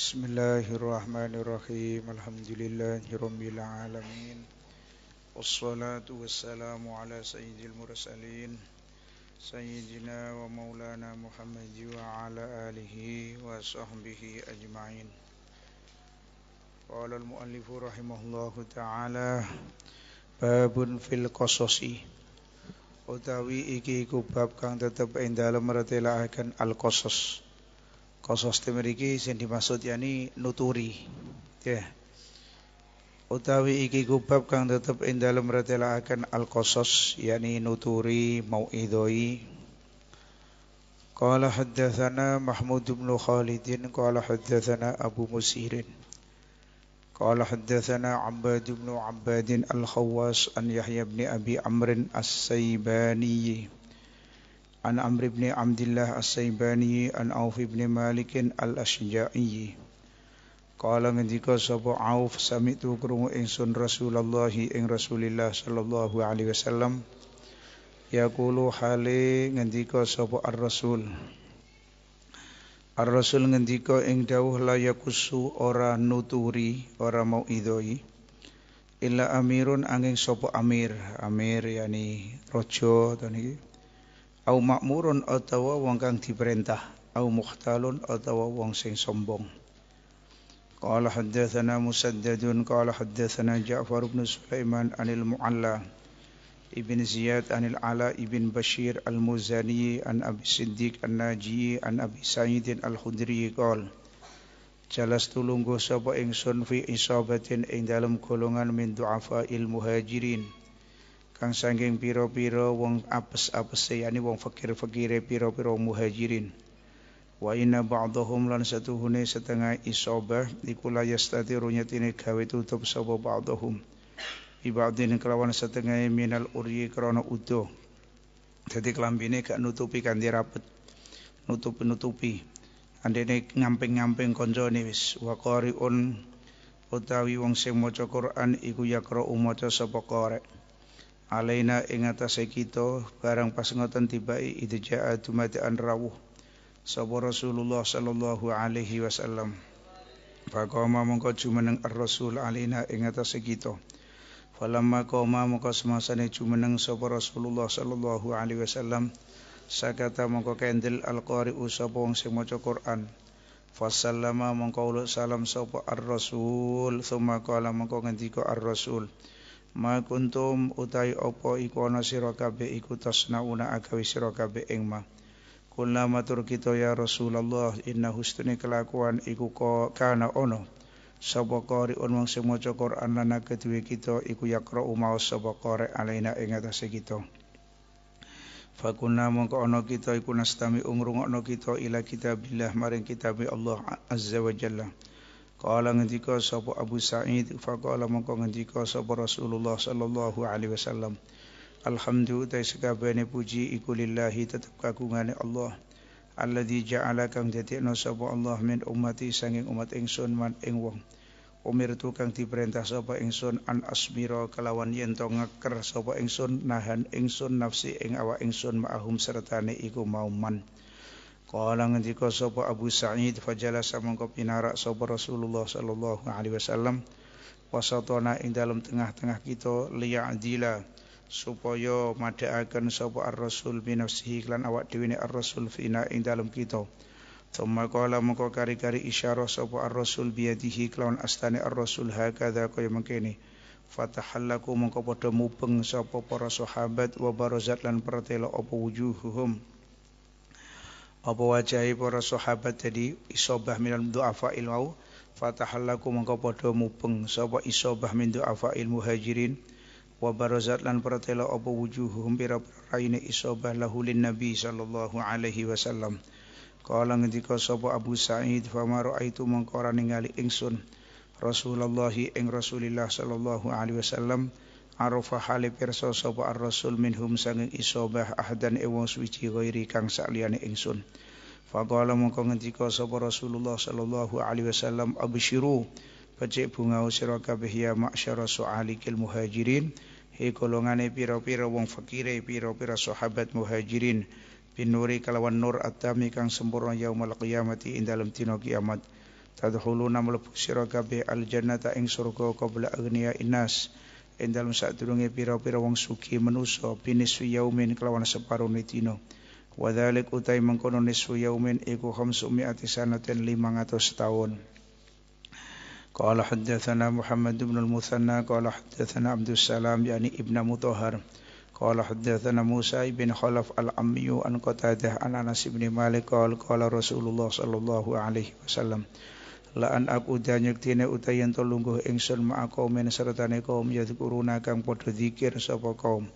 بسم الله الرحمن الرحيم الحمد لله رب العالمين والصلاة والسلام على سيد المرسلين سيدنا ومولانا محمد وعلى آله وصحبه أجمعين قال المؤلف رحمه الله تعالى باب في القصص utawi iki kubab kang tetep ing dalem retelaken al-qasas Kosostim iki sing dimaksud yani nuturi. Ya. Yeah. Utawi iki kubab kang tetep ing dalem akan al-qasas yani nuturi mauidhoi. Qala haddatsana Mahmud bin Khalidin qala haddatsana Abu Musirin قال bin عباد al عباد an Yahya bin Abi Amrin as السيباني An عن عمرو بن عبد الله السيباني عن عوف بن مالك الأشجائي قال ngendika sapa Auf samitu krungu ingsun Rasulullah ing Rasulillah sallallahu alaihi wasallam yaqulu hale ngendika sapa ar-rasul Ar-Rasul ngendika ing dawuh la yakusu ora nuturi ora mau idhoi illa amirun angin sapa amir amir yani raja to niki au makmurun atawa wong kang diperintah au muhtalun atawa wong sing sombong Kala hadatsana musaddadun kala hadatsana ja'far bin sulaiman anil mu'alla ibn ziyad anil ala ibn bashir al muzani an abi siddiq an naji an abi sayyidin al khudri qala Jalas tulungguh sapa ingsun fi isabatin ing dalam golongan min du'afa il muhajirin. kang sanging pira-pira wong apes-apese yani wong fakir-fakire pira-pira muhajirin wa inna ba'dahum lan satuhune setengah isobah iku la yastatiru nyatine gawe tutup sapa ba'dahum ibadin kelawan setengah minal uri krana udo dadi klambine gak nutupi kanthi rapet nutupi nutupi andene ngamping-ngamping kancane wis waqariun utawi wong sing maca Quran iku yaqra'u maca sapa korek. alaina ing atase kita barang pasengoten tibai idja'a dumadikan rawuh sapa Rasulullah sallallahu alaihi wasallam faqama mongko jumeneng ar-rasul alaina ing atase kita falamma qama mongko semasane jumeneng sapa Rasulullah sallallahu alaihi wasallam sakata mongko kendel al-qari sapa wong sing maca Quran Fasallama mongko ulut salam sapa ar-rasul summa qala mongko ngendika ar-rasul ma kuntum utai opo iku ana sira kabeh iku tasnauna agawe sira kabeh ing ma kullama turkito ya Rasulullah inna husni kelakuan iku ka kana ono sapa qari'un wong sing maca Quran lan kedue kita iku yakra umau sapa qari' alaina ing atase kita Fakunna mongko ono kita iku nastami umrungokno kita ila kitabillah maring kitabi Allah azza wa jalla Qala ngendika sapa Abu Sa'id fa qala mongko ngendika sapa Rasulullah sallallahu alaihi wasallam Alhamdulillah segabane puji iku lillahi tetep kagungane Allah alladzi ja'ala kang dadi nasaba Allah min ummati sanging umat ingsun man ing wong Umir tu kang diperintah sapa ingsun an asmira kelawan yen to ngeker sapa ingsun nahan ingsun nafsi ing awak ingsun ma'ahum sertane iku mau man. Qala ngendika sapa Abu Sa'id fajalasa mongko pinarak sapa Rasulullah sallallahu alaihi wasallam wasatana ing dalam tengah-tengah kita liya'dila supaya madhaaken sapa ar-rasul binafsihi lan awak dhewe ar-rasul fina ing dalam kita. Thumma qala mongko kari-kari isyarah sapa ar-rasul biyadihi kelawan astane ar-rasul hakadha kaya mengkene. Fatahallaku mongko padha mubeng sapa para sahabat wa barazat lan pertela apa wujuhuhum apa wajahi para sahabat jadi isobah minal du'afa'il mau fatahallaku mengko padha mubeng sapa isobah min du'afa'il muhajirin wa barazat lan pratela apa wujuhum pira raine isobah lahulin nabi sallallahu alaihi wasallam kala ngendika sapa Abu Sa'id fama raaitu mengko ora ningali ingsun Rasulullah ing Rasulillah sallallahu alaihi wasallam Arafa hale pirsa sapa ar-rasul minhum sanging isobah ahdan e wong suci ghairi kang sakliyane ingsun. Faqala mongko ngendika sapa Rasulullah sallallahu alaihi wasallam absyiru pecik bunga sira kabeh ya ma'syara su'alikil muhajirin he golongane pira-pira wong fakire pira-pira sahabat muhajirin binuri kalawan nur atami kang sempurna yaumul qiyamati ing dalem dina kiamat tadkhuluna mlebu sira kabeh al jannata ing surga qabla aghniya innas ing dalem sadurunge pira-pira wong suki menusa binisfi yaumin kelawan separone dina Wadalek utai mengkono nisfu yaumin iku khamsumi ati sanatin limang atau setahun. Qala haddathana Muhammad ibn muthanna Qala haddathana Abdus Salam Yani ibn Mutahar Qala haddathana Musa ibn Khalaf al-Ammiyu An Qatadah an Anas ibn Malik Qala Qala Rasulullah sallallahu alaihi wasallam la an aku danyektine utayen to lungguh ingsun ma'a qaumin sertane kaum yadhkuruna kang padha zikir sapa kaum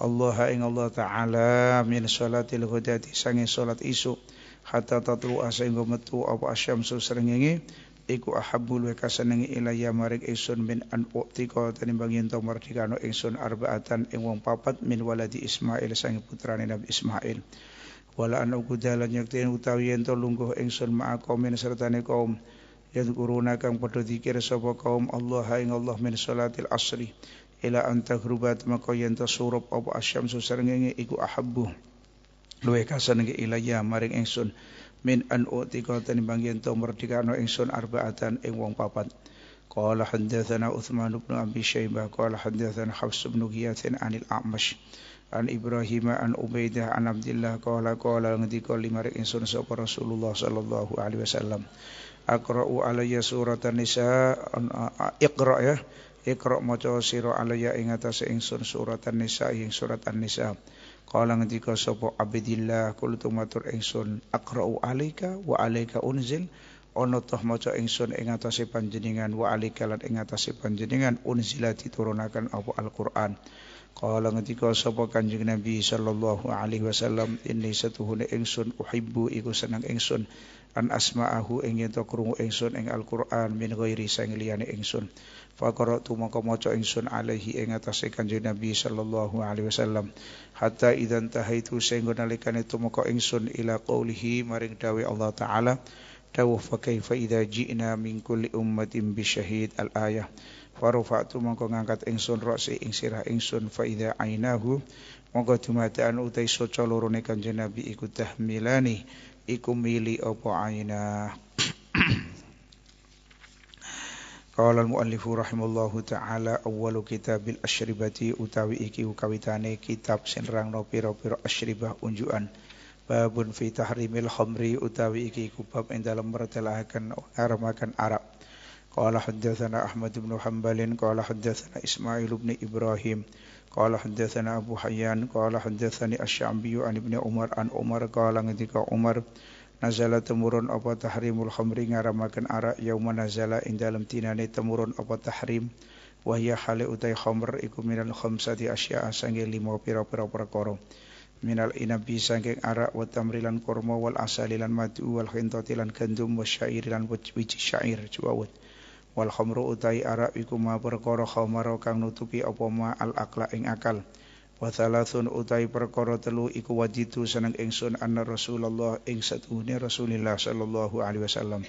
Allah ing Allah taala min salatil hudati sange salat isuk hatta tatlu sehingga metu apa asyamsu srengenge iku ahabbul wa kasenengi ilayya marik ingsun min an uqtika tenimbang yen to merdekano ingsun arbaatan ing wong papat min waladi Ismail sang putrane Nabi Ismail wala an uku dalan yakti utawi yen to lungguh ingsun ma'a qaumin sertane kaum yadhkuruna kang padha zikir sapa kaum Allah ing Allah min salatil asri ila anta hurubat maka yen surub apa asyamsu srengenge iku ahabbu luwih kasenenge ilaya maring ingsun min an utika tenimbang yen to merdekano ingsun arbaatan ing wong papat قال hendethana عثمان بن أبي شيبة قال حدثنا حفص بن غياث an Ibrahim an Ubaidah an Abdullah qala qala ngendika limarik insun sapa Rasulullah sallallahu alaihi wasallam Aqra'u alayya suratan nisa iqra ya iqra maca sira alayya ing atase ingsun suratan nisa ing surat nisa qala ngendika sapa abidillah kul tumatur ingsun Aqra'u alayka wa alayka unzil ana toh maca ingsun ing atase panjenengan wa alika lan ing atase panjenengan unzila diturunaken apa alquran qala ngendika sapa kanjeng nabi sallallahu alaihi wasallam inni satuhune ingsun uhibbu iku seneng ingsun an asma'ahu ing yen to krungu ingsun ing Al-Qur'an min ghairi sang liyane ingsun faqara'tu mongko maca ingsun alaihi ing atase Kanjeng Nabi sallallahu alaihi wasallam hatta idzan tahaitu sehingga nalikane tumeka ingsun ila qaulihi maring dawuh Allah taala dawuh fa kaifa idza ji'na min kulli ummatin bi syahid al ayah farufa'tu mongko ngangkat ingsun roksi ing sirah ingsun fa idza ainahu mongko dumadaan utai soco lorone Kanjeng Nabi iku tahmilani iku mili apa aina. Qala al-muallifu rahimallahu taala awwalu kitabil asyribati utawi iki ukawitane kitab sing rangno pira-pira asyribah unjuan. babun fi tahrimil khamri utawi iki iku bab ing dalem mertelahaken haramaken arak Qala haddatsana Ahmad bin Hanbalin qala haddatsana Ismail bin Ibrahim قال حدثنا أبو حيان قال حدثني الشعبي عن ابن عمر عن عمر قال ketika عمر Nazala temurun apa tahrimul khamri ngaramaken arak yauma nazala ing dalem tinane temurun apa tahrim wahya utai khomr iku minal khamsati asya'a sangge lima pira-pira perkara minal inabi sangking arak wa tamrilan kurma wal asali lan madu wal khintotilan lan gandum wa syair lan wiji wal khamru utai arak iku ma perkara khamara kang nutupi apa ma al akla ing akal wa thalathun utai perkara telu iku wajitu seneng ingsun anna Rasulullah ing satuhune Rasulillah sallallahu alaihi wasallam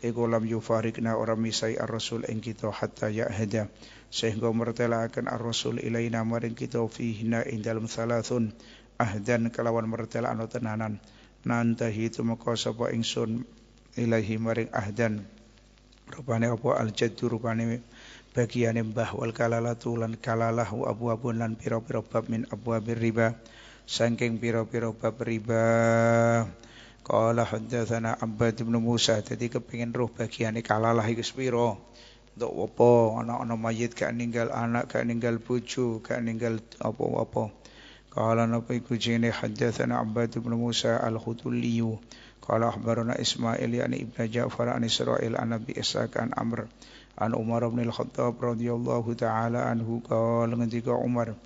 iku lam yufarikna ora misai ar-rasul ing kita hatta ya'hada sehingga akan ar-rasul ilaina maring kita fihna ing dalam salasun ahdan kelawan anu tenanan nantahi tumeka sapa ingsun ilahi maring ahdan rupane apa al jaddu rupane bagiane mbah wal kalalatu lan kalalah wa abun lan pira-pira bab min abir riba saking pira-pira bab riba qala haddatsana Abbad bin Musa dadi kepengin roh bagiane kalalah iku sepira untuk apa anak ana mayit gak ninggal anak gak ninggal bojo gak ninggal apa-apa Kala napa iku jene haddatsana Abbad bin Musa al-Khutulliyu Qala akhbarana Ismail yani Ibnu Ja'far an Israil an Abi Ishaq Amr an Umar bin Al-Khattab radhiyallahu taala anhu qala ngendika Umar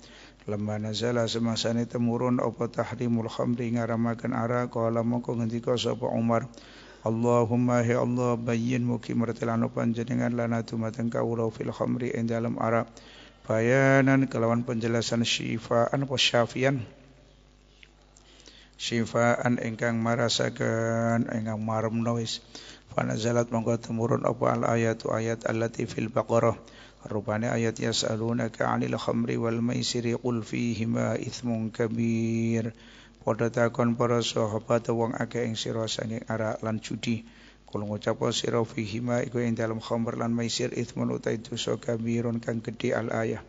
lemah nazala ni temurun apa tahrimul khamri ngaramakan ara qala mongko ngendika sapa Umar Allahumma ya Allah bayyin muki mertelano panjenengan lana dumateng kawula fil khamri ing dalem ara bayanan kelawan penjelasan syifaan apa syafian syifaan ingkang marasakan ingkang marum nois fanazalat mongko temurun apa al ayatu ayat allati fil baqarah rupane ayat yasalunaka 'anil khamri wal maisiri qul hima ithmung kabir padha takon para sahabat wong akeh ing sira sanging arak lan judi kula ngucap sira fihima iku ing dalam khamr lan maisir itsmun utai dosa kabirun kang gedhe al ayah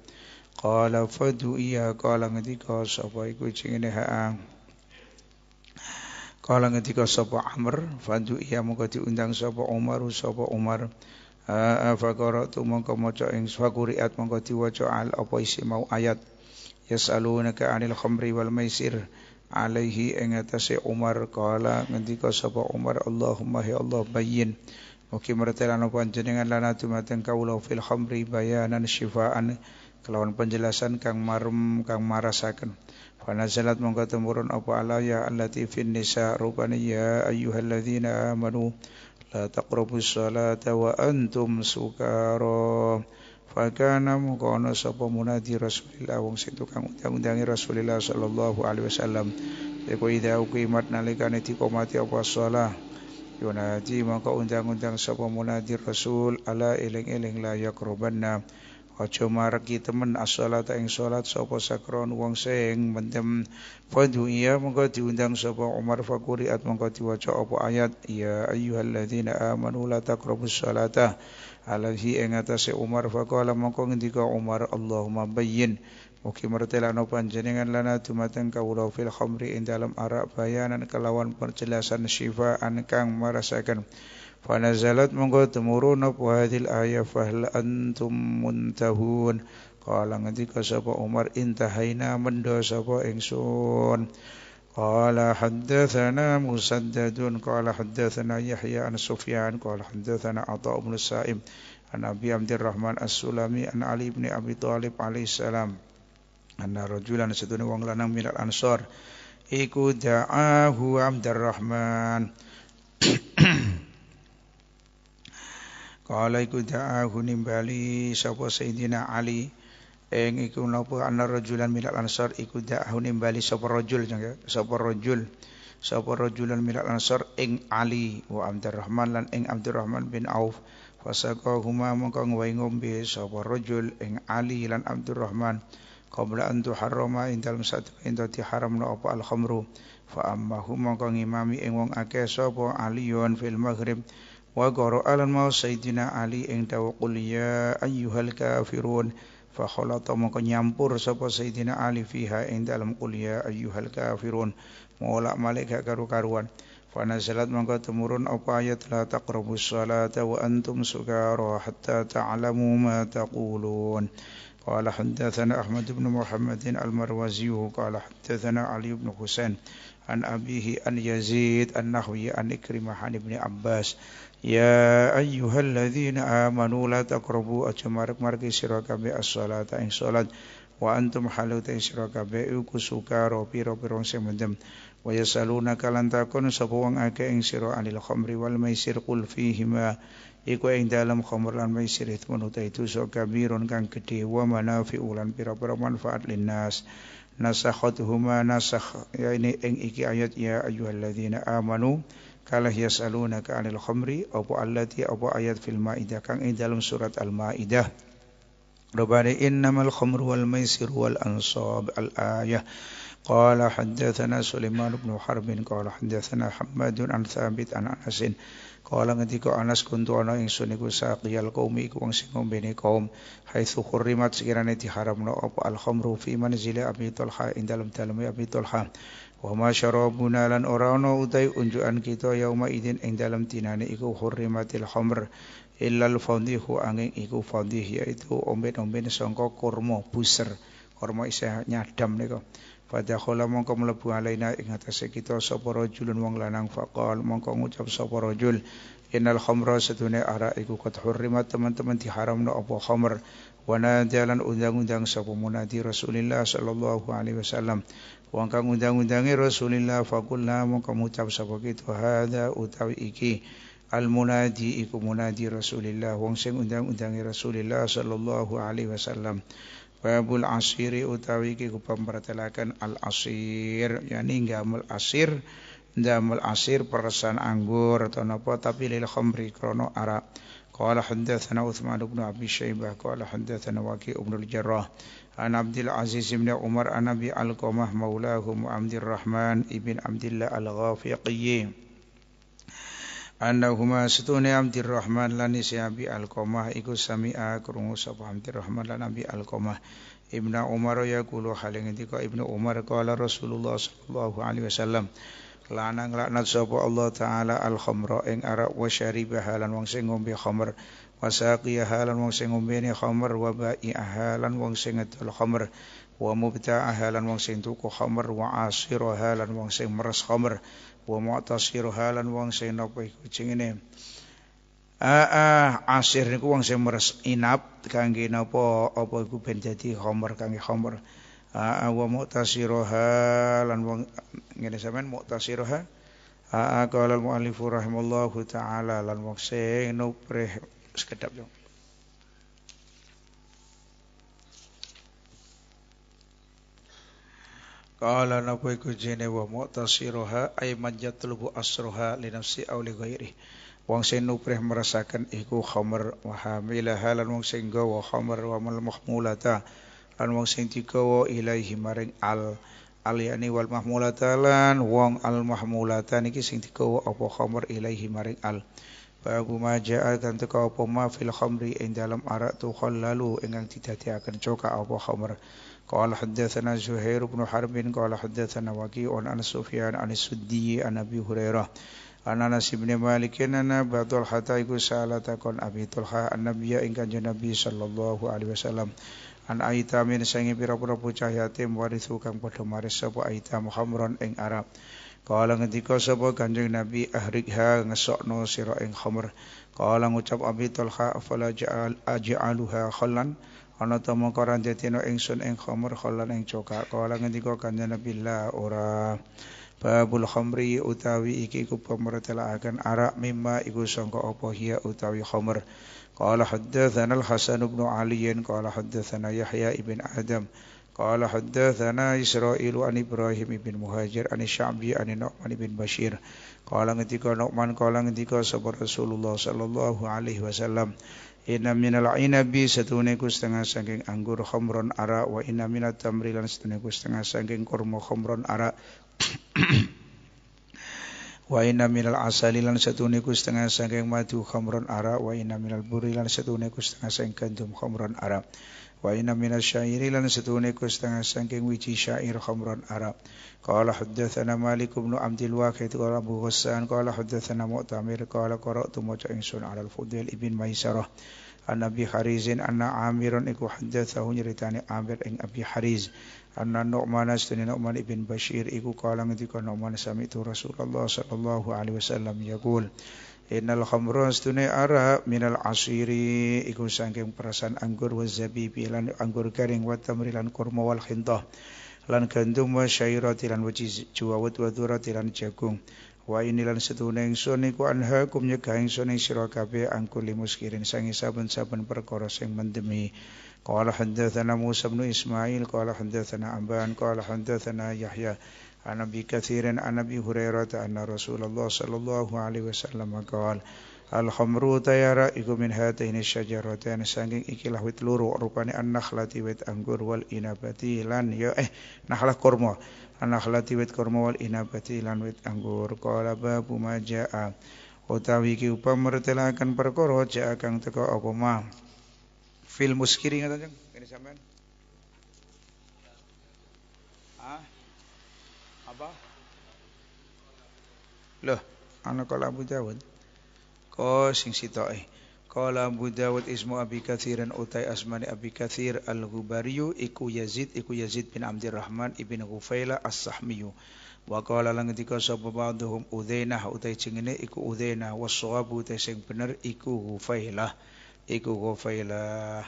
Qala fadu iya qala ngendika sapa iku jenenge Kala ngendika sapa Amr fandu iya mongko diundang sapa Umar sapa Umar faqara tu mongko maca ing fakuriat mongko diwaca al apa isi mau ayat yasalunaka anil khamri wal maisir alaihi ing atase Umar kala ngendika sapa Umar Allahumma ya Allah bayyin Mugi mertelano panjenengan lan dumateng kawula fil khamri bayanan syifaan kelawan penjelasan kang marum kang marasaken فنزلت من apa أبو ya التي في النساء ربني ya أيها الذين la لا تقربوا wa antum سكارى Fakana mukono sapa munadi Rasulillah wong sing tukang undang-undangi Rasulillah sallallahu alaihi wasallam. Iku ida ukimat nalikane dikomati apa sholat Yunadi maka undang-undang sapa munadi Rasul ala eling-eling la yakrubanna. Aja mareki temen as-salata ing salat sapa sakron wong sing mendem fadhu iya mengko diundang sapa Umar at mengko diwaca apa ayat ya ayyuhalladzina amanu la taqrabus salata alaihi ing atase Umar faqala mengko ngendika Umar Allahumma bayyin Mugi mertelano panjenengan lana dumateng kawula fil khamri ing dalam arak bayanan kelawan perjelasan syifa an kang merasakan Fanazalat mongko temurun apa hadil ayat fahal antum muntahun. Kala ngendika sapa Umar intahaina mendo sapa ingsun. Qala haddatsana Musaddadun qala haddatsana Yahya an Sufyan qala haddatsana Atha bin Sa'im an Abi Abdurrahman As-Sulami an Ali bin Abi Thalib alaihi salam. Anna rajulan satune wong lanang minal Ansor iku da'ahu Abdurrahman. Kala iku da'ahu nimbali sapa Sayyidina Ali Eng iku napa ana rajulan min al-ansar iku da'ahu nimbali sapa rajul sapa rajul sapa rajulan min al-ansar ing Ali wa Abdurrahman lan ing Abdurrahman bin Auf fasaka huma mongko ngwai sapa rajul ing Ali lan Abdurrahman qabla an tuharrama ing dalem satu ento diharamna apa al-khamru fa amma huma mongko ngimami ing wong akeh sapa Ali fil maghrib wa qara alal mau sayyidina ali ing dawu qul ya ayyuhal kafirun fa khalata moko nyampur sapa sayyidina ali fiha ing dalam qul ya ayyuhal kafirun mola malik gak karu-karuan fa nazalat moko tumurun apa ayat la taqrabus salata wa antum sukara hatta ta'lamu ma taqulun قال حدثنا أحمد بن محمد المروزي قال حدثنا علي بن حسين عن أبيه أن يزيد النحوي عن إكرمة عن ابن عباس Ya ayyuhal ladhina amanu la takrabu aja marik-mariki sirakabe as-salata ing sholat Wa antum halu ta'in sirakabe iku suka ropi ropi rong semendem Wa yasaluna kalantakun sabuang ake ing sirak anil khomri wal maisir qul fihima Iku ing dalam khomr lan maisir itmun utaitu so kabirun wa manafi ulan pira-pira manfaat linnas Nasakhatuhuma nasakh ya ini ing iki ayat Ya ayyuhal ladhina amanu kala yas'alunaka 'anil khamri apa allati apa ayat fil maidah kang ing dalam surat al maidah Rabbana innamal khamru wal maisir wal ansab al ayah قال حدثنا سليمان بن حرب قال حدثنا حماد عن ثابت عن أنس Kala ngendika Anas kuntu ana ing suniku saqiyal qaumi iku wong sing ngombene kaum haitsu hurrimat sekirane diharamno apa al khamru fi manzili Abi tulha ing dalem daleme Abi tulha wa ma orang lan ora ana utai unjukan kita yauma idin ing dalam dinane iku hurrimatil khamr illal fadihu angin iku fadih yaitu omben-omben sangka kurma buser kurma isih nyadam nika Pada khola mongko mlebu alaina ing kita sapa rajulun wong lanang faqal mongko ngucap sapa rajul innal khamra sedune ara iku kat hurrimat teman-teman diharamna apa khamr wa jalan undang-undang sapa munadi Rasulullah sallallahu alaihi wasallam wong kang undang-undange Rasulillah faqulna mongko ngucap sapa kita hadza utawi iki al munadi iku munadi Rasulillah wong sing undang-undange Rasulillah sallallahu alaihi wasallam babul asiri utawi iki pembertelakan al asir yani ngamul asir ndamul asir peresan anggur atau napa tapi lil khamri krono arak قال حدثنا عثمان بن أبي شيبة قال حدثنا وكيع بن الجراح عن عبد العزيز بن عمر عن ابي القمه مولاهم عبد الرحمن بن عبد الله الغافقي أنهما ستوني عبد الرحمن لن أبي القمة إكو سميع كرمو سبا عبد الرحمن لن أبي القمة ابن عمر يقول حالين ديكا ابن عمر قال رسول الله صلى الله عليه وسلم لعنان الله تعالى الخمر إن أرأ وشاري بحالا وانسي ngombe خمر wasaqiya halan wong sing ngombeni khomar, wa ba'i'a halan wong sing ngedol khomar, wa mubta'a halan wong sing tuku khomar, wa asira halan wong sing meres khomar, wa mu'tasira halan wong sing nopo iku jenenge Aa asir niku wong sing meres inap kangge napa apa iku ben dadi khamr kangge khamr. Ah, wa mu'tasiraha lan wong ngene sampean mu'tasiraha. Ah, qala al-mu'allif rahimallahu taala lan wong sing nuprih sekedap jom. Qala napa iku jene wa mu'tasiraha ay man yatlubu asraha li nafsi aw li ghairi. Wong sing nuprih merasakan iku khamr wa hamilaha lan wong sing gawa khamr wa mal mahmulata lan wong sing digawa ilaihi maring al aliyani wal mahmulata lan wong al mahmulata niki sing digawa apa khamr ilaihi maring al. Bagu ma ja'a dan teka apa ma fil khamri ing dalam arak tu khallalu ingkang didadiaken coka apa khamr. Qala haddatsana Zuhair bin Harbin qala haddatsana Waki an Sufyan an Suddi an Nabi Hurairah. Ana Anas bin Malik anna Badul hatta iku salata kon Abi Tulha an Nabiyya ingkang Nabi sallallahu alaihi wasallam. An aita min sangi pira-pira bocah yatim kang padha maris sapa aita Muhammadon ing Arab. Kala ngendika sapa Kanjeng Nabi ahrikha ngesokno sira ing khamr. Kala ngucap Abi Talha afala ja'al aj'aluha khallan ana ta mongko randetino ingsun ing khamr khallan ing cokak. Kala ngendika Kanjeng Nabi la ora babul khamri utawi iki ku pemertelaaken arak mimma iku sangka apa hiya utawi khamr. Kala haddatsana al-Hasan ibn Ali qala haddatsana Yahya ibn Adam قال حدثنا إسرائيل عن إبراهيم بن مهاجر عن الشعبي عن نعمان بن بشير قال ketika Nu'man قال ketika sahabat Rasulullah sallallahu alaihi wasallam Inna minal inabi setuniku setengah sangking anggur khomron ara wa inna minat tamri satu setuniku setengah sangking kurma khomron ara wa inna minal asali satu setuniku setengah sangking madu khomron ara wa inna minal buri lan setuniku setengah sangking gandum khomron ara Wa inna mina syairi lan setune kustang sangking wiji syair khamran Arab. Qala haddatsana Malik ibn Abdul Waqid qala Abu Ghassan qala haddatsana Mu'tamir qala qara'tu maca ingsun 'ala al-Fudail ibn Maisarah. An Nabi Harizin anna Amiran iku haddatsahu nyeritani Amir ing Abi Hariz. Anna Nu'man astuni Nu'man ibn Bashir iku kala ngendika Nu'man sami tu Rasulullah sallallahu alaihi wasallam yaqul Innal khamra astune ara minal asiri iku saking perasan anggur wa zabibi lan anggur garing wa tamri lan kurma wal khindah lan gandum wa syairati lan wuji juwawut wa durati lan jagung wa inilan setune ingsun iku anha kum nyegah ingsun ing sira kabeh angkuli muskirin sangi saben-saben perkara sing mendemi qala hadatsana Musa bin Ismail qala hadatsana Amban qala hadatsana Yahya عن ابي كثير عن ابي هريره ان رسول الله صلى الله عليه وسلم قال al iku min hataini syajaratan sanging ikilah wit luru rupane an-nakhlati wit anggur wal inabati lan ya eh nahlah kurma an-nakhlati wit kurma wal inabati lan wit anggur qala babu majaa utawi iki upamertelaken perkara jaa kang teka apa ma fil muskiri ngaten kene sampean Loh, ana kala Abu Dawud. Ko sing sitoke. Eh. Kala Abu Dawud ismu Abi Katsiran utai asmani Abi Katsir Al-Ghubariyu iku Yazid iku Yazid bin Abdurrahman ibn Ghufaila As-Sahmiyu. Wa qala lan ketika sapa ba'dhum Udzainah utai jengene iku Udzainah was-shawabu utai sing bener iku Ghufailah. Iku Ghufailah.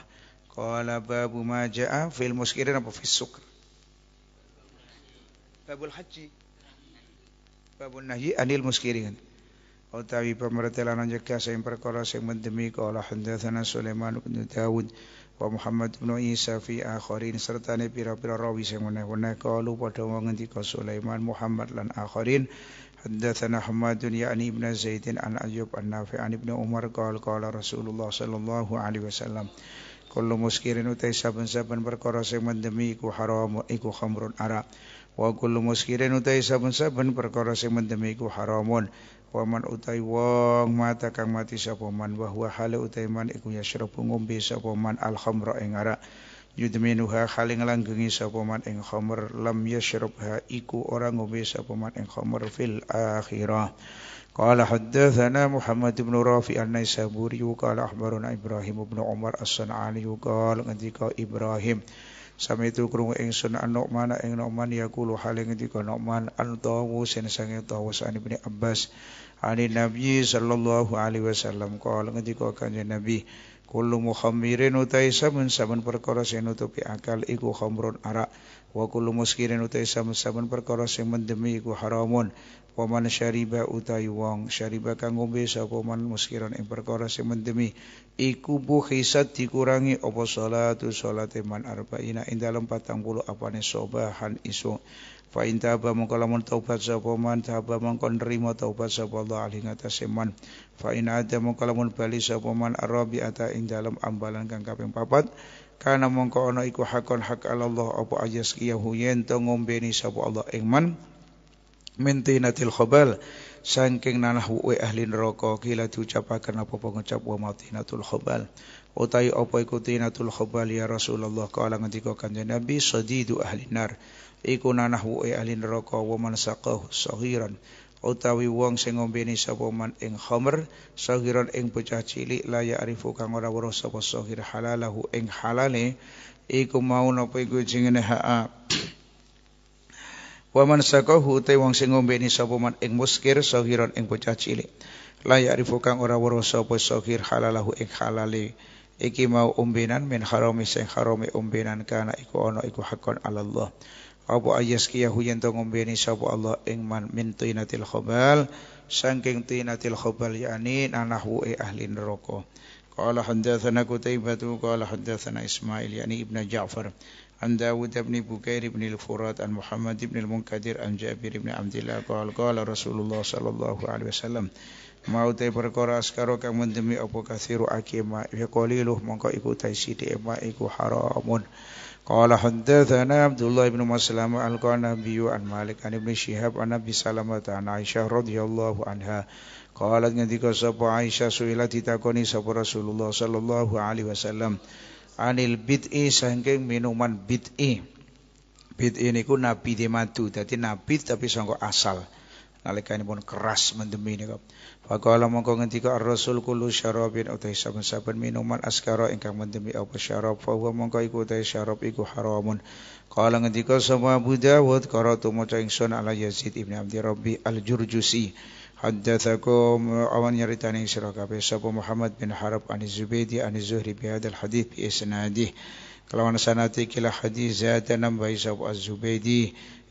Qala babu ma ja'a fil muskirin apa fis sukr. Babul haji. Babun nahyi anil muskiri kan. Utawi pemertelan anjaka sing perkara sing mendemi qala hadatsana Sulaiman bin Dawud wa Muhammad bin Isa fi akharin serta ne pira-pira rawi sing meneh-meneh kalu padha ngendika Sulaiman Muhammad lan akhirin حدثنا حماد يعني ابن زيد عن أيوب النافع عن ابن عمر قال قال رسول الله صلى الله عليه وسلم kullu muskirin utai saban-saban perkara sing mendemi iku haram iku khamrun ara wa kullu muskirin utai saben-saben perkara sing mendem haramun wa man utai wong mata kang mati sapa man wa huwa hale utai man iku yasrabu ngombe sapa man al khamra ing arak yudminuha khaling langgengi sapa man ing khamr lam iku ora ngombe sapa man ing khamr fil akhirah قال حدثنا محمد بن رافع النيسابوري Ibrahim أخبرنا Omar بن عمر الصنعاني قال عندك Ibrahim. Sami itu krungu ingsun an Nu'man ing Nu'man yaqulu hale ngendika Nu'man an tawu sen sange tawu sani Ibnu Abbas ani Nabi sallallahu alaihi wasallam kala ngendika kanjeng Nabi kullu muhammirin utai saben saben perkara sing nutupi akal iku khamrun arak wa kullu muskirin utai saben saben perkara sing mendemi iku haramun Waman syariba utai wong syariba kang ngombe sapa man muskiran ing perkara sing mendemi iku buhisat dikurangi apa salatu salate man arba'ina ing dalem 40 apane sobahan iso fa in taba mongko lamun taubat sapa man taba mongko nrimo taubat sapa Allah ali ngatasé man fa in ada mongko lamun bali sapa man arabiata ing dalem ambalan kang kaping papat kana mongko ana iku hakon hak Allah apa ajas kiyahu yen to ngombeni sapa Allah ing man mintinatil khobal saking nanah wuwe ahli neraka kila diucapaken apa pengucap wa matinatul khobal utai apa iku tinatul khobal ya Rasulullah kala ngendika kanjeng Nabi sadidu ahli nar iku nanah wuwe ahli neraka wa man saqahu saghiran utawi wong sing ngombeni sapa man ing khamr sagiran ing bocah cilik la arifu kang ora weruh sapa sagir halalahu ing halale iku mau napa iku jenenge ha'a Waman sakahu te wong sing ngombe ni sapa man ing muskir sahiran ing bocah cilik. La ya'rifu kang ora weruh sapa sahir halalahu ing halale. Iki mau ombenan min harami sing harami ombenan kana iku ana iku hakon Allah. Apa ayas kiyahu yen to ngombeni sapa Allah ing man min tinatil khabal saking tinatil khabal yani ahlin e ahli neraka. Qala hadatsana Qutaibatu qala hadatsana Ismail yani Ibnu Ja'far عن داود بن بكير بن الفرات عن محمد بن المنكدر عن جابر بن عبد الله قال قال رسول الله صلى الله عليه وسلم mau te perkara askaro kang mendemi apa kathiru akima ya qalilu mongko iku taisidi ma iku haramun قال حدثنا عبد الله بن مسلم عن النبي عن مالك عن ابن شهاب عن ابي سلمة عن عائشة رضي الله عنها قالت sapa Aisyah suila ditakoni sapa Rasulullah sallallahu alaihi wasallam anil bid'i saking minuman bid'i. Bid'i niku nabi di madu, dadi nabi tapi sangka asal. pun keras mendemi niku. Faqala mongko ngendika Rasul kullu syarabin utawi saben-saben minuman askara ingkang mendemi apa syarab fa mongko iku utawi syarab iku haramun. Qala ngendika sama Abu Dawud qara'tu maca ingsun ala Yazid ibn Abdi Rabbi al-Jurjusi. Haddathakum awan nyaritani sira kabeh sapa Muhammad bin Harab ani anizuhri ani Zuhri bi hadal hadis bi isnadih kelawan sanati kila hadis zatan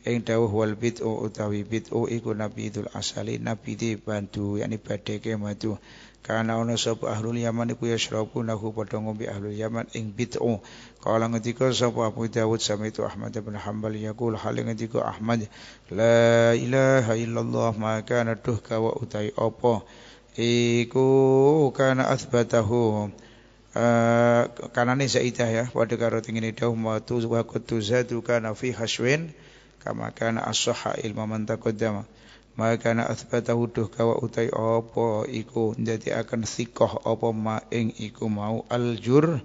ing dawuh wal bid'u utawi bid'u iku nabidul asali di bantu yakni badheke madu karena ono sapa ahlul yaman iku yasrabu nahu padha ngombe ahlul yaman ing bid'u kala ngendika sapa Abu Dawud sama itu Ahmad bin Hambal yaqul hal ngendika Ahmad la ilaha illallah ma kana tuh kawa utai apa iku kana asbatahu uh, kanane Zaidah ya pada karo tengene dawuh wa tu wa kutu fi haswin kama kana as-sahha ilma man maka kana athbatahu duh kawa utai opo iku jadi akan sikoh opo ma ing iku mau aljur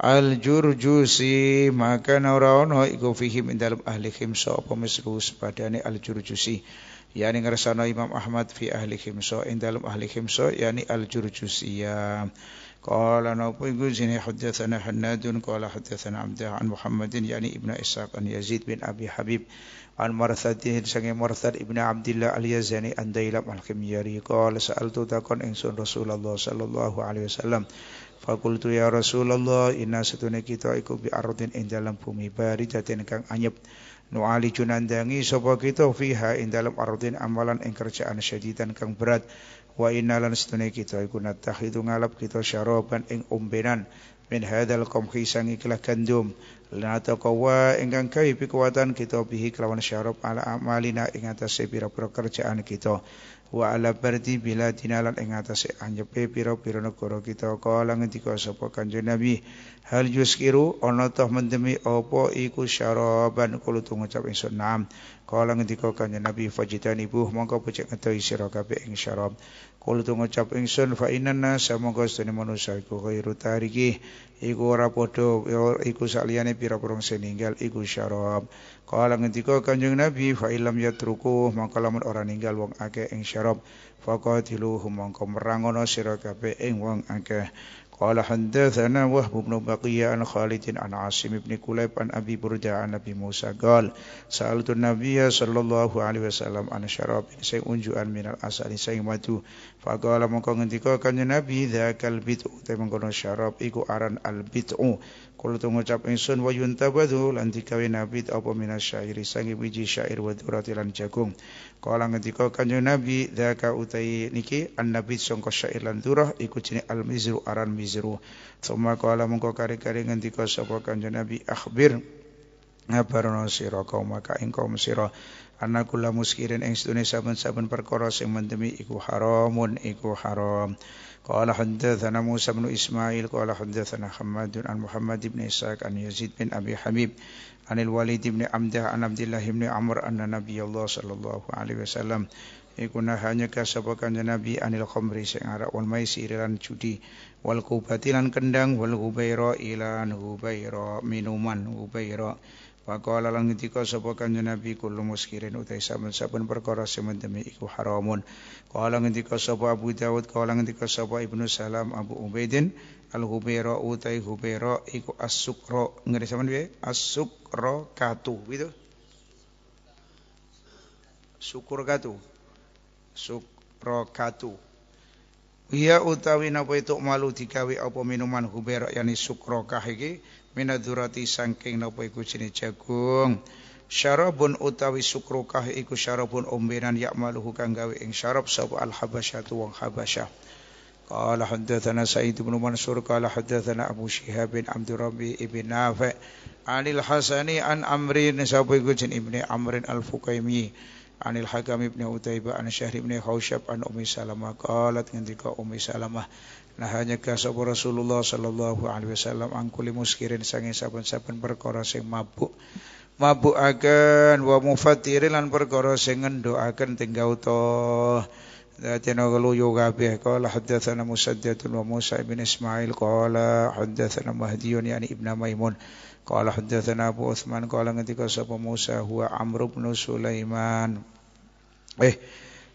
aljur jusi maka ora ana iku fihi min dalam ahli khimsa opo mislu sepadane aljur jusi yani ngersana Imam Ahmad fi ahli khimsa ing dalam ahli khimsa yani aljur jusi ya. قال أنا بن حدثنا حناد قال حدثنا عبد عن محمد يعني ابن إسحاق أن يزيد بن أبي حبيب عن مرثد سنه مرثد ابن عبد الله اليزني أن ديلم الخمياري قال سألت تكون إنسان رسول الله صلى الله عليه وسلم فقلت يا رسول الله إن ستون كتو إكو بأرض إن دلم بومي باري داتين كان أنيب نوالي جنان دانغي سبا كتو فيها إن دلم أرض أمالا إن كرجاء شديدا كان برات wa innalan setune kita iku natakhidu ngalap kita syaroban ing umbenan min hadal qamhi sang ikilah gandum lan taqwa ingkang kawi pikuwatan kita bihi kelawan syarob ala amalina ing atase pira-pira kerjaan kita wa ala bardi bila dinalan ing atase anjepe pira-pira negara kita kala ngendika sapa kanjeng Nabi hal yuskiru ana toh mendemi apa iku syaroban kula tu ngucap ingsun nam Kala ngendika kanjeng Nabi fajitan ibu mongko pocek ngetoi sira kabeh ing syarab. Kula tu ngucap ingsun fa inanna samangka sedene manusa iku kairu tariki iku ora padha iku saliyane pira purung seninggal iku syarab. Kala ngendika kanjeng Nabi fa ilam yatruku mongko lamun ora ninggal wong akeh ing syarab. Faqatiluhum mongko merangono sira kabeh ing wong akeh. قال حدثنا وهب بن بقية عن خالد عن عاصم بن كليب عن أبي بردة عن أبي موسى قال سألت النبي صلى الله عليه وسلم عن شراب سيئنج عن من الأسأل سيئمت فقال من قال نبي ذاك البدء تمنقل شراب إيكو أران البدء Kula tu ngucap ingsun wa yuntabadhu lan digawe nabi apa minasyairi sangi wiji syair wa durati lan jagung. Kala ngendika kanjeng nabi dzaka utai niki an nabi sangka syair lan durah iku jenenge al mizru aran mizru. Suma kala mengko kari-kari ngendika sapa kanjeng nabi akhbir ngabarno sira kaum maka ing kaum sira anna kula muskirin ing sedune saben-saben perkara sing mendemi iku haramun iku haram qala haddatsana Musa bin Ismail qala haddatsana Muhammad an Muhammad ibn Ishaq an Yazid bin Abi Habib an al-Walid ibn Amdah an Abdullah ibn Amr anna Nabiyullah sallallahu alaihi wasallam iku nahanya kasapa kanjeng Nabi anil khamri sing arak wal maisir lan judi wal kubati kendang wal hubaira ilan hubaira minuman hubaira Faqala lan ngendika sapa kanjeng Nabi kullu muskirin utai saban saban perkara semendemi iku haramun. Qala ngendika sapa Abu Dawud qala ngendika sapa Ibnu Salam Abu Ubaidin al hubero utai hubero iku asukro sukra ngerti saban be asukro katu gitu. Syukur katu. Sukra katu. Iya utawi napa itu malu dikawi apa minuman hubero yani sukro kahiki. iki minadurati sangking nopo iku jenis jagung syarabun utawi sukrukah iku syarabun umbinan yakmalu hukang gawe ing syarab sapa al habasyah tu wong habasyah qala hadatsana sa'id bin mansur qala hadatsana abu syihab bin abd rabbi ibn nafi anil hasani an amrin sapa iku jenis ibni amrin al anil hakam ibni utaibah an syahri ibni khawshab an ummi salamah qalat ngendika ummi salamah nah nahanyaka sapa Rasulullah sallallahu alaihi wasallam angkuli muskirin sange saben-saben perkara sing mabuk mabukaken wa mufatirin lan perkara sing ngendokaken tinggal to Dati nagaluyo kabeh kala haddatsana Musaddadun wa Musa ibn Ismail kala haddatsana Mahdiyun yani Ibnu Maimun kala haddatsana Abu Utsman kala ngendika sapa Musa huwa Amr bin Sulaiman eh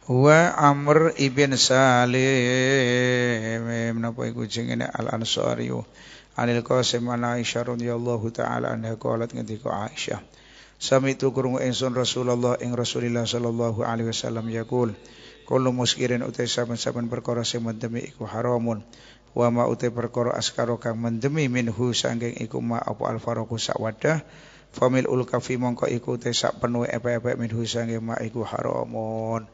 wa Amr ibn Salim napa iku jenenge Al Ansari Anil Qasim an Aisyah radhiyallahu taala anha qalat ngendika Aisyah Sami itu kurungu ingsun Rasulullah ing Rasulillah sallallahu alaihi wasallam Yakul. kullu muskirin utai saben-saben perkara sing mendemi iku haramun wa ma utai perkara askaro kang mendemi minhu sanggeng iku ma apa alfaraku sak famil ul kafi mongko iku utai sak penuh epek-epek minhu sanggeng ma iku haramun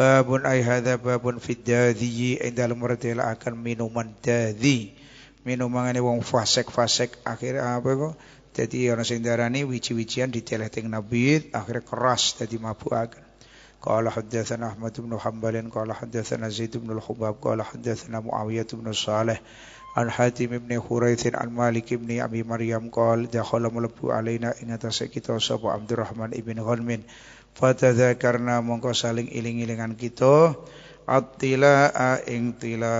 Babun ay hadza babun fid dadhi inda al akan minuman dadhi. Minuman ini wong fasek-fasek akhir apa kok? Jadi orang sing darani wici-wician diteleh teng Nabi akhir keras jadi mabuk akan. Qala haddatsana Ahmad bin Hanbal qala haddatsana Zaid bin Al-Hubab qala haddatsana Muawiyah bin Salih an Hatim bin Khuraith an Malik bin Abi Maryam qala dakhala mulabu alaina ingatasi kita sapa Abdurrahman ibn Ghalmin karena mongko saling iling-ilingan kita atila ing tila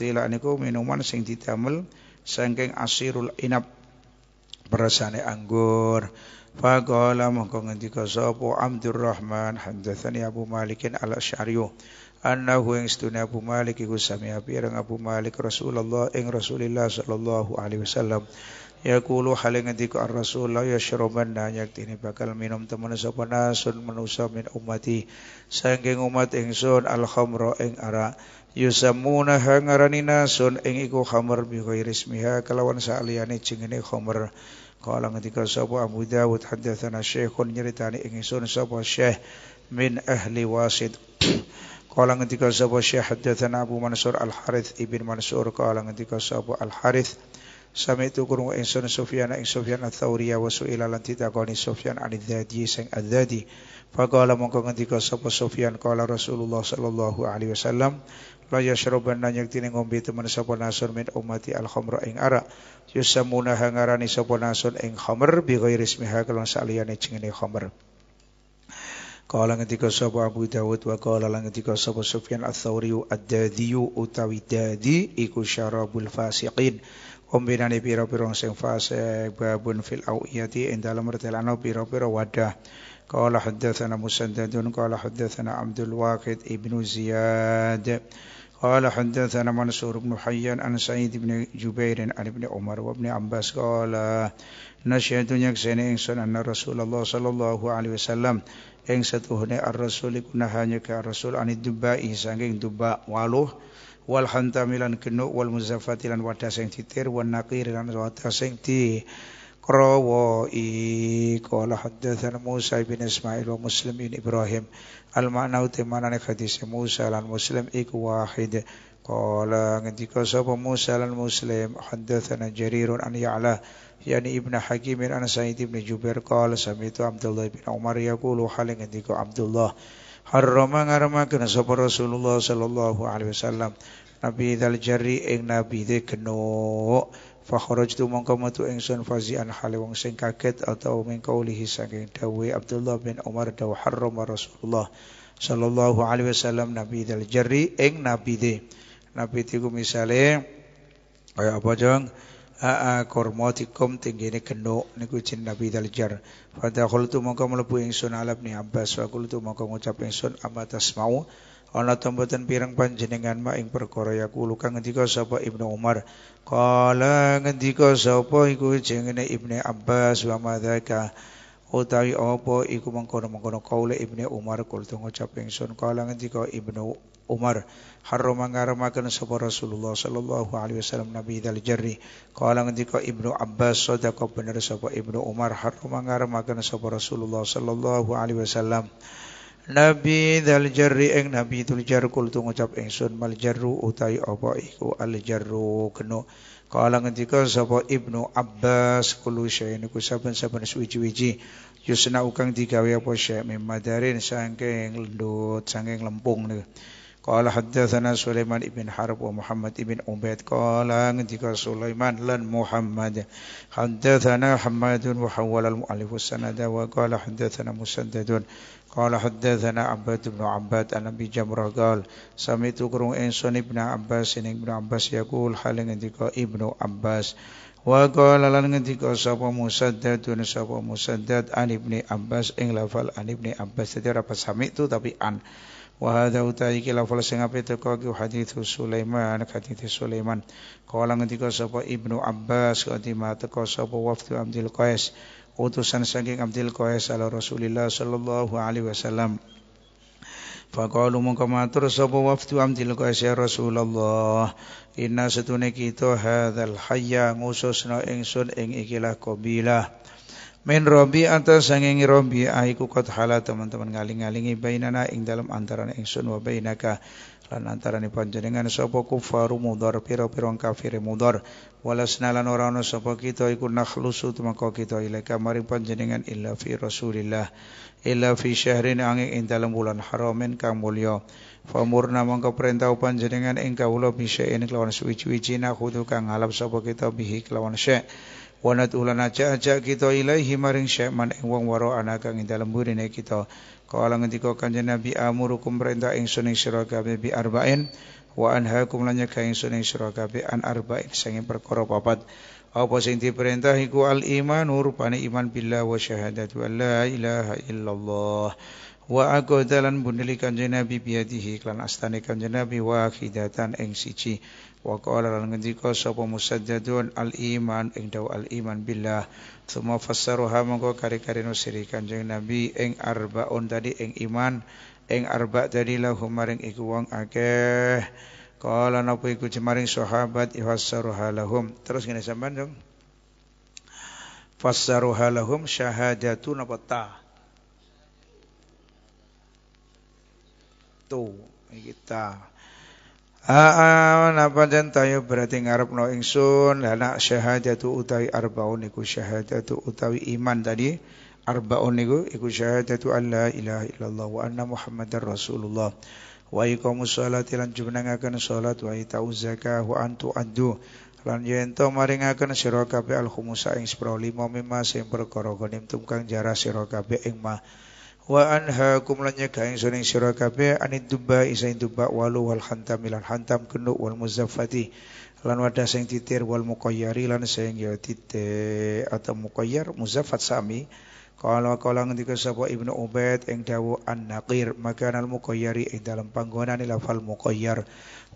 tila niku minuman sing didamel saking asirul inap, perasane anggur faqala mongko ngendika sapa Abdurrahman hadatsani Abu Malikin al-Asy'ari annahu ing sedune Abu Malik iku sami Abu Malik Rasulullah ing Rasulillah sallallahu alaihi wasallam Yaqulu hale ngendika ar-rasul la yashrabanna yaktini bakal minum temen sapa nasun manusa min ummati saking umat ingsun al-khamra ing ara yusamuna ngarani nasun ing iku khamr bi ghairi ismiha kalawan saaliani jenenge khamr Kala ngendika sapa Abu Dawud hadatsana syekhun nyeritani ing ingsun sapa syekh min ahli wasid Kala ngendika sapa syekh hadatsana Abu Mansur al-Harith ibn Mansur kala ngendika sapa al-Harith Sami itu kurung ingsun Sufyan ing Sufyan ats-Tsauri wa su'ila lan ditakoni Sufyan anil dzadi sing adzadi. Faqala mongko ngendika sapa Sufyan kala Rasulullah sallallahu alaihi wasallam la yashraban lan yektine ngombe temen sapa nasun min ummati al-khamra ing arak. Yusamuna hangarani sapa nasun ing khamr bi ghairi ismiha kalon saliyane jenenge khamr. Kala ngendika sapa Abu Dawud wa kala lan ngendika sapa Sufyan ats-Tsauri ad-Dadi utawi Dadi iku syarabul fasiqin Ombinani piro-piro sing fase babun fil auyati ing dalam retelano piro-piro wadah. Qala hadatsana Musaddadun qala hadatsana Abdul Waqid ibnu Ziyad. Qala hadatsana Mansur ibn Hayyan an Sa'id ibn Jubair an ibn Umar wa ibn Abbas qala nasyaitu nyaksene ingsun anna Rasulullah sallallahu alaihi wasallam ing setuhune ar-rasul ibn hanya ke rasul anid dubai sanging dubba waluh wal hantamilan genuk wal muzaffatilan wadah sing titir wan naqir lan wadah sing di Musa bin Ismail wa Muslim bin Ibrahim Al-ma'na utimmanani hadis Musa lan Muslim iku wahid Qala ngendika sapa Musa lan Muslim haddathana Jarirun an Ya'la yani Ibnu Hakim an Sa'id bin Jubair qala sami'tu Abdullah bin Umar yaqulu hal ngendika Abdullah harrama ngaramakeun sapa Rasulullah sallallahu alaihi wasallam Nabi dal jari ing nabi de genuk fakhrajtu mongko metu ingsun fazian hale wong sing kaget atau mengkaulihi saking dawuhe Abdullah bin Umar dawu harrama Rasulullah sallallahu alaihi wasallam nabi dal jari ing nabi de nabi tiku misale kaya apa jong aa kormotikum tinggene genuk niku Nabi Daljar pada khultu mongko mlebu ingsun alab ni Abbas wa khultu mongko ngucap ingsun amma tasmau ana ta mboten panjenengan ma ing perkara yakulu kang ngendika sapa Ibnu Umar kala ngendika sapa iku jenenge Ibnu Abbas wa madzaka utawi apa iku mengkono-mengkono kaule Ibnu Umar kul tu ngucap ingsun kala ngendika Ibnu Umar harrama ngaramakeun sapa Rasulullah sallallahu alaihi wasallam nabi dal jarri qala ngendika Ibnu Abbas sadaqa bener sapa Ibnu Umar harrama ngaramakeun sapa Rasulullah sallallahu alaihi wasallam Nabi dal jarri ing nabi tul jar kul tu ngucap ingsun mal jarru utai apa iku al jarru kena kala ngendika sapa Ibnu Abbas kulu syai'in ku saben-saben suwi-wiji yusna ukang digawe apa syai' mimadarin saking lendut saking lempung niku قال حدثنا سليمان بن حرب ومحمد بن عبيد قال عندك سليمان لن محمد حدثنا حماد وحول المؤلف السند وقال حدثنا مسدد قال حدثنا عباد بن عباد عن أبي جمرة قال سمعت كرم إنسان ابن عباس ابن عباس يقول حال عندك ابن عباس وقال لن عندك سبا مسدد سبا مسدد عن ابن عباس إن لفل عن ابن عباس jadi apa sami itu tapi an Wa hadha utai ki lafal sing ape teko ki hadithu Sulaiman hadithu Sulaiman kala ngendika sapa Ibnu Abbas kadima teko sapa waftu Abdul Qais utusan saking Abdul Qais ala Rasulillah sallallahu alaihi wasallam Faqalu mongko matur sapa waftu Abdul Qais ya Rasulullah inna satune kita hadzal hayya ngususna ingsun ing ikilah kabilah Min robi atau sanging robi aiku kot hala teman-teman ngaling-ngalingi bainana ing dalam antara ingsun wa bainaka lan antaran ni panjenengan sapa kufaru mudhar piro-piro kafir mudar. walasna lan orang ana sapa kita iku nakhlusu maka kita ilaika maring panjenengan illa fi rasulillah illa fi syahrin angin ing dalam bulan haramin kang Famur Famurna mongko perintah panjenengan ing kawula bisa ini kelawan suwi-suwi cina kang ngalap kita bihi kelawan syekh Wanat ulan aja-aja kita ilaihi maring syekh man ing wong waro anak kang ing dalem burine kita kala ngendika kanjeng Nabi amurukum perintah ingsun ing sira kabeh bi arba'in wa anhaakum lan nyegah ingsun ing sira kabeh an arba'in sing perkara papat apa sing diperintah iku al iman rupane iman billah wa syahadatu la ilaha illallah wa aku dalan bundeli kanjeng Nabi biadihi klan astane kanjeng Nabi wa khidatan ing siji wa qala lan ngendika sapa musajjadun al iman ing daw al iman billah summa fassaruha mongko kari-kari nusiri kanjeng nabi ing arbaun tadi ing iman ing arba tadi lahum maring iku wong akeh qala napa iku jemaring sahabat ifassaruha lahum terus ngene sampean dong fassaruha lahum syahadatun apa ta tu kita A'an apa tayo berarti ngarepno ingsun lana syahadatu utawi arbaun iku syahadatu utawi iman tadi arbaun niku iku syahadatu alla ilaha illallah wa anna muhammadar rasulullah wa iqamus sholati lan jumenengaken salat wa itauz zakah wa antu addu lan yento ya to maringaken sira kabeh al khumusa ing 15 mimma sing perkara gonim tumkang jarah sira kabeh ing mah wa anha kum lan nyaga ingsun ing sira kabeh anid duba isa duba walu wal hantam ilal hantam kenuk wal muzaffati lan wadah sing titir wal muqayyari lan sing ya titik atau muqayyar muzaffat sami kalau kala ngendika sapa Ibnu Ubaid ing dawu an-naqir maka al muqayyari ing dalam panggonan lafal muqayyar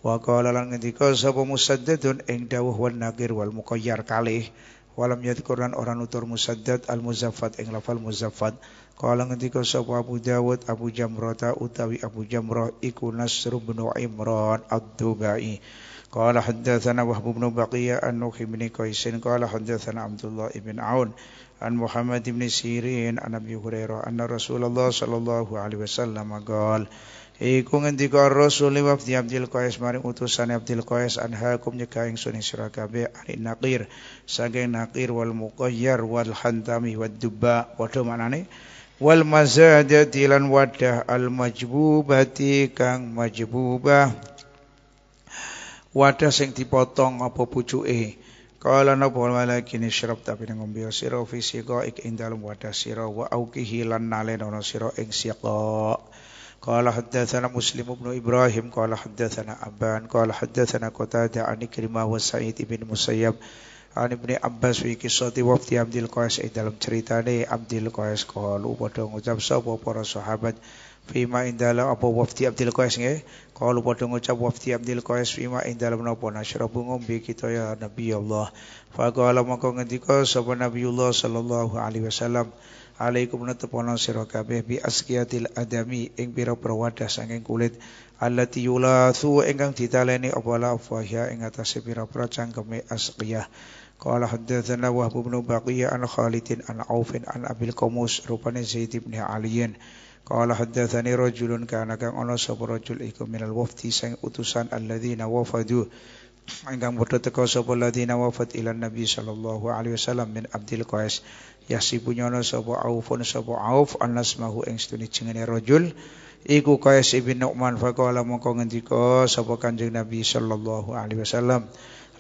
wa qala lan ngendika sapa Musaddadun ing dawuh wan naqir wal muqayyar kalih walam yadhkuran orang nutur musaddad al muzaffat ing lafal muzaffat Kala ngendika sapa Abu Dawud Abu Jamrata utawi Abu Jamrah iku Nasr bin Imran Ad-Dubai. Kala haddatsana Wahb bin Baqiyah an Nuh bin Qaisin kala haddatsana Abdullah ibn Aun an Muhammad ibn Sirin an Abi Hurairah anna Rasulullah sallallahu alaihi wasallam qala Iku ngendika Rasul li di Abdul Qais maring utusan Abdul Qais anhakum nyegah ingsun ing sira kabeh ari naqir saking nakir wal muqayyar wal hantami wad dubba padha manane wal mazadati lan wadah al majbubati kang majbubah wadah sing dipotong apa pucuke Kala napa walakin isyrab tapi ngombe sira fi siqaik ing dalem wadah sira wa auqihi lan nalen ana sira ing siqa Qala haddatsana Muslim ibn Ibrahim qala haddatsana Aban qala haddatsana Qatadah an Ikrimah wa Sa'id ibn Musayyab An Ibni Abbas fi kisati wafti Abdul Qais ing dalam ceritane Abdul Qais qalu padha ngucap sapa para sahabat fima ing dalam apa wafdi Abdul Qais nggih qalu padha ngucap wafdi Abdul Qais fima ing dalam napa nasyrabu ngombe kita ya Nabi Allah faqala maka ngendika sapa Nabiullah sallallahu alaihi wasallam alaikum natapana sira kabeh bi askiyatil adami ing pira wadah saking kulit allati yulathu ingkang ditaleni apa la fahya ing atase pira-pira cangkeme askiyah. قال حدثنا وهب بن بقية عن خالد عن عوف عن أبي القموس ربنا زيد بن علي قال حدثني رجل كان كان أنا سب رجل إكم من الوفد سين أتوسان الذين وفدوا Engkang padha teka sapa ladina wafat ila Nabi sallallahu alaihi wasallam min Abdul Qais yasibunya ana sapa Aufun sapa Auf annasmahu ing stune jenenge rajul iku Qais ibn Nu'man faqala mongko ngendika sapa Kanjeng Nabi sallallahu alaihi wasallam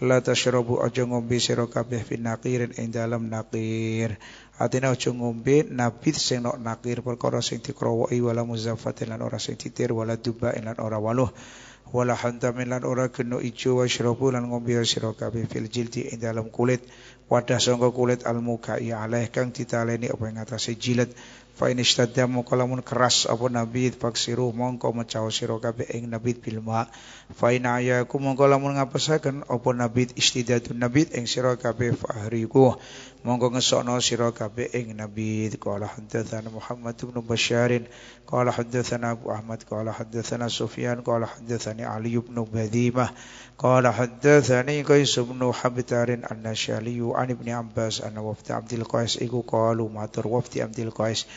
la tashrabu aja ngombe sira kabeh fi nakir. ing dalem naqir atine aja ngombe nabit sing nok naqir perkara sing dikrowoki wala muzaffatin lan ora sing titir wala duba lan ora waluh wala hantamin lan ora geno ijo wa syrabu lan ngombe sira kabeh fil jildi ing dalem kulit wadah sangka kulit al mukai alaih kang ditaleni apa ing atase jilid Fa in istaddamu kalamun keras apa nabi faksiru mongko mecau sira kabeh ing nabi bil Fa in ayaku mongko lamun ngapesaken apa nabi istidadun nabi ing sira kabeh fahriku. Mongko ngesokno sira kabeh ing nabi qala hadatsana Muhammad bin Basharin qala hadatsana Abu Ahmad qala hadatsana Sufyan qala hadatsani Ali bin Badimah qala hadatsani Qais bin habitarin an-Nashali an Ibnu Abbas anna wafd Abdul Qais iku qalu matur wafd Abdul Qais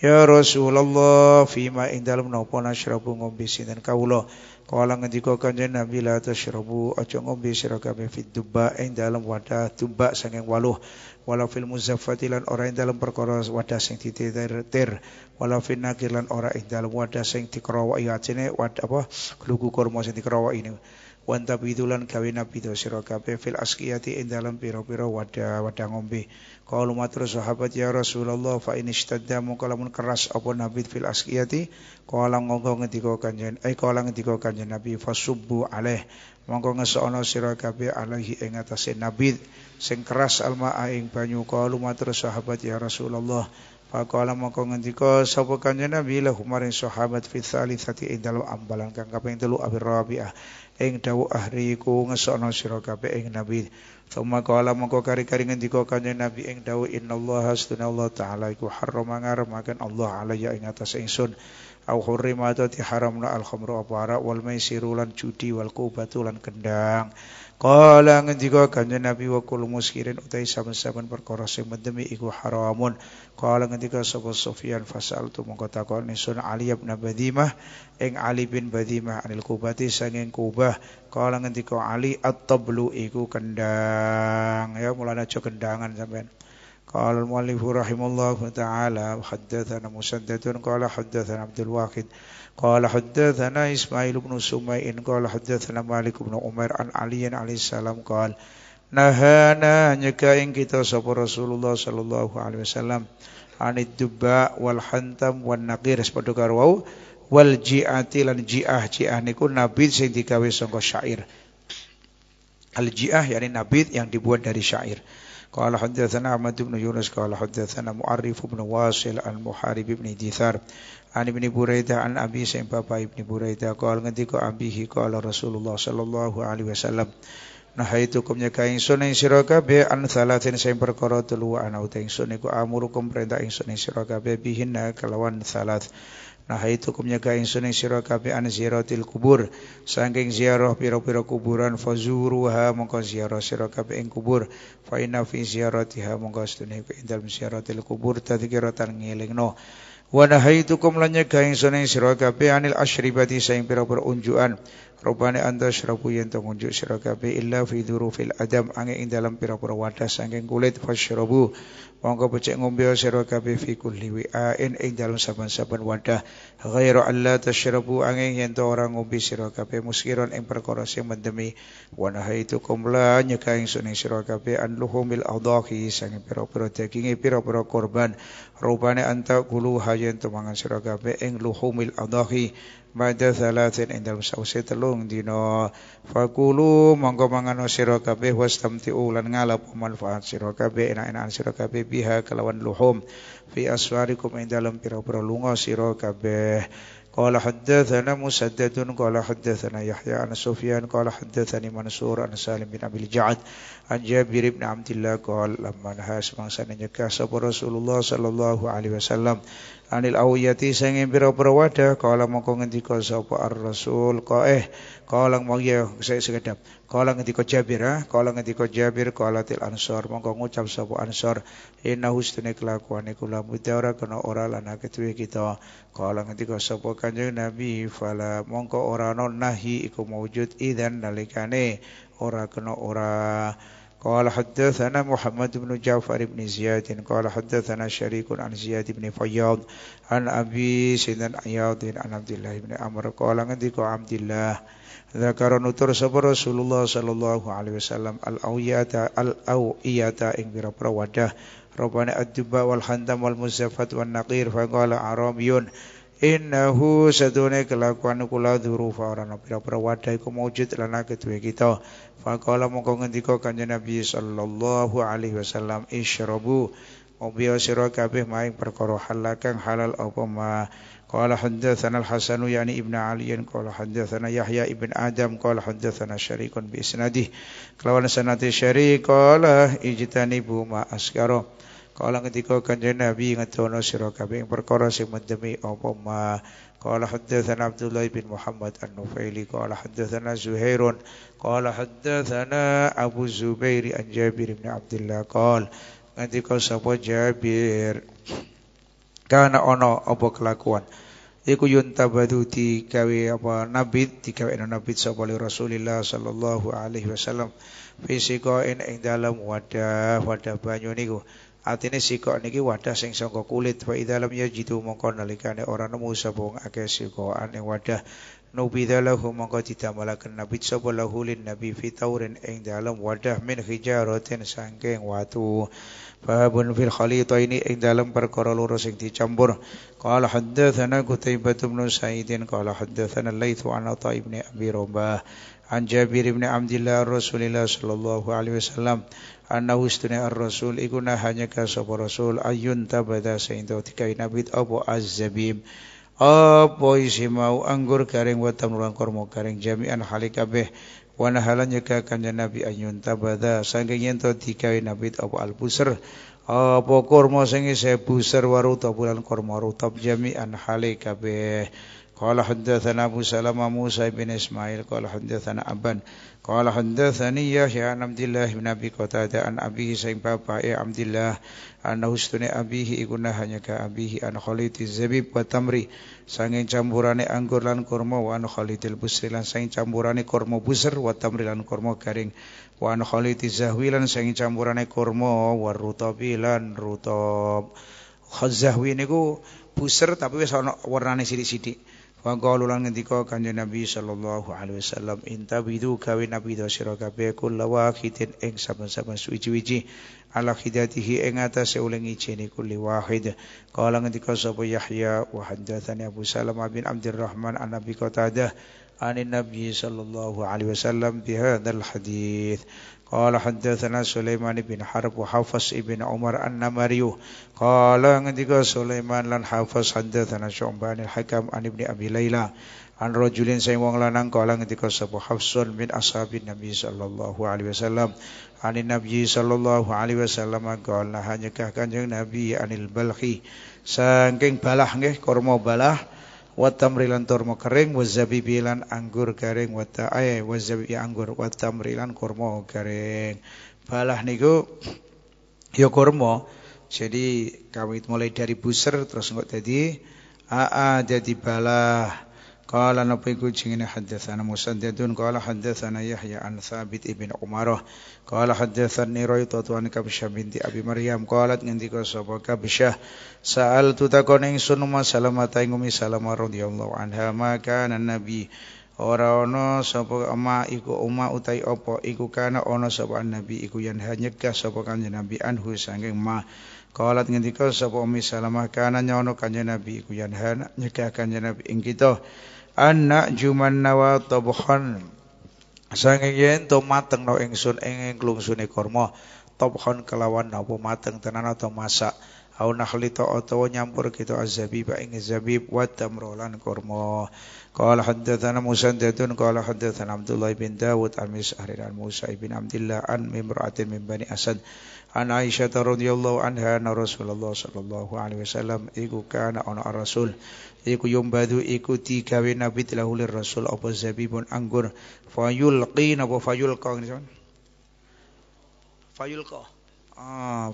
Ya Rasulullah fima ing dalem napa nashrabu ngombe sinten kawula kala ngendika kanjeng Nabi la tashrabu aja ngombe sira kabeh fit dubba ing dalem wadah dubba saking waluh wala fil muzaffati lan ora ing dalem perkara wadah sing ditetir wala fil nakir lan ora ing dalem wadah sing dikerawaki atine wad apa glugu kurma sing dikerawaki ini wanda bidulan gawe nabi do sira kabeh fil asqiyati ing dalem pira-pira wadah wadah ngombe Qalu matur sahabat ya Rasulullah fa in istadda mukalamun keras apa nabi fil asqiyati qala monggo ngendika kanjen eh qala ngendika kanjen nabi fasubbu alaih monggo ngesono sira kabeh alahi ing atase nabi sing keras alma ing banyu qalu matur sahabat ya Rasulullah Pakola moko ngendiko sapa kanjeng Nabi lahum maring sahabat fi salisati ing ambalan kang kaping 3 abir rabi'ah ing dawuh ahri ku ngesokno sira kabeh ing Nabi Thumma qala moko kari-kari ngendiko kanjeng Nabi ing dawuh innallaha astuna Allah taala iku harrama ngaramaken Allah alaiya ing atas ingsun au hurrima atau diharamna al khamru apa arak wal maisiru lan judi wal qubatu lan kendang Kala ngendika kanjeng Nabi wa kullu muskirin utai saben-saben perkara sing medemi iku haramun. Kala ngendika sapa Sufyan tu mongko takon nisun Ali bin Badimah ing Ali bin Badimah anil Kubati sanging Kubah. Kala ngendika Ali at-tablu iku kendang. Ya mulane aja kendangan sampean. قال المؤلف رحمه الله تعالى حدثنا مسدد قال حدثنا عبد الواحد قال حدثنا إسماعيل بن سميء قال حدثنا مالك بن عمر عن علي عليه السلام قال nahana nyekaing kita sapa Rasulullah sallallahu alaihi wasallam anid dubba wal hantam wan naqir sepadha karo wal ji'ati lan ji'ah ji'ah niku nabid sing digawe saka syair al ji'ah yakni nabid yang dibuat dari syair قال حدثنا أحمد بن يونس قال حدثنا معرف بن واصل عن محارب بن دثار عن ابن بريدة عن أبي سنبابا ابن بريدة قال ngandika أبيه قال رسول الله صلى الله عليه وسلم Nahaitu nyeka ingsun ing sira kabeh an salatin sing perkara telu ana uta ingsun iku amurukum perintah ingsun ing sira kabeh bihinna kelawan salat nahaitukum nyaga ingsun ing sira kabeh an ziyaratil kubur sangking ziarah piro-piro kuburan fazuruha mongko ziarah sira kabeh ing kubur fa inna fi ziyaratiha mongko sedene ing dalem ziyaratil kubur tadzkiratan ngelingno wa nahaitukum lan nyaga ingsun ing sira kabeh anil asyribati saing pira piro unjukan Rabbana anda syrabu yang tunjuk syrakabi illa fi dhurufil adam angin ing dalam pira-pira wadah saking kulit fasyrabu mongko pecek ngombe syrakabi fi kulli wi'ain ing dalam saban-saban wadah ghairu alla tasyrabu angin yang to orang ngombe syrakabi muskiron ing perkara sing mendemi hai itu la nyeka ing suning syrakabi an luhumil adahi saking pira-pira daginge pira-pira korban Rabbana anta kulu hayen to mangan syrakabi ing luhumil adahi Bada salatin indal musawsi telung dino Fakulu monggo mangano siro was Wastam ulan ngalap manfaat siro kabe Ina inaan siro kabe biha kalawan luhum Fi aswari indalam pira-pira lunga siro kabe Qala haddathana musaddadun Qala haddathana Yahya an Sufyan Qala haddathani Mansur an Salim bin Abil Ja'ad An Jabir ibn Abdillah Qala lamman has Mangsa ninyakah Sabar Rasulullah sallallahu alaihi wasallam anil awiyati sanging pira-pira wadah kala mongko ngendika sapa ar-rasul eh kala mongko ya saya sekedap kala ngendika Jabir ah kala ngendika Jabir kala til ansor mongko ngucap sapa ansor inna husne kelakuane kula mudara kena ora lan ketuwe kita kala ngendika sapa kanjeng nabi fala mongko ora ana nahi iku maujud idan nalikane ora kena ora قال حدثنا محمد بن جعفر بن زياد قال حدثنا شريك عن زياد بن فياض عن أبي سيدنا عياض عن عبد الله بن عمر قال عندك عبد الله ذكر نتر سبر رسول الله صلى الله عليه وسلم الأويات الأوئيات إن بربر وده ربنا الدباء والخندم والمزفت والنقير فقال عرامي innahu sedune kelakuan kula dhurufa ora ana pira-pira wadah iku maujud lana kedue kita faqala mongko ngendika kanjeng Nabi sallallahu alaihi wasallam isyrabu Obiyo sira kabeh maing perkara halal kang halal apa ma Qala haddatsana al-Hasan yani Ibnu Ali qala haddatsana Yahya ibn Adam qala haddatsana Syarikun bi isnadih kelawan sanate Syarik qala ijtanibu ma askara Kala ngendika kanjeng Nabi ngatono sira kabeh perkara sing mendemi apa ma Qala haddatsana Abdullah bin Muhammad An-Nufaili qala haddatsana Zuhairun qala haddatsana Abu Zubair an Jabir bin Abdullah qala ngendika sapa Jabir kana ono apa kelakuan iku yuntabadu digawe apa nabi tika digawe nabi sapa Rasulullah sallallahu alaihi wasallam fisika ing dalam wadah wadah banyu niku Atine sikok niki wadah sing saka kulit fa idzalam yajidu mongko nalikane ora nemu sapa wong akeh sikokan wadah nubidha lahu mongko didamelaken nabi sapa lahu lin nabi fi taurin ing dalem wadah min hijaratin saking watu babun fil khalita ini ing dalem perkara loro sing dicampur qala haddatsana kutaibah bin sa'idin qala haddatsana laitsu an ibn abi robah an jabir ibn abdillah rasulillah sallallahu alaihi wasallam annahu istuna ar-rasul iku nahanya ka sapa rasul ayun tabada sainta dikai nabit apa azzabim zabib apa isi mau anggur garing wa tamrulan kormo garing jami'an halikabeh wa nahalanya ka nabi ayun tabada saking yen to dikai apa al-busr apa kormo sing isih buser waruta bulan kurma rutab jami'an halikabeh قال حدثنا أبو سلمة موسى بن إسماعيل قال حدثنا أبان قال حدثني يحيى عن عبد الله بن أبي قتادة عن أبيه سين بابا عبد الله أنه استنى أبيه إقنا hanya ke Abihi عن خليط الزبيب والتمر sanging campurane anggur lan kurma wa an khalidil busri lan sanging campurane kurma buser wa lan kormo kering, wa an khalidi zahwi lan sanging campurane kurma wa rutabi rutab khazahwi niku buser tapi wis ana warnane sithik Faqalu lan ngendika Kanjeng Nabi sallallahu alaihi wasallam intabidu kawi nabi do sira kabeh kula wahidin ing saben-saben suci-suci ala khidatihi ing atase uling ijene kulli wahid qala ngendika sapa Yahya wa hadatsani Abu Salamah bin Abdurrahman an Abi Qatadah anin Nabi sallallahu alaihi wasallam bi hadzal hadits قال حدثنا سليمان بن حرب وحفص بن عمر النمري قال ngendika Sulaiman lan Hafs hadatsana Syu'ban al-Hakam an Ibnu Abi Laila an rajulin sing wong lanang kala ngendika sapa Hafsun min ashabin Nabi sallallahu alaihi wasallam anin Nabi sallallahu alaihi wasallam qala hanya Kanjeng Nabi anil balhi saking balah nggih kurma balah wa merilan kormo kering wazabi bilan anggur garing wata ta'ay wazabi anggur wa merilan kormo garing balah niku ya kormo. jadi kami mulai dari buser terus nggak tadi aa jadi balah Qala napa iku jengene haddatsana Musaddadun qala haddatsana Yahya an Sabit ibn Umarah qala haddatsani Raitah an Kabsyah binti Abi Maryam qalat ngendika sapa Kabsyah sa'al tu takon ingsun ma salamata ing Ummi Salamah radhiyallahu anha maka nabi ora ana sapa ama iku uma utai apa iku kana ana sapa nabi iku yen nyegah sapa kanjeng nabi anhu saking ma Kalat ngendika sapa umi Salamah kana nyono kanjeng Nabi iku yanhan nyegah kanjeng Nabi ing kita anak juman nawa tabhan sange yen to mateng no ingsun ing klungsune kurma tabhan kelawan napa mateng tenan atau masak au nakhlita atawa nyampur kita azabib, zabib ing zabib wa tamrolan kurma qala haddatsana musaddadun qala haddatsana Abdullah bin Dawud al-Mis'ari al-Musa bin Abdullah an mimra'atin min bani Asad an Aisyah radhiyallahu anha anna Rasulullah sallallahu alaihi wasallam iku kana ana rasul iku yumbadu iku digawe nabi lahul rasul apa zabibun anggur fayulqina wa fayulqa fayulqa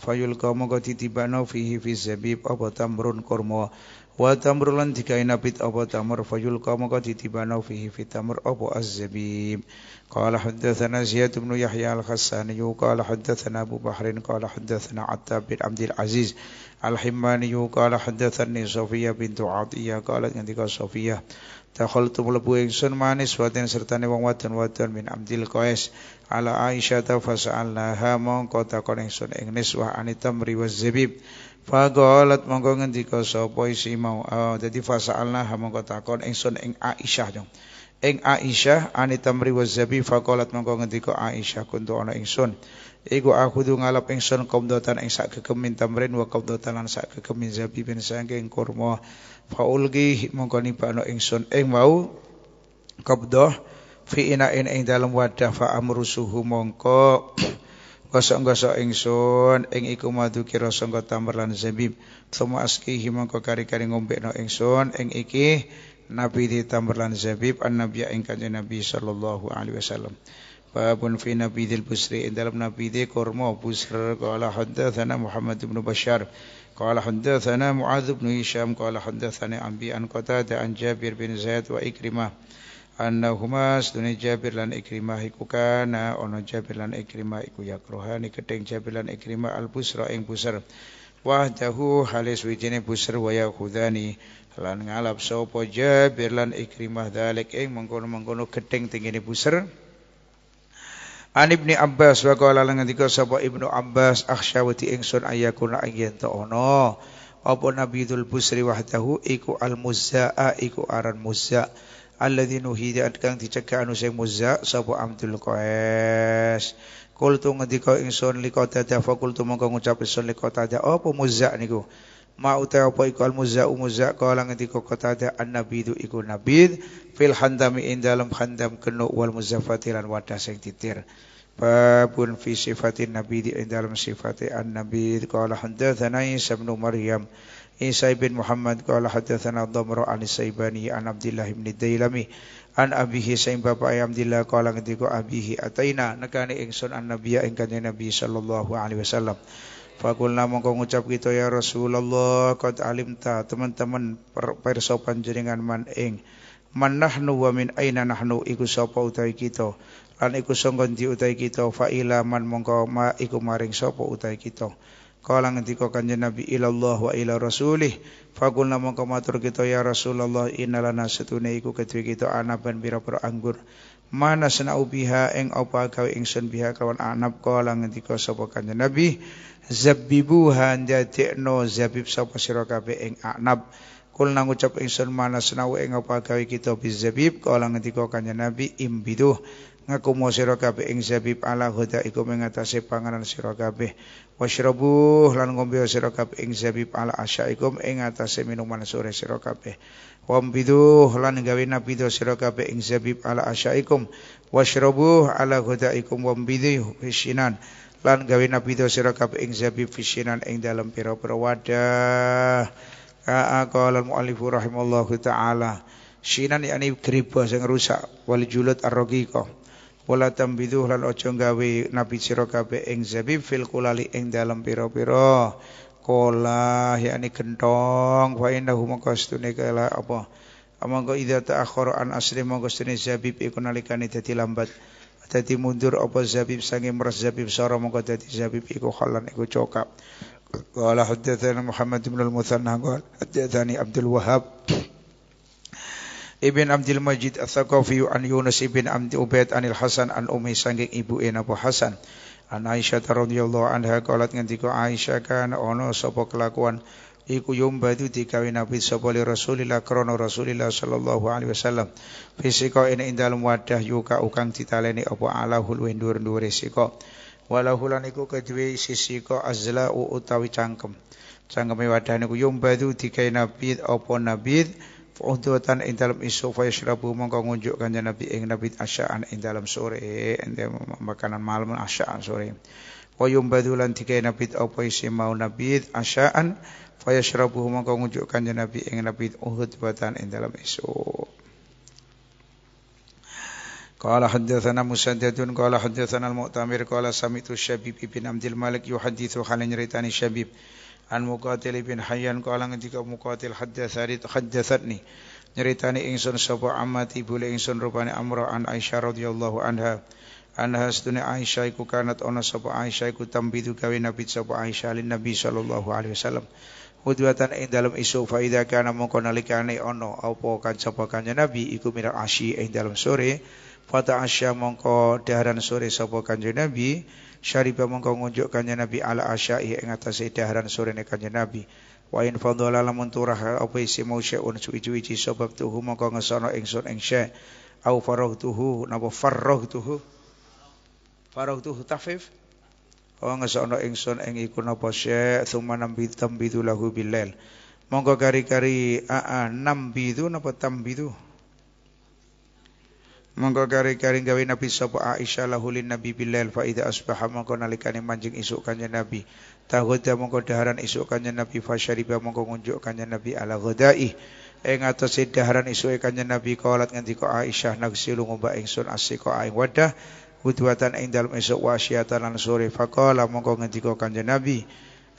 fayul kamu kau titibano fihi fi zabib apa tamrun kurma wa tamrulan lan inapit apa tamr fayul kamu kau titibano fihi fi tamr apa az-zabib قال حدثنا زياد بن يحيى الخساني قال حدثنا أبو بحر قال حدثنا عتاب بن عبد العزيز الحماني قال حدثني صفية بنت عطية قالت ketika tu دخلت buang sun manis watin ni wang wadon wadon min Abdul Qais ala Aisyah ta ha-mongkotakon takon ingsun ing niswa anita mriwa zabib fagalat mongko ngendika sapa isi mau eh, dadi fasalnaha mongko ingsun ing Aisyah jong ing Aisyah anita mriwa zabib fagalat mongko ngendika Aisyah kuntu ana ingsun Iku aku tu ngalap ingsun kaumdotan ing sak kegemin tamrin wa kaumdotan lan sak kegemin zabi bin kurma faulgi mongkoni bano ingsun ing mau kabdoh fi inain ing dalam wadah fa amrusuhu mongko gosok-gosok ingsun ing iku madu kira sangka tamar lan zabib suma askihi mongko kari-kari eng ingsun ing iki nabi di tamar lan zabib an nabi ing kanjeng nabi sallallahu alaihi wasallam Babun fi nabidil busri in dalam nabidi kormo busr qala haddatsana Muhammad ibn Bashar قال حدثنا معاذ بن هشام قال حدثنا عن بي عن قتادة عن جابر بن زيد وإكرمة annahuma humas Jabir lan Ikrimah iku kana ono Jabir lan Ikrimah iku yakrohani kedeng Jabir lan Ikrimah al busra ing buser wahdahu halis wijine buser waya khudani lan ngalap sapa Jabir lan Ikrimah dalik ing mengkono-mengkono gedeng tingine buser An Ibni Abbas wa qala lan ngendika sapa Ibnu Abbas akhsyawati ingsun ayakuna ayyan ta ono apa Nabiyul Busri wahdahu iku al-Muzza'a iku aran Muzza' alladzi nuhida kang dicegah anu sing muzak sapa Abdul Qais kultu ngendika ingsun liko da fakultu mongko ngucap ingsun likota da apa muzak niku ma uta apa iku al u muzak kala ngendika kota da an nabidu iku nabid fil handami ing dalam handam kenu wal muzaffati fatilan wadah sing titir babun fi sifatin nabidi ing dalam sifati an nabid kala hadatsana Isa bin Maryam Isa bin Muhammad qala hadatsana Dhamra an Saibani an Abdullah bin Dailami an abihi saing bapak ayam dilla qala ketika abihi ataina nekane ingsun an nabiya ing kanjeng Nabi sallallahu alaihi wasallam Fakulna mongko ngucap kita ya Rasulullah qad alimta teman-teman pirsa panjenengan man ing man nahnu wa min aina nahnu iku sapa utawi kita lan iku sangka ndi utawi kita fa ila man mongko ma iku maring sapa utawi kita Kala ngendika Kanjeng Nabi ilallah wa ila rasulih. Fakulna mongko matur kita ya Rasulullah innalana setune iku kedue kita anaban pira-pira anggur. Mana senau biha eng apa gawe ingsun biha kawan anab kala ngendika sapa Kanjeng Nabi zabibuha ndadekno zabib sapa sira kabeh ing anab. Kul nang ucap ingsun mana senau ing apa gawe kita bizabib kala ngendika Kanjeng Nabi imbiduh ngaku sira kabeh ing zabib ala huda iku mengatasi panganan sira Washrobu, lan ngombe sira kabeh ing zabib ala asyaikum ing atase minuman sore sira kabeh. Wambidu lan gawe nabido sira kabeh ing zabib ala asyaikum. Washrobu, ala ghadaikum wambidu fisinan lan gawe nabido sira kabeh ing zabib fisinan ing dalem pira-pira wadah. Kaqala al-muallifu rahimallahu taala. Sinan yakni geriba sing rusak wal julud ar wala tambidhu lan aja gawe nabi sira kabeh ing zabib fil kulali ing dalem pira-pira kola yakni gentong fa innahu mongko kala apa mongko idza ta'akhkhara an asri mongko stune zabib iku nalikane dadi lambat dadi mundur apa zabib sange meres zabib sora mongko dadi zabib iku khalan iku cokap qala haddatsana Muhammad bin al-Mutsanna qala haddatsani Abdul Wahab. Ibn Abdul Majid Al-Thaqafi an Yunus ibn Abdi Ubaid anil Hasan an Umi sangking ibu Abu Hasan. An Aisyah radhiyallahu anha qalat ngendika Aisyah kan ono sopo kelakuan iku yumbadu dikawin Nabi sapa li Rasulillah krana Rasulillah sallallahu alaihi wasallam fisika ing dalem wadah yuka ukang ditaleni apa alahul wing dhuwur-dhuwure sika walahulan iku kedue sisi ka azlau utawi cangkem cangkeme wadah niku yumbadu dikawin Nabi apa Nabi Fa'udutan ing dalam isu fa yashrabu mongko ngunjuk kanjeng Nabi ing Nabi asyaan ing dalam sore ing makanan malam asyaan sore. Wa yumbadulan tiga Nabi apa isi mau Nabi asyaan fa yashrabu mongko ngunjuk kanjeng Nabi ing Nabi Uhud batan ing dalam isu. قال حدثنا مسدد قال حدثنا المؤتمر قال سمعت الشبيب بن عبد الملك يحدث حال ريتان الشبيب an Muqatil bin Hayyan kala ngendika Muqatil haddatsari haddatsatni nyeritani ingsun sapa amati bule ingsun rupane Amra an Aisyah radhiyallahu anha anha sedune Aisyah iku kanat ana sapa Aisyah iku tambidu gawe nabi sapa Aisyah lin Nabi sallallahu alaihi wasallam Udwatan ing dalam isu faida kana mongko nalikane ana apa kan sapa kanjeng Nabi iku mira asyi ing dalam sore Fata asya mongko daharan sore sapa kanjeng Nabi, syariba mongko ngunjuk kanjeng Nabi ala asya'i ing atase daharan sore ne kanjeng Nabi. Wa in fadhala lamun turah apa isi mau syai'un suwi-suwi sebab tuhu mongko ngesono ingsun ing syai' au faragtuhu tuhu faragtuhu tuhu tafif Oh ngesono ingsun ing iku napa syai' thumma nambitu lahu bilail. Mongko kari-kari aa nambitu napa nambidu Monggo garing-garing gawe Nabi sapa Aisyah lahulin Nabi Bilal fa idza asbaha mongko nalikane manjing isuk kanjeng Nabi. Tahoda mongko daharan isuk kanjeng Nabi fa syariba mongko ngunjuk kanjeng Nabi ala ghadai. Ing atase daharan isuk kanjeng Nabi kalat ngendika Aisyah nagsilu ngombak ingsun asika aing wadah kudwatan ing dalem isuk wasyatan lan sore faqala mongko ngendika kanjeng Nabi.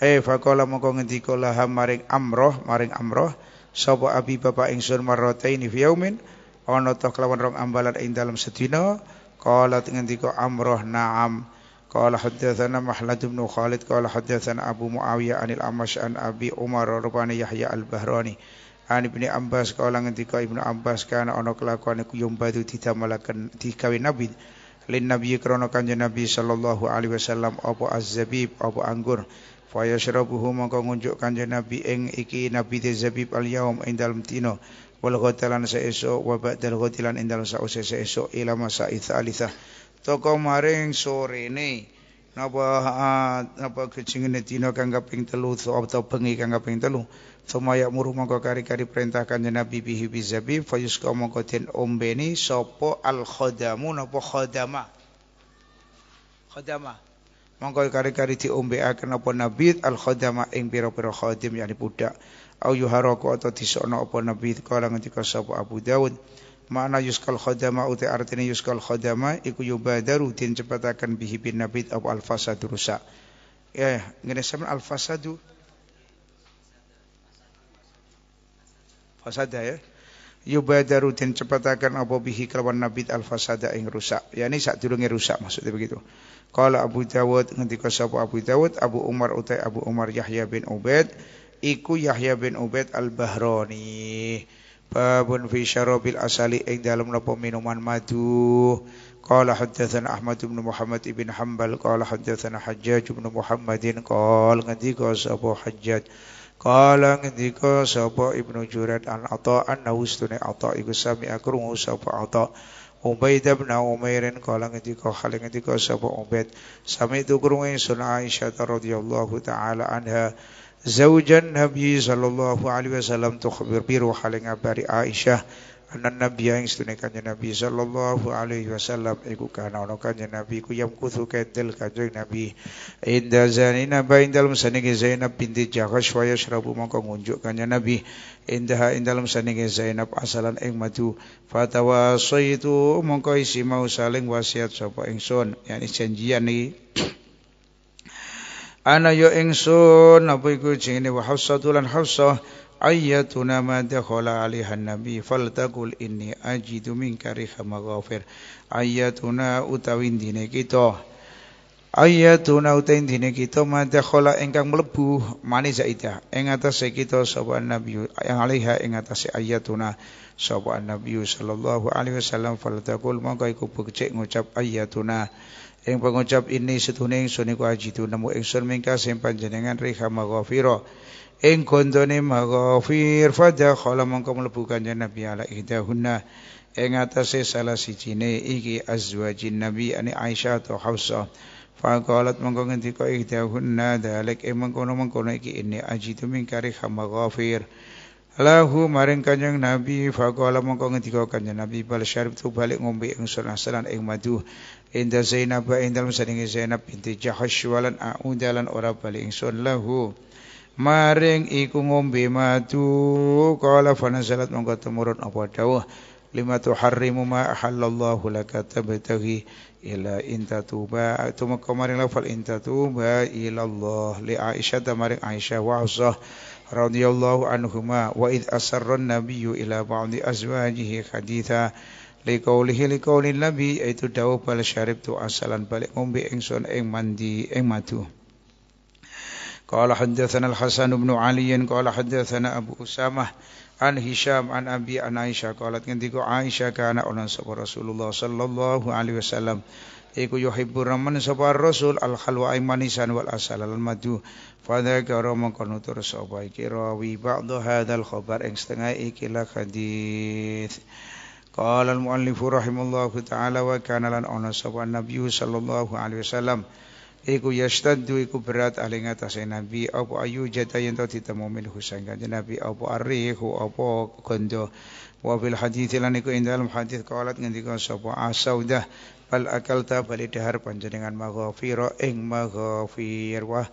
Eh faqala mongko ngendika laha maring amroh maring amroh sapa abi bapak ingsun marrataini fi yaumin ana ta kelawan rong ambalan ing dalam sedina qala ngendika amroh na'am Qala haddatsana Mahlad bin Khalid qala haddatsana Abu Muawiyah anil Amash an Abi Umar rupani Yahya al-Bahrani an Ibnu Abbas qala ngendika Ibnu Abbas kana ana kelakuan iku yumbadu didamelaken digawe Nabi lin Nabi krana kanjeng Nabi sallallahu alaihi wasallam apa az-zabib apa anggur fa yashrabuhu mongko ngunjuk kanjeng Nabi ing iki Nabi de zabib al-yaum ing dalam tino wal ghadalan saesuk wa ba'dal ghadilan indal sause saesuk ila masa itsalisah toko maring ini, napa napa kejengene dina kang kaping 3 pengi bengi kang kaping 3 sumaya muruh mongko kari-kari perintah kanjeng Nabi bihi bizabi fayusqa mongko den ombeni Sopo al khadamu napa khodama. khodama mongko kari-kari akan apa nabid al khodama ing biro pira khodim yani budak au yuharaku atau disono apa nabid kala ngendika sapa Abu Dawud Maana yuskal khodama uti artinya yuskal khodama iku yubadaru din cepatakan bihi bin nabid apa al-fasadu rusak. Ya, ya ngene sama al-fasadu fasada ya yubadaru dan cepatakan apa bihi kelawan nabit al fasada ing rusak saat ya, sak durunge rusak maksudnya begitu Kala Abu Dawud ngendika sapa Abu Dawud Abu Umar utai Abu Umar Yahya bin Ubaid iku Yahya bin Ubaid al Bahrani babun fi syarabil asali ing dalam napa minuman madu qala haddatsana Ahmad bin Muhammad ibn Hanbal qala haddatsana Hajjaj bin Muhammadin qala ngendika sapa Hajjaj Qala ngendika sapa Ibnu Jurad an Atha annahu stune Atha iku sami akrungu sapa Atha Ubaid bin Umairin qala ngendika hal ngendika sapa Ubaid sami itu krungu Aisha Aisyah radhiyallahu taala anha zaujan Nabi sallallahu alaihi wasallam tukhbir biru haling abari Aisyah anan nabiyya ing sedune kanjeng nabi sallallahu alaihi wasallam iku kana ana kanjeng nabi ku yam kudu kendel kanjeng nabi inda zanina ba indal sanige Zainab binti Jahash wa yashrabu mongko ngunjuk kanjeng nabi indah indalum sanige Zainab asalan ing madu fatawasaitu mongko isi mau saling wasiat sapa ingsun yani janjian iki ana yo ingsun apa iku jenenge wa hafsatulan hafsah ayyatuna ma dakhala 'alaiha nabi faltaqul inni ajidu minka riha maghafir ayyatuna utawi dine kita ayyatuna utawi dine kita ma dakhala engkang mlebu mani zaidah ing atase kita sapa nabi yang 'alaiha ing atase ayyatuna sapa nabi sallallahu alaihi wasallam faltaqul mongko iku becik ngucap ayyatuna ing pengucap ini sedune ingsun iku ajidu nemu ingsun mingka sing panjenengan riha maghfira ing gontone fa fadakhala mongko mlebu kanjeng Nabi ala ihdahunna ing atase salah sijine iki azwajin Nabi ani Aisyah atau Hafsah Faqalat mongko ngendika ihdahunna dalik ing eh, mengkono-mengkono iki ini ajitu mingkari maghafir lahu maring kanjeng Nabi faqala mongko ngendika kanjeng Nabi bal syarib tu balik ngombe ingsun asalan ing madu inda Zainab ing dalem sadingi Zainab binti Jahash walan audalan ora balik ingsun lahu maring iku ngombe madu qala fana salat mongko temurun apa dawuh lima harimu ma ahallallahu laka tabtaghi ila inta tuba tuma kemarin lafal inta tuba ila Allah li Aisyah tamaring Aisyah wa Hafsah radhiyallahu anhuma wa id asarra nabiyyu ila ba'di azwajihi haditha liqaulihi liqaulin nabi itu dawuh bal tu asalan balik ngombe ingsun ing mandi ing madu قال حدثنا الحسن بن علي قال حدثنا أبو أسامة عن هشام عن أبي عن عائشة قالت ngendika Aisyah kana ana sapa Rasulullah sallallahu alaihi wasallam iku yuhibbu raman Rasul al khalwa imanisan wal asal al madu fa dzakara mongko nutur sapa iki rawi ba'dha hadal khabar ing setengah iki la hadis qala al taala wa kana lan ana nabiyu sallallahu alaihi wasallam iku yastaddu iku berat ali ngatasé nabi apa ayu jata yen ditemu min husang kanjeng nabi apa arihu apa gondo wa fil hadits lan iku ing dalam hadits qalat ngendika sapa asaudah bal akalta bali dahar panjenengan maghfira ing maghfir wah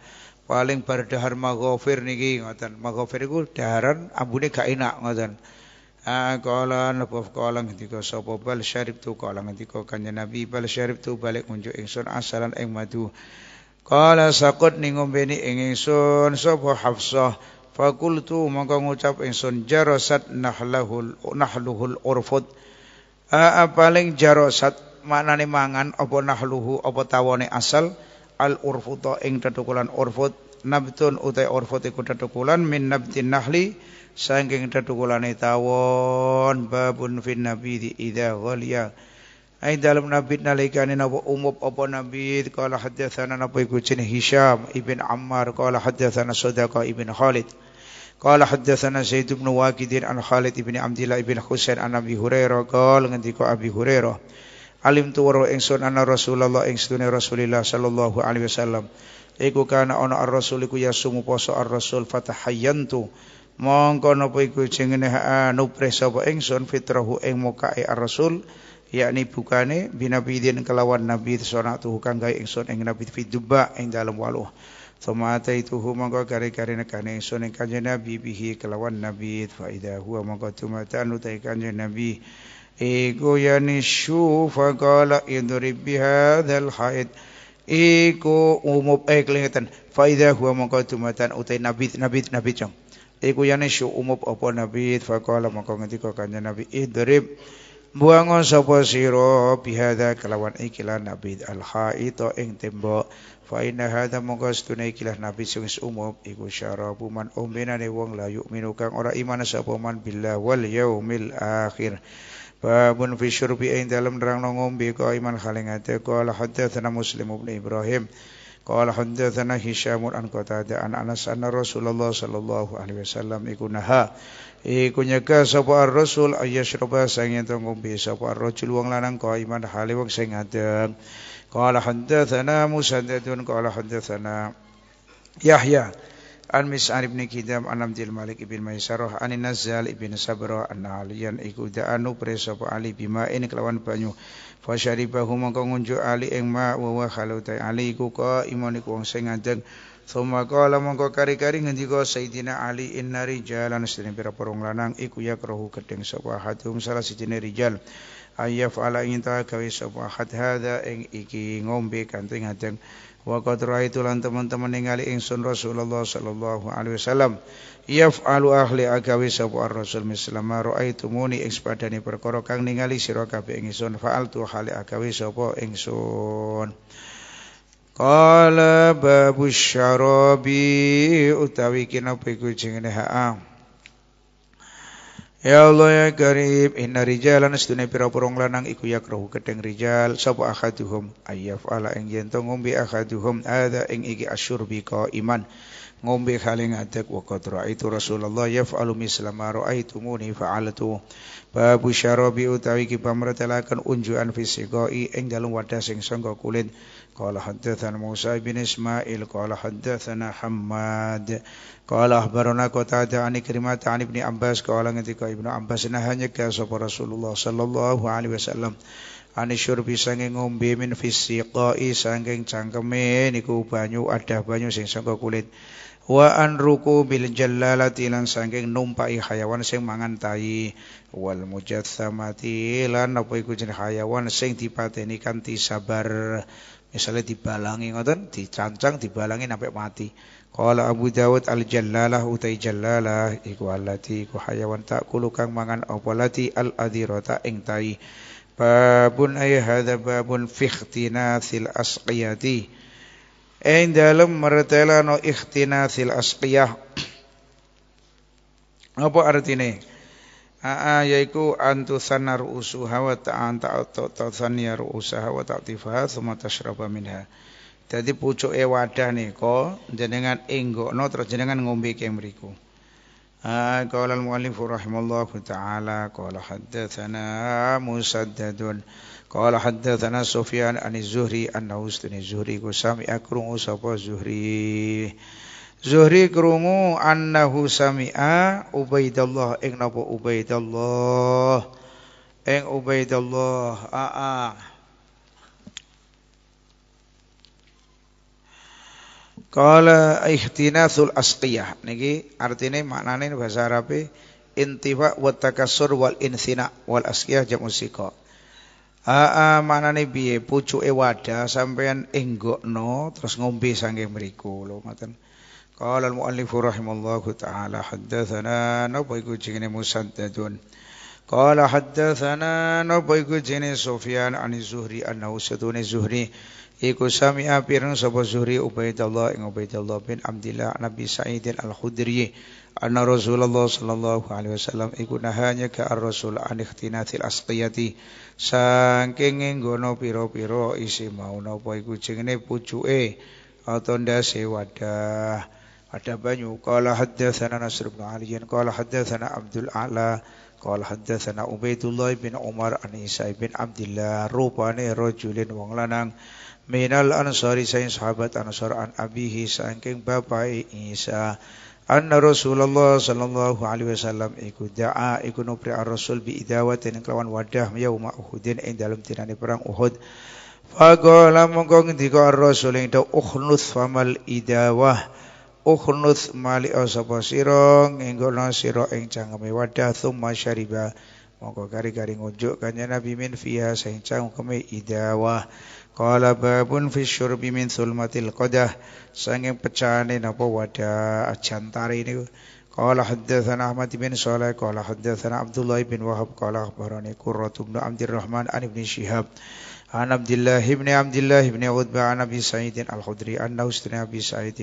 paling berdahar maghfir niki ngoten maghfir iku daharan ambune gak enak ngoten Kala nabuf kala ngendika sapa bal syarib tu kala ngendika kanjeng Nabi bal syarib tu balik unjuk ingsun asalan ing madu. Kala sakut ning ngombeni ing ingsun sapa Hafsah fakultu mongko ngucap ingsun jarasat nahlahul nahluhul urfud. A paling jarasat maknane mangan apa nahluhu apa tawane asal al urfuta ing tetukulan urfud nabtun utai orfot iku tetukulan min nabtin nahli sangking tetukulane tawon babun fin nabi di idza ghalia ai dalam nabi nalikane napa umup apa nabi kala hadatsana napa iku jeneng Hisham ibn Ammar kala hadatsana sodaka ibn Khalid Qala haddatsana Zaid bin Waqid an Khalid ibn Abdullah ibn Husain an Abi Hurairah qala ngendika Abi Hurairah Alim tu waro ingsun ana Rasulullah ing sedune Rasulillah sallallahu alaihi wasallam iku kana ana ar-rasul iku yasumu poso ar-rasul fatahayyantu mongko napa iku jenenge nuprih sapa ingsun fitrahu ing mukae ar-rasul yakni bukane binabidin kelawan nabi sonatuhu kang gawe ingsun ing nabi fidubba ing dalem waluh Thumma ataituhu mongko gare kare nekane ingsun ing kanjeng Nabi bihi kelawan Nabi fa idahu huwa mongko tumatan utai kanjeng Nabi ego yani syufa qala idrib bihadzal haid iku umup eh kelingatan fa idza huwa mongko utai nabi nabi nabi jong iku yane syu umup apa nabi fa qala mongko ngendika kanjeng nabi idrib eh, buango sapa sira bihadza kelawan ikilah nabi al haita ing tembok fa inna hadza mongko setune ikilah nabi sing umub iku syarabu man umbinane wong layu minukang ora iman sapa man billah wal yaumil akhir Babun fi syurbi ain dalam nerang nongom bi ko iman khaling ate ko al hadatsana muslim ibn ibrahim ko al hadatsana hisyam an qata ta anak anak sana rasulullah sallallahu alaihi wasallam ikunaha ikunya iku nyeka ar rasul ayyashruba sang yen to ngombe sapa ar rasul wong lanang ko iman hale wong sing ate ko al hadatsana musaddadun ko al hadatsana yahya An Mis'ar ibn Kidam an Abdul Malik ibn Maisarah an Nazal ibn Sabrah an Aliyan iku da'anu presa Ali bima ini kelawan banyu fa syaribahu mongko ngunjuk Ali ing ma wa wa khalutai Ali iku ka iman iku wong sing ngadeg Thumma qala mongko kari-kari ngendika Sayyidina Ali inna rijalan sedene pira-pira lanang iku yakrahu kedeng sapa hadum salah sijine rijal ayyaf ala ingin ta gawe sapa had hadza ing iki ngombe kanthi ngadeg wa qad raaitu lan teman-teman ningali ingsun Rasulullah sallallahu alaihi wasallam yaf'alu ahli agawi sapa Rasul mislam raaitu muni ing sepadane perkara kang ningali sira kabeh ingsun fa'altu hali agawi sapa ingsun Qala babu syarabi utawi kina iku jenenge ha'a Ya Allah ya karib inna rijalan sedune pira-pira lanang iku yakrahu keteng rijal sapa ahaduhum ayyaf ala ing yen to ngombe ahaduhum ada ing iki asyurbi iman ngombe hale ngadeg wa qad raaitu Rasulullah yaf'alu misla ma raaitumuni fa'altu babu syarabi utawi ki pamretelaken unjuan fisiqai ing dalem wadah sing sangka kulit قال حدثنا موسى بن إسماعيل قال حدثنا حماد قال أخبرنا قتادة عن كلمة عن ابن عباس قال ketika ابن عباس nahanya ka para Rasulullah sallallahu alaihi wasallam ani syurbi sanging ngombe min fisiqai sanging cangkeme niku banyu ada banyu sing saka kulit wa an ruku bil jallalati lan sanging numpai hayawan sing mangan tai wal mujassamati lan apa iku jeneng hayawan sing dipateni kanti sabar Misalnya dibalangi ngoten, dicancang, dibalangi sampai mati. Qala Abu Dawud al-jallalah utai jallalah iku alati ku hayawan takulu kang mangan apa al-adhirata ing tai. Babun ayah hadza babun fi ikhtinasil asqiyati. Ing no mertelano sil asqiyah. Apa artinya? Aa yaiku antusanna ru'usuha wa ta'anta ta'tannya ru'usaha wa ta'tifaha summa tashraba minha. pucuk e wadah nika jenengan enggokno terus jenengan ngombe ke mriku. Ah qala al-muallif rahimallahu taala qala haddatsana musaddadun qala haddatsana Sufyan an Zuhri annahu istani Zuhri ku sami'a zuri. sapa Zuhri. Zuhri krungu annahu sami'a Ubaidallah ing napa Ubaidallah ing Ubaidallah aa Kala ihtinathul asqiyah niki artine maknane bahasa Arabe intifa wa takassur wal insina wal asqiyah jamu siqa Aa maknane piye pucuke wadah sampean enggokno terus ngombe sange mriku lho ngoten قال المؤلف رحمه الله تعالى حدثنا نبيك جن مسدد قال حدثنا نبيك جن سفيان عن الزهري أنه سدون الزهري Iku sami'a pirang sapa Zuhri Ubaidullah ing Ubaidullah bin Abdillah Nabi Sa'id al-Khudri anna Rasulullah sallallahu alaihi wasallam iku nahanya ka ar-rasul an ikhtinatil asqiyati saking nggono pira-pira isi mau napa iku jenenge pucuke atau ndase wadah ada banyu qala haddatsana Nasr bin Ali qala haddatsana Abdul A'la qala haddatsana Ubaidullah bin Umar an Isa bin Abdullah rupane rajulin wong lanang minal ansari saing sahabat ansar an abihi saking bapai Isa anna Rasulullah sallallahu alaihi wasallam iku da'a iku nupri ar-rasul bi idawatin kelawan wadah yauma Uhudin ing dalem dinane perang Uhud faqala mongko dikau ar-rasul ing do famal idawah ukhnuth malika sapa sira ngenggono sira ing cangkeme wadah tsumma syariba mongko kari-kari ngunjuk kanya Nabi min fiha sing cangkeme idawa Kala babun fi syurbi min sulmatil qadah sanging pecahane napa wadah ajantare niku Qala haddatsana Ahmad bin Shalih qala haddatsana Abdullah bin Wahab qala akhbarani Qurratu bin Abdurrahman an ibn Shihab عن عبد الله بن عبد الله بن عتبة عن أبي سعيد الخدري أنه استنى أبي سعيد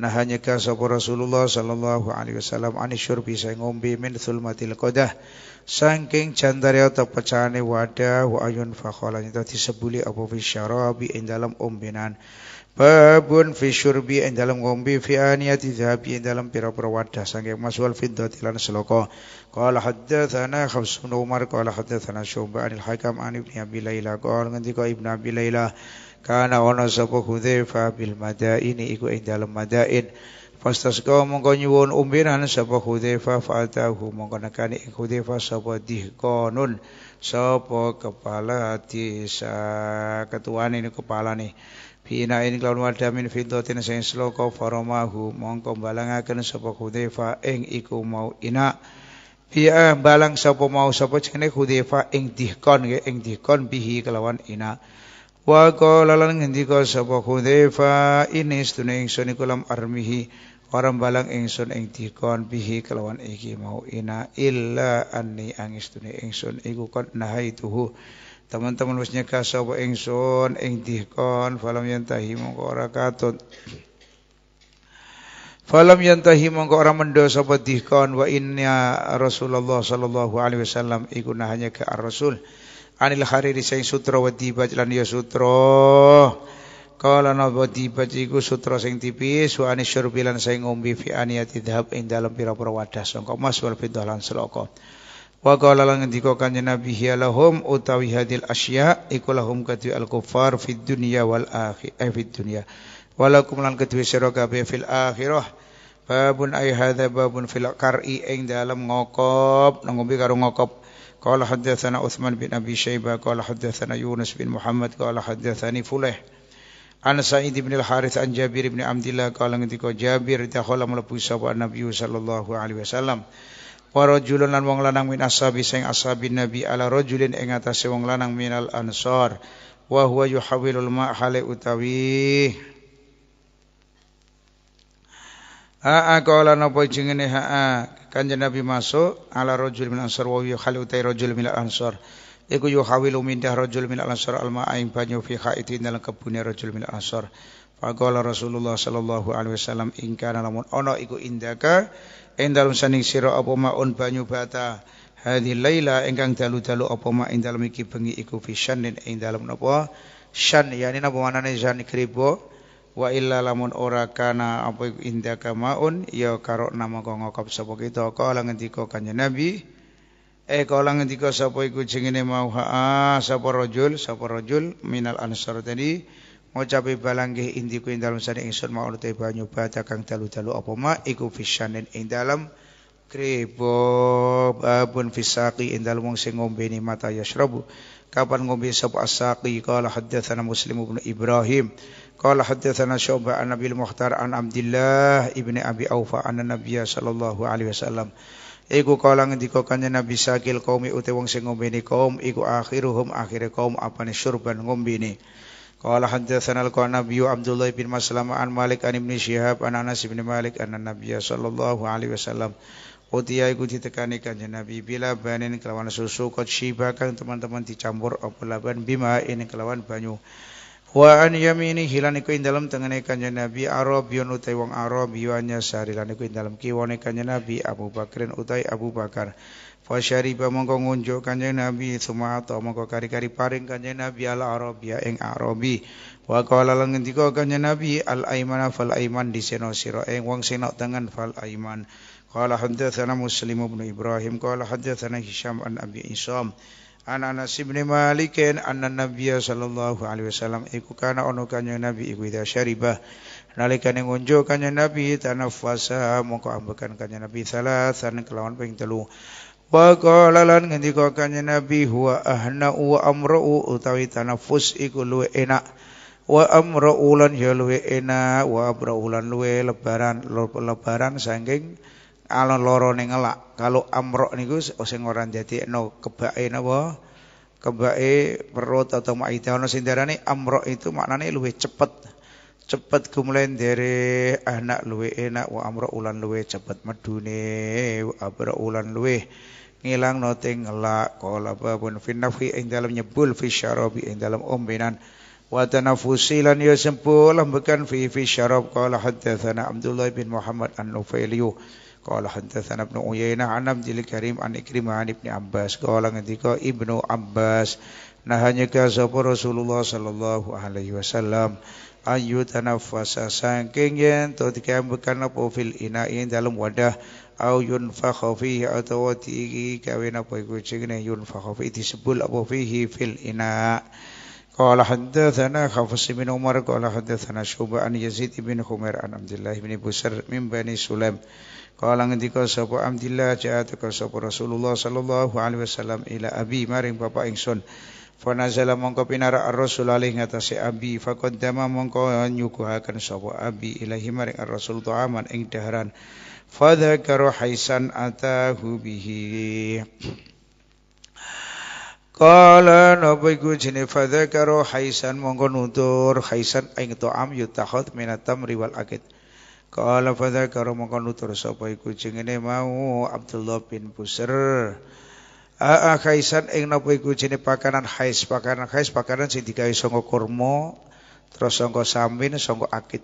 nahanyaka sapa Rasulullah sallallahu alaihi wasallam ani syurbi saya ngombe min thulmatil qadah saking jantare atau pecahane wadah wa ayun fakhalan itu disebuli apa fi syarabi ing dalam ombenan babun fi syurbi ing dalam ngombe fi aniyati dhahabi ing dalam pira-pira wadah saking emas wal fiddati lan seloko qala haddatsana thana bin Umar qala thana Syu'bah anil Hakam an Ibnu Abi Laila qala ngendika Ibnu Abi Laila kana ana sapa Hudzaifah bil madaini iku ing dalem madain fastasqa mongko nyuwun umbiran sapa Hudzaifah fa'atahu mongko nekani ing Hudzaifah sapa dihqanun sapa kepala desa ketuan ini kepala nih Bina ini kelawan wadah min fintotin sayang seloko faromahu mongko balangakan sopa kudefa ing iku mau ina Bia balang sopa mau sopa cengene kudefa ing dihkon ya ing dihkon bihi kelawan ina Wa qala lan ngendika sapa Hudzaifah ini sedune ingsun iku lam armihi orang balang ingsun ing dikon bihi kelawan iki mau ina illa anni angis sedune ingsun iku kon nahaituhu teman-teman wis nyegah sapa ingsun ing dikon falam yantahi mongko ora katut Falam yantahi mongko ora mendo sapa dihkon wa inna Rasulullah sallallahu alaihi wasallam iku nahanya ke ar-rasul anil hariri sing sutra wa dibaj lan ya sutra kala napa dibaj iku sutra sing tipis wa anis bilan lan sing umbi fi aniyati dhab ing dalem pira-pira wadah sangka mas wal bidah lan selaka wa qala lan ngendika kanjeng nabi lahum utawi hadil asya iku lahum kadhi al kufar fid dunya wal akhir eh, fid dunya walakum lan kedue sira kabeh fil akhirah babun ay hadza babun fil qar'i ing dalem ngokop ngombe karo ngokop قال حدثنا عثمان بن أبي شيبة قال حدثنا يونس بن محمد قال حدثني فله عن سعيد بن الحارث عن جابر بن عبد الله قال عندك جابر دخل ملبو سبع النبي صلى الله عليه وسلم ورجل لن وانغ لنان من أصابي سين أصابي النبي على رجل انغتاس وانغ لنان من الأنصار وهو يحول الماء حالي أتويه Ha'a qala napa jengene ha'a Kanjeng Nabi masuk ala rajul min ansar wa huwa khalu tay rajul min ansar iku yuhawilu mindah rajul min ansar alma ing banyu fi haiti dalam kebune rajul min ansar Faqala Rasulullah sallallahu alaihi wasallam ingkana lamun ana iku indaka ing dalem saning sira apa maun banyu bata hadi laila ingkang dalu-dalu apa ma ing dalem iki bengi iku fisan ing dalem napa syan yani napa manane zan kribo wa illa lamun ora kana apa indaka maun ya karo nama kok ngokap sapa kita kala ngendika kanjeng Nabi eh kala ngendika sapa iku jenenge mau ha sapa rajul sapa rajul minal ansar tadi ngucapi balanggih indiku ing dalem sane ingsun mau te banyu bata kang dalu-dalu apa ma iku fisanin ing dalem krebo babun fisaqi ing dalem wong sing ngombeni mata yasrabu kapan ngombe sapa asaqi qala haddatsana muslim ibn ibrahim Qala haddatsana Syu'bah an Nabil Mukhtar an Abdullah ibni Abi Aufa anna Nabiya sallallahu alaihi wasallam Iku kala ngendika kanjeng Nabi sakil kaum ute wong sing ngombene kaum iku akhiruhum akhire kaum apane syurban ngombene. Qala haddatsana al-Qanabi Abdullah bin Maslamah an Malik an Ibnu Syihab an Anas bin Malik anna Nabiya sallallahu alaihi wasallam Utia iku ditekani kanjeng Nabi bila banin kelawan susu kot shiba kang teman-teman dicampur apa laban bima ini kelawan banyu. Wa an yaminihi lan iku ing dalem tengene kanjeng Nabi Arabion utai wong Arab yuanya sari lan iku ing dalem kiwane kanjeng Nabi Abu Bakrin utai Abu Bakar. Fa syariba mongko ngunjuk kanjeng Nabi sumata mongko kari-kari paring kanjeng Nabi al Arabia ing Arabi. Wa qala lan ngendika kanjeng Nabi al aimana fal aiman diseno sira ing wong senok tangan fal aiman. Qala hadatsana Muslim ibn Ibrahim qala hadatsana Hisham an Abi Isam. An Anas bin Malik anna Nabiya sallallahu alaihi wasallam iku kana ono kanjeng Nabi iku ida syaribah nalika ning unjuk kanjeng Nabi tanaffasa mongko ambekan kanjeng Nabi salasan kelawan ping telu wa qala lan ngendika kanjeng Nabi huwa ahna wa amru utawi tanaffus iku luwe enak wa amru lan ya luwe enak wa ulan luwe lebaran lebaran saking alon loro ning ngelak kalau amrok niku oh, sing ora dadekno kebake napa kebake perut atau maite ana sing diarani amrok itu maknane luwih cepet cepet kumlen dari anak luwe enak wa amro ulan luwe cepet medune wa ulan luwe ngilang noting ngelak kola babun finnafi ing dalam nyebul fi syarabi ing dalam ombenan وتنفسي لن يسمو لمكن في في الشراب قال حدثنا عبد الله بن محمد النفيلي قال حدثنا ابن عيينة عن عبد الكريم عن إكرمة عن ابن عباس قال عندك ابن عباس نهانيك كذب رسول الله صلى الله عليه وسلم أن يتنفس سانكين تدك أمكان أبو في الإناء دلم وده أو ينفخ فيه أو تيكي كوين أبو يكوشين ينفخ فيه تسبل أبو فيه في الإناء قال حدثنا حفص بن عمر قال حدثنا شعبة عن يزيد بن حمير عن عبد Busar بن بسر من بني ngendika sapa Abdillah ja'ataka sapa Rasulullah sallallahu alaihi wasallam ila abi maring bapak ingsun fana mongko pinara ar-rasul alih ngatasi abi faqaddama mongko nyuguhaken sapa abi ilahi maring ar-rasul ta'aman ing daharan karo haisan atahu bihi Qala napa iku jene karo haisan mongko nutur haisan ing to am minat tamri wal akid. Qala karo mongko nutur sapa iku jengene mau Abdullah bin Busr. Aa haisan ing napa iku jene pakanan hais, pakanan hais pakanan sing digawe saka kurma terus songko samin songko akid.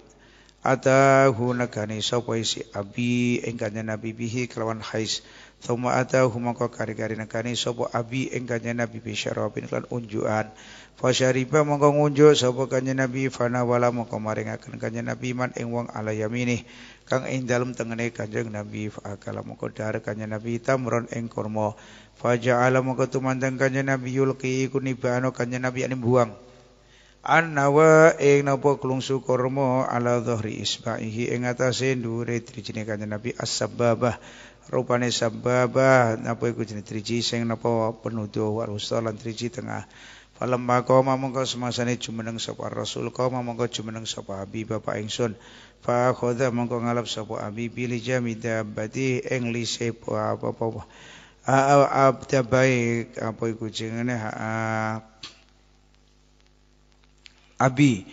Atahu negani sapa isi abi ing kanjeng Nabi bihi kelawan hais. Thumma atahu mongko kari-kari nekani sapa abi engkanya Nabi bisyarabin lan unjukan. Fasyariba mongko ngunjuk sapa kanya Nabi fana wala mongko maringaken kanya Nabi man ing wong ala yamini. kang ing dalem tengene kanjeng Nabi fakala mongko dar kanya Nabi tamron ing kurma. Faja'ala mongko tumandang kanya Nabi yulki kunibano kanya Nabi anim buang. annawa ing napa klungsu kormo ala dhahri isbahi ing atase dhuwure drijine kanjeng Nabi as-sababah rupane sababah napa iku jeneng driji sing napa penudu warusta lan driji tengah falamma qoma mongko semasane jumeneng sapa rasul qoma mongko jumeneng sapa abi bapak ingsun fa khodha mongko ngalap sapa abi pilih jamida badi ing lise apa apa apa baik apa iku jenenge abi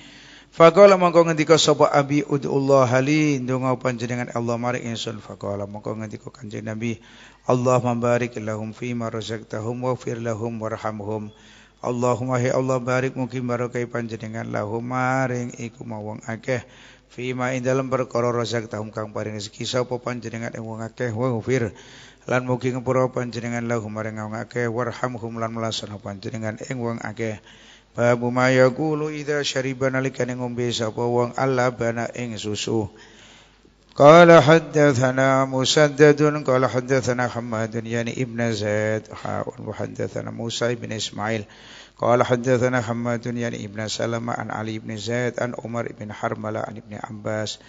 Faqala mongko ngendika sapa Abi udullah hali ndonga panjenengan Allah maring ingsun faqala mongko ngendika Kanjeng Nabi Allah mabarik lahum fi ma razaqtahum wa fir lahum warhamhum Allahumma hi Allah barik mugi barokai panjenengan lahum maring iku mawong akeh fi ma ing dalem perkara razaqtahum kang paring rezeki sapa panjenengan ing wong akeh wa fir lan mugi ngepura panjenengan lahum maring wong akeh warhamhum lan melasan panjenengan ing wong akeh Babu mayakulu ida syariban alikan yang ngombe sapa wang Allah bana ing susu. Qala haddathana musaddadun qala haddathana hamadun yani ibn Zaid haun wa haddathana Musa ibn Ismail. Qala haddathana hamadun yani ibn Salama an Ali ibn Zaid an Umar ibn Harmala an ibn Abbas.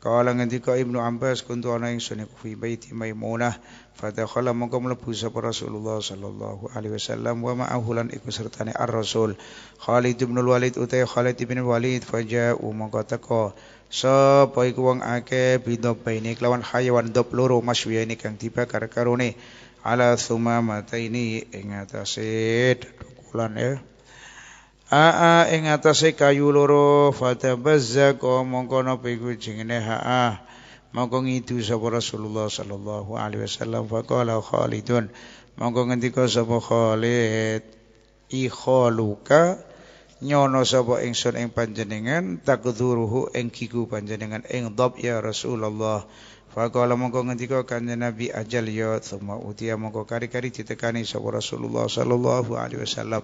Kala ngendika Ibnu Abbas kuntu ana ingsun iku fi baiti Maimunah fadakhala mongko mlebu sapa Rasulullah sallallahu alaihi wasallam wa ma'ahu lan iku sertane Ar-Rasul Khalid bin Walid utai Khalid bin Walid faja'u mongko teko sapa iku wong akeh bidobaini kelawan hayawan dop loro masywiyaini kang dibakar karone ala sumamataini ing atase dukulan ya Aa ing atase kayu loro fatabazzaqa mongko nopo iku jenenge haa mongko ngidu sapa Rasulullah sallallahu alaihi wasallam faqala Khalidun mongko ngendika sapa Khalid ikhaluka nyono sapa ingsun ing panjenengan takdzuruhu ing kiku panjenengan ing dhab ya Rasulullah Faqala mongko ngendika kanjeng Nabi ajal ya tsumma utia mongko kari-kari ditekani sapa Rasulullah sallallahu alaihi wasallam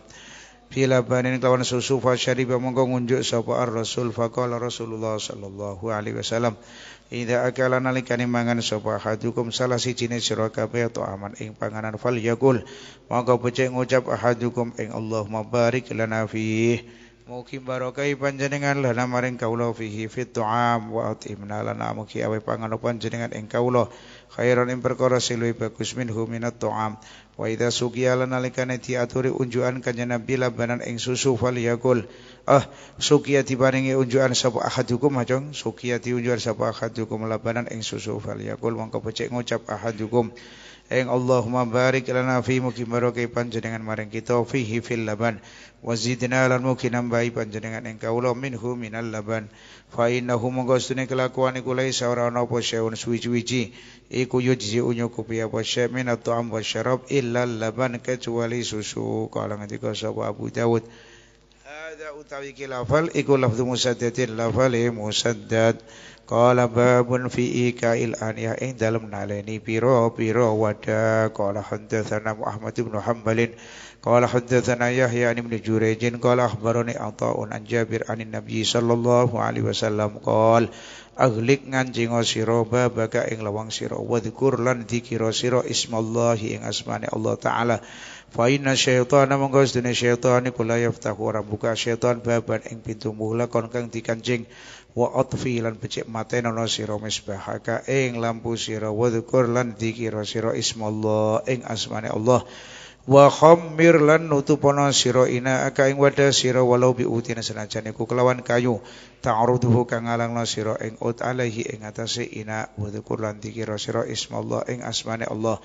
Bilabanin kelawan susu fa syariba mongko ngunjuk sapa ar-rasul faqala Rasulullah sallallahu alaihi wasallam Ida akala nalikane mangan sapa ahadukum salah si sijine sira kabeh atau aman ing panganan fal yakul mongko becik ngucap ahadukum ing Allah mabarik lana fihi Mugi barokai panjenengan lana maring kaulah fihi fit tu'am wa atimna lana mugi awe panganan panjenengan ing kaula khairan ing perkara siluwi bagus min minat tu'am Wa idza suqiya lan alikane diaturi unjukan kanjeng Nabi labanan ing susu fal yakul. Ah, Sugiya diparingi unjuan sapa ahadukum macam Sugiya diunjukan sapa ahadukum labanan ing susu fal yakul mongko becik ngucap ahadukum. Eng Allahumma barik lana fi mugi maroke panjenengan maring kita fihi fil laban wazidna lan mugi nambahi panjenengan ing kawula minhu minal laban fa innahu monggo sune kelakuan iku laisa ora ana apa syai'un suwi suwiji iku yujzi unyukupi apa syai' min at'am syarab illa laban kecuali susu kala ngendika sapa Abu Dawud ada utawi kilafal iku lafdhu musaddadin lafale musaddad Qala babun fi ika'il aniyah ing dalam naleni piro piro wada qala hadatsana Muhammad bin Hambalin qala hadatsana Yahya bin Jurayj qala akhbarani Athaun an Jabir anin Nabi sallallahu alaihi wasallam kal Aglik nganjingo siro babaga ing lawang siro Wadhkur lan dikira siro ismallahi ing asmani Allah Ta'ala Fa inna syaitana mongko sedene syaitani kula yaftahu ora buka syaitan baban ing pintu muhlakon kang dikanjing wa atfi lan becik matenono sira misbahaka ing lampu sira wa dzkur lan dzikira sira ismallah ing asmane Allah wa khammir lan nutupono sira ina aka ing wadah sira walau bi utina senajan iku kelawan kayu ta'aruduhu kang alangno sira ing ut alaihi ing atase ina wa dzkur lan dzikira sira ismallah ing asmane Allah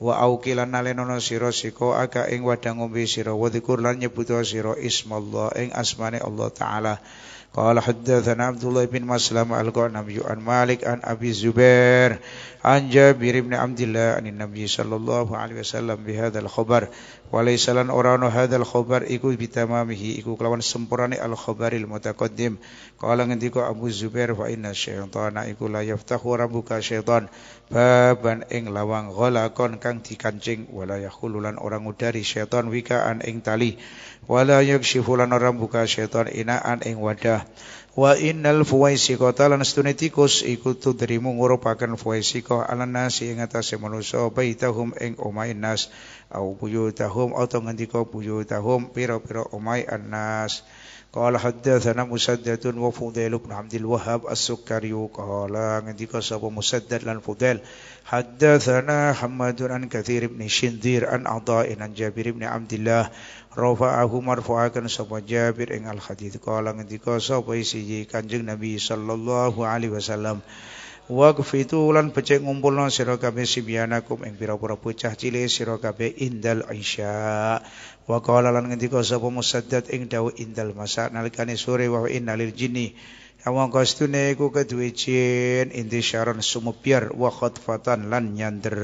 wa aukilan nalenono sira siko aka ing wadah ngombe sira wa dzkur lan nyebuta sira ismallah ing asmane Allah taala قال حدثنا عبد الله بن مسلم القعنبي عن مالك عن أبي الزبير عن جابر بن عبد الله عن النبي صلى الله عليه وسلم بهذا الخبر وليس لن أران هذا الخبر إكو بتمامه إكو كلوان سمبران الخبر المتقدم قال عندك أبو الزبير فإن الشيطان إكو لا يفتح ربك شيطان baban ing lawang golakon kang dikancing wala yakhululan orang udari syaitan wikaan ing tali wala yakshifu lan ora buka setan inaan ing wadah wa innal fuwaisika talan stune tikus iku ngurupakan ngurupaken fuwaisika ala nasi ing atase manusa baitahum ing omahe nas au buyutahum atau ngendika buyutahum Piro pira omahe annas قال حدثنا مسدد وفضيل بن عبد الوهاب السكري قال عندك كسب مسدد لن فضيل حدثنا حماد عن كثير بن شندير عن عطاء عن جابر بن عبد الله رفعه مرفوعا كان سبا جابر إن الحديث قال عندك كسب سيدي كان جن النبي صلى الله عليه وسلم wa gfidu lan becik ngumpulna sira kabeh sibyanakum ing pira-pira bocah cilik sira kabeh indal isya wa qala lan ngendika sapa musaddad ing indal masa nalikane sore wa innalil jinni Awang ya kastune iku kedue jin intisyaron sumupyar wa khatfatan lan nyander.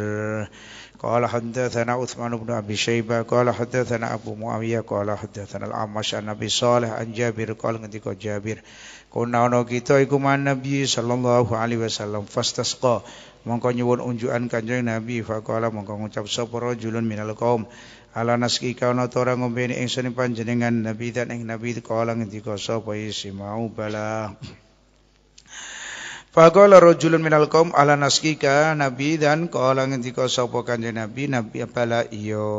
Qala hadatsana Utsman bin Abi Syaibah qala hadatsana Abu Muawiyah qala hadatsana Al-Amash an Nabi Shalih an Jabir qala ngendika Jabir Kuna ana kita iku Nabi sallallahu alaihi wasallam fastasqa. Mongko nyuwun unjukan Kanjeng Nabi faqala mongko ngucap sapa rajulun minal qaum ala naski kana tora ngombe ngombeni ingsun panjenengan Nabi dan ing Nabi kala ngendika sapa mau bala. Faqala rajulun minal qaum ala naskika Nabi dan kala ngendika sapa Kanjeng Nabi Nabi bala iyo.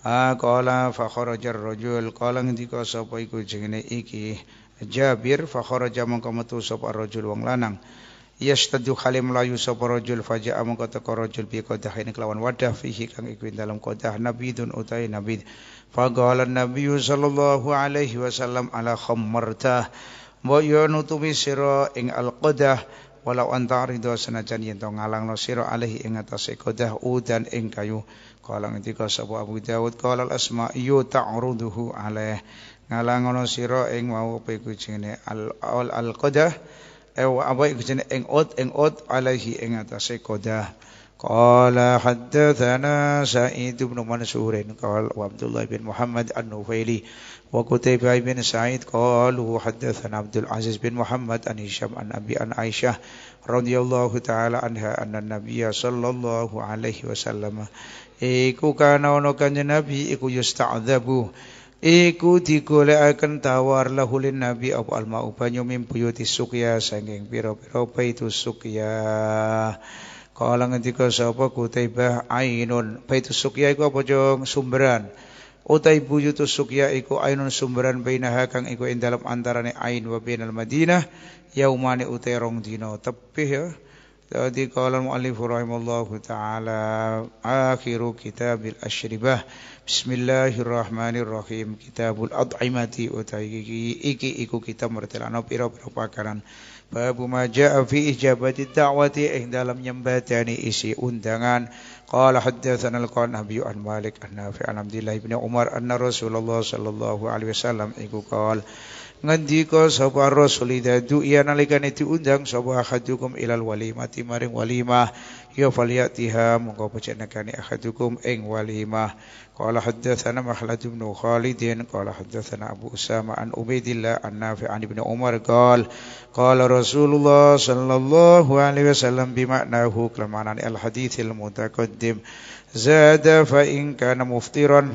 Ah kala fakharajar rajul kala ngendika sapa iku jenenge iki Jabir fa kharaja mongko metu sapa rajul wong lanang yastadu khali melayu sapa rajul faja mongko teko rajul bi ini kelawan wadah fihi kang iku dalam qadah nabidun utai nabid faqala nabi sallallahu alaihi wasallam ala khammartah wa yanutubi sira ing al qadah walau antarida senajan yen to ngalangno sira alaihi ing atase qadah udan ing kayu kala ngendika sapa Abu Dawud qala al yuta ta'ruduhu alaihi ngalangono sira ing mau apa iku al al, al qadah ewa eh, apa iku jenenge ing od ing od alaihi ing atase qadah qala haddatsana sa'id ibn mansur qala wa abdullah bin muhammad an-nufaili wa kutayba bin sa'id qalu haddatsana abdul aziz bin muhammad an hisham an abi an aisyah radhiyallahu taala anha anna nabiyya sallallahu alaihi wasallam iku kana ono kanjeng nabi iku yusta'dzabu iku digolekaken tawar lahulin nabi apa almau banyu mim buyuti sukya sanging pira-pira baitu sukya Kala ngendika sapa Kutaibah ainun baitu sukya iku apa jong sumberan Utai buyutu sukya iku ainun sumberan bainaha kang iku ing dalam antarane ain wa bainal Madinah yaumane utai rong dina tepih ya Tadi qala al-muallif rahimallahu taala akhiru kitabil asyribah Bismillahirrahmanirrahim Kitabul ad'imati utaiki oh, iki iku kitab mertelano pira-pira pakaran Babu ma fi ijabati da'wati ing dalam nyembatani isi undangan Qala haddatsana al-Qanabi an Malik an Nafi' an bin Umar anna Rasulullah sallallahu alaihi wasallam iku kala ngendika sapa rasul idadu ya nalikane diundang sapa ahadukum ilal walimati maring walimah ya falyatiha mongko pecenekane ahadukum ing walimah qala haddatsana mahlad ibn khalid qala haddatsana abu usama an ubaidillah an nafi' an ibnu umar qala qala rasulullah sallallahu alaihi wasallam bima'nahu kelamanan al haditsil mutaqaddim zada fa in kana muftiran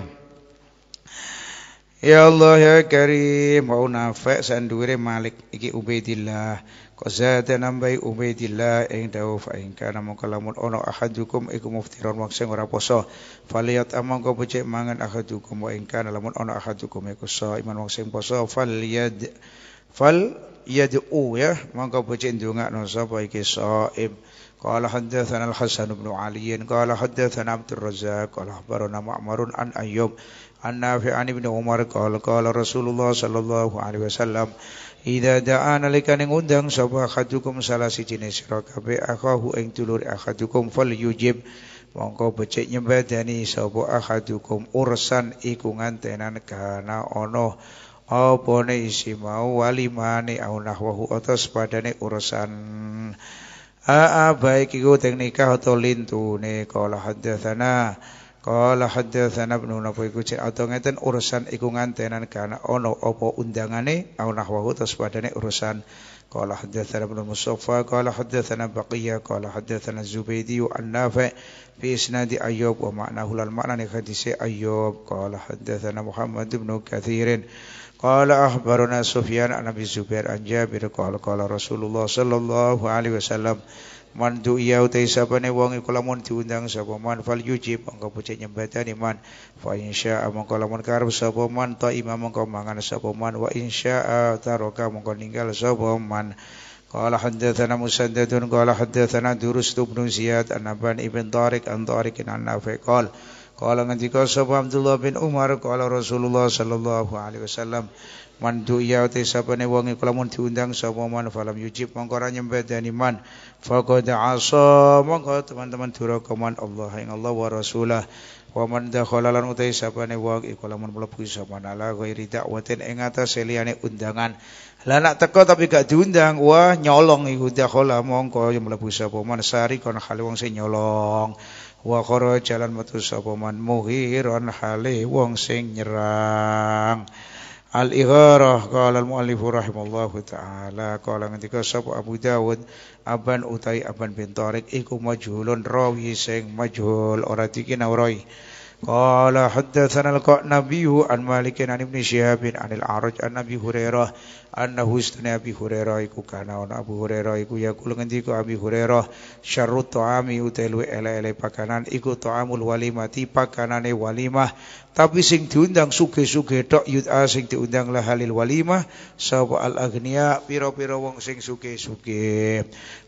Ya Allah ya Karim mau nafek sandure malik Iki ubaidillah Kok zada nambai ubaidillah Ing fa fa'ing kana mongkalamun Ono ahadukum iku muftiron Wang ora poso Faliyat amang kau becik mangan ahadukum Wa ing kana lamun ono ahadukum Iku so iman wang poso Faliyad Fal yad'u ya mongko becik ndongakno sapa iki saim قال حدثنا الحسن بن علي قال حدثنا عبد الرزاق قال أخبرنا معمر عن أيوب عن نافع عن ابن عمر قال قال رسول الله صلى الله عليه وسلم undang sapa akhadukum salah siji ne sira kabeh akahu ing dulur akhadukum fal yujib mongko becik nyembadani sapa akhadukum ursan iku ngantenan kana ana apa ne isi mau walimane au atas padane urusan Aa baik iku teng atau lintune kala hadatsana Qala haddatsana Ibnu Nabi iku atau ngeten urusan iku ngantenan karena ono undangan undangane au nahwahu terus padane urusan Qala haddatsana Ibnu Mustafa qala haddatsana Baqiyah qala haddatsana Zubaydi an Nafi' fi isnadi Ayyub wa ma'nahu lan ma'nani hadisi Ayyub qala haddatsana Muhammad ibn kathirin Qala akhbaruna Sufyan an Abi Zubair an Jabir qala qala Rasulullah sallallahu alaihi wasallam man du'iya utai sapane wong iku lamun diundang sapa man fal yujib mongko pucet nyembatani man fa insya mongko lamun karep sapa man ta imam mongko mangan sapa man wa insya taroka mongko ninggal sapa man قال حدثنا مسدد قال حدثنا durus بن زياد عن ابن طارق عن طارق عن نافع قال Kala ngendika sapa Abdullah bin Umar kala Rasulullah sallallahu alaihi wasallam man duya te sapane wong iku lamun diundang sapa man falam yujib mongko ora nyembedani man faqad asa mongko teman-teman duraka man Allah ing Allah wa rasulah wa man dakhala lan utai sapane wong iku lamun mlebu sapa ala ghairi dakwatin ing atase liyane undangan lah nak teko tapi gak diundang wah nyolong iku dakhala mongko mlebu sapa man sari kon hal wong sing nyolong wa khara jalan metu sapa man muhiron hale wong sing nyerang al igharah qala al muallif rahimallahu taala qala ngendika sapa abu dawud aban utai aban bin tariq iku majhulun rawi sing majhul ora dikenal rawi قال حدثنا القعنبي عن مالك عن ابن شهاب عن الأعرج عن أبي هريرة أنه استنى أبي هريرة iku kana ana Abu Hurairah iku ya yaqul ngendika Abi Hurairah syarrut ami utelu ele-ele pakanan iku ta'amul walimati pakanane walimah tapi sing diundang suge-suge tok yud'a sing diundang lah halil walimah sapa al agniya piro pira wong sing suge-suge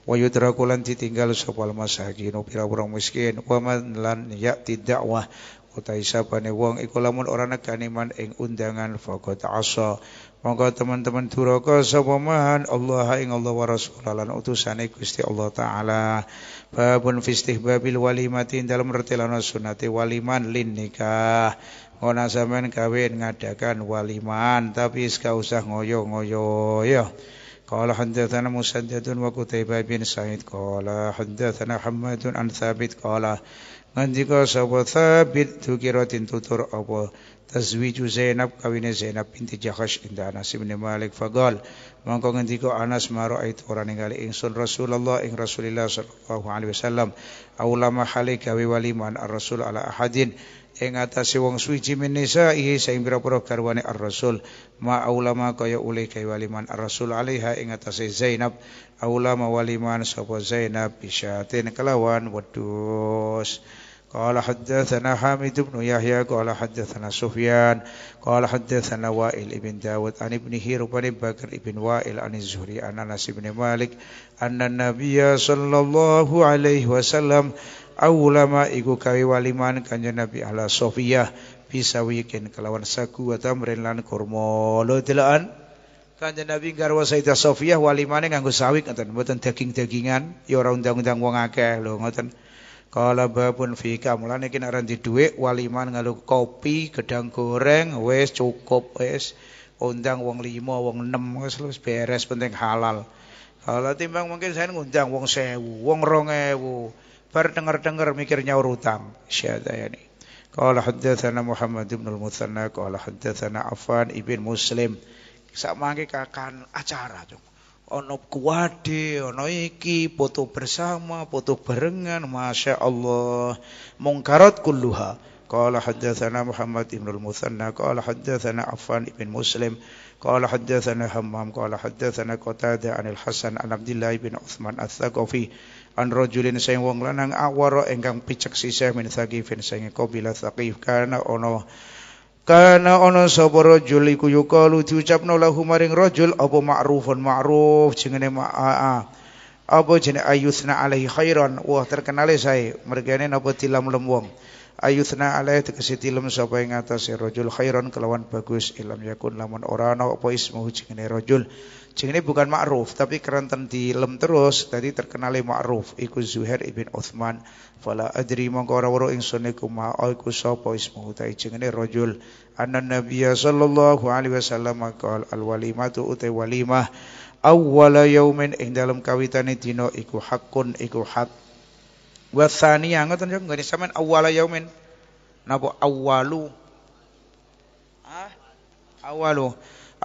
wa yudraku lan tinggal sapa masagi no piro pira miskin wa man lan ya'ti da'wah utai sabane wong iku lamun ora negani man ing undangan faqat asa monggo teman-teman duraka sapa mahan Allah ing Allah wa rasulalan utusane Gusti Allah taala babun fi istihbabil walimati dalam retelan sunate waliman lin nikah Ona sampean kawin ngadakan waliman tapi ska usah ngoyo-ngoyo ya. قال حدثنا مسدد وقتيبة بن سعيد قال حدثنا حماد عن ثابت قال ngendika sapa Thabit dukiratin tutur apa tazwiju Zainab kawine Zainab binti Jahash inda Anas bin Malik fagal mongko ngendika Anas maro ait ora ningali ingsun Rasulullah ing Rasulillah sallallahu alaihi wasallam aulama hale gawe waliman ar-rasul ala ahadin ing atase wong suci menisa ihi sing pira-pira garwane ar-rasul ma aulama kaya ulih kaya waliman ar-rasul alaiha ing atase Zainab aulama waliman sapa Zainab bisyatin kelawan wadus قال حدثنا حامد بن يحيى قال حدثنا سفيان قال حدثنا وائل بن داود عن ابنه ربن بكر بن وائل عن الزهري عن أنس بن مالك أن النبي صلى الله عليه وسلم Awulama iku kawi waliman kanjeng Nabi ala Sofiyah bisa wikin kelawan sagu atau tamrin lan kurma. Lho delokan kanjeng Nabi garwa saita Sofiah walimane nganggo sawi ngoten mboten daging-dagingan ya ora undang-undang wong akeh lho ngoten. Kala babun fika mulane iki nek ra dhuwit waliman ngalu kopi, gedang goreng wis cukup wis undang wong lima, wong enam wis beres penting halal. Kalau timbang mungkin saya ngundang wong sewu, wong rong ewu. Bar denger-denger mikir nyaur utang. Syadayani. Kala haddatsana Muhammad bin al-Mutsanna qala haddatsana Affan ibn Muslim. Sak mangke kakan acara, Cung ono kuade, ono iki, foto bersama, foto barengan, masya Allah. Mungkarat kulluha. Qala haddathana Muhammad ibn al-Muthanna, qala haddathana Affan ibn Muslim, qala haddathana Hammam, qala haddathana Qatada anil Hasan an Abdillah ibn Uthman al Andro an rajulin wong lanang awara ingkang picek sisih min Thaqifin sing qabila Thaqif karena ono Kana ana sapa rajul iku yukalu ya diucapno lahu maring rajul apa ma'rufun ma'ruf jenenge ma'a apa jenenge ayusna alaihi khairan wah terkenale sae mergane napa dilam lem wong ayuthna alai tegesi tilem sapa yang atase rojul khairon kelawan bagus ilam yakun lamun ora ana apa ismuhu jenenge rajul jenenge bukan ma'ruf tapi keranten dilem terus tadi terkenale ma'ruf iku Zuhair ibn Uthman fala adri mongko ora weruh ingsun iku ma oh, iku sapa ismuhu ta jenenge rajul anna nabiyya sallallahu alaihi wasallam qol al walimatu utai walimah awwala yaumin ing dalam kawitane dina iku hakun iku hak Wa tsaniyah ngoten yo ya, nggone sampean awwala yaumin. Napa awwalu? Ah, awwalu.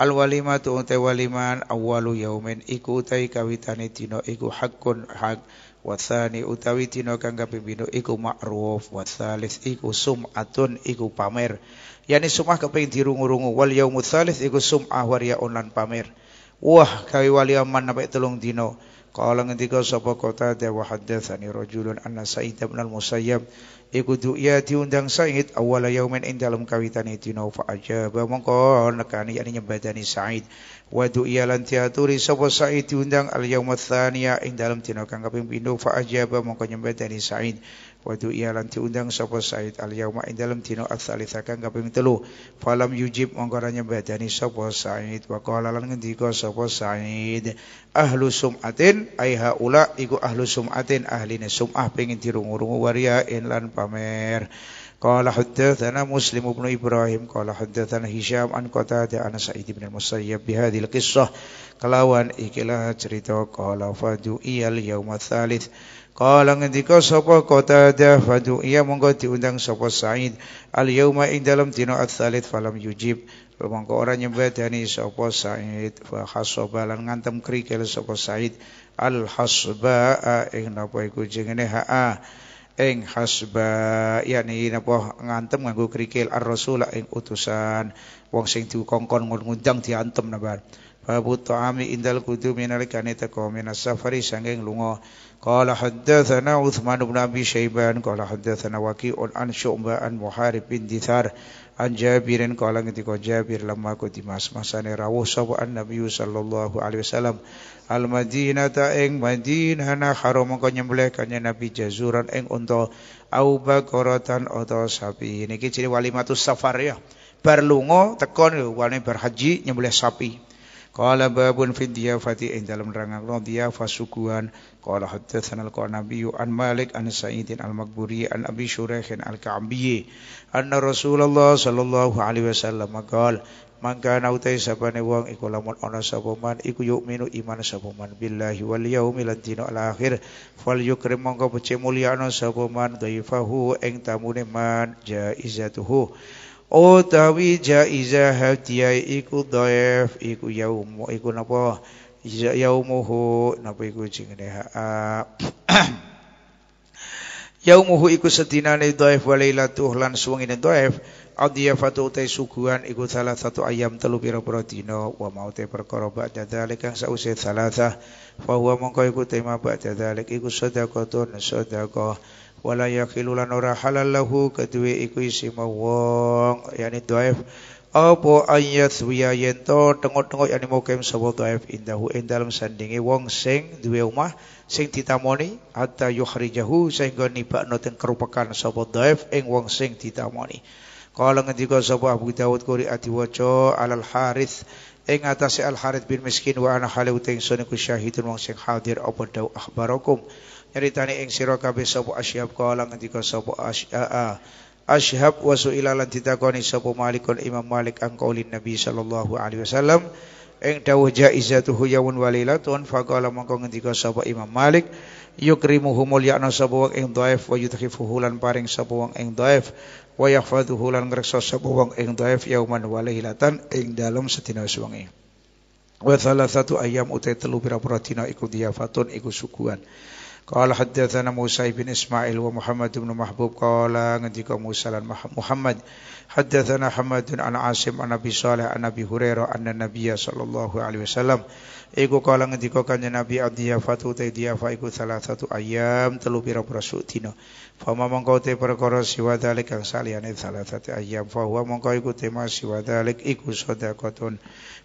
Al walimatu uta waliman awwalu yaumin iku utai kawitane dina iku hakun hak wasani utawi dina kang kapindho iku ma'ruf wasalis iku sum'atun iku pamer yani sumah kepengin dirungu-rungu wal yaumus salis iku sum'ah waryaun lan pamer wah kawi wali aman sampai telung dina Qala ngendika sapa kota wa haddatsani rajulun anna Sa'id bin al-Musayyab iku du'ya diundang Sa'id awal yaumin ing dalam kawitan dina fa ajaba mongko nekani yani nyembadani Sa'id wa du'ya lan tiaturi sapa Sa'id diundang al yaum tsaniya ing dalam dina kang kaping pindho fa ajaba mongko nyembadani Sa'id wa ia lanti undang sapa Said al yauma ing tino dina atsalitsa kang kaping 3 falam yujib mongko nyebadani sapa Said wa qala lan ngendika sapa Said ahlu sum'atin ai haula iku ahlu sum'atin ahline sum'ah pengin dirungu-rungu waria lan pamer Qala haddathana Muslim ibn Ibrahim qala haddathana Hisham an Qatada an Sa'id ibn al-Musayyab bihadhil qissah kelawan ikilah cerita qala fadu iyal yauma tsalits Qala ngendika sapa Qatadah fadu ia monggo diundang sapa Said al yauma ing dalam dina atsalit falam yujib monggo ora nyembadani sapa Said wa hasaba lan ngantem krikil sapa Said al hasba ing napa iku jenenge ha ing hasba yakni napa ngantem nganggo krikil ar rasul ing utusan wong sing diukongkon ngundang diantem napa babu ta'ami indal kudu minalikane teko minas safari sanging lunga قال حدثنا عثمان بن أبي شيبان قال حدثنا وكيع عن شعبة عن an بن دثار an jabirin قال ketika Jabir lama kuti mas-masane rawuh sapa Nabi sallallahu alaihi wasallam al Madinata ing Madinah na haram kok kanya Nabi jazuran eng unta au bakaratan utawa sapi niki ciri walimatus safar ya bar lunga tekon wane bar haji nyembelih sapi Kala babun fid fati eng dalam rangang no diyafah suguhan قال حدثنا القرنبي عن مالك عن سعيد المقبوري عن أبي شريح الكعبي أن رسول الله صلى الله عليه وسلم قال من كان utai sabane wong iku lamun ana sapa man iku yukminu iman sapa man billahi wal yaumil dino al akhir fal yukrim mongko becik mulyana sapa man dhaifahu ing tamune man jaizatuhu utawi oh, jaizah hadiah iku dhaif iku yaum iku napa yaumuhu napa iku jenenge Yaumuhu iku sedinane dhaif wa lailatuh lan suwengine dhaif adiyafatu utai suguhan iku salah satu ayam telu pira-pira dina wa maute perkara ba'da dzalik sausai sause salasah fa huwa mongko iku tema ba'da dzalik iku sedekahun sedekah wala yaqilu lan ora halal lahu iku isi mawong yani dhaif apa ayat suya yento tengok-tengok yang dimukim sebuah taif indahu in dalam sandingi wong sing duwe umah sing ditamoni hatta yukhrijahu sehingga nipak noten kerupakan sebuah taif ing wong sing ditamoni kalau ngetika sebuah Abu Dawud kuri ati waco alal harith ing atasi al harith bin miskin wa anak halew ting soniku syahidun wong sing hadir apa daw akhbarakum nyeritani ing sirakabe sebuah asyab kalau ngetika sebuah asyab uh, ashab wa su'ila lan ditakoni sapa malikun Imam Malik an Nabi sallallahu alaihi wasallam ing dawuh jaizatuhu yawun wa lailatun faqala mongko ngendika sapa Imam Malik yukrimuhu mulyana sapa wong ing dhaif wa yudkhifuhu lan paring sapa wong ing dhaif wa yahfaduhu lan ngreksa sapa wong ing dhaif yauman wa lailatan ing dalem sedina suwengi wa thalathatu ayyam utai telu pira-pira dina iku iku suguhan قال حدثنا موسى بن إسماعيل ومحمد بن محبوب قال ngendika موسى محمد حدثنا حماد عن عاصم عن أبي صالح عن أبي هريرة أن النبي صلى الله عليه وسلم Iku kala ngendika kanjeng Nabi adhiyafatu ta diyafa iku salah satu ayam telu pira-pira dina. Fama mongko te perkara siwa dalik kang saliyane salah satu ayam fa huwa mongko iku tema siwa dalik iku sedekatun.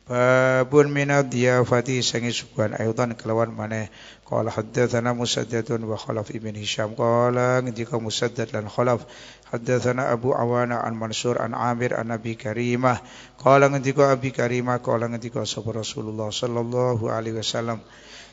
Babun min adhiyafati subuhan ayutan kelawan maneh kala haddatsana musaddadun wa khalaf ibn Hisham qala ngendika musaddad lan khalaf Hadda sana Abu Awana an Mansur an Amir an Abi Karimah. Qala ngendika Abi Karimah qala ngendika sapa Rasulullah sallallahu alaihi wasallam.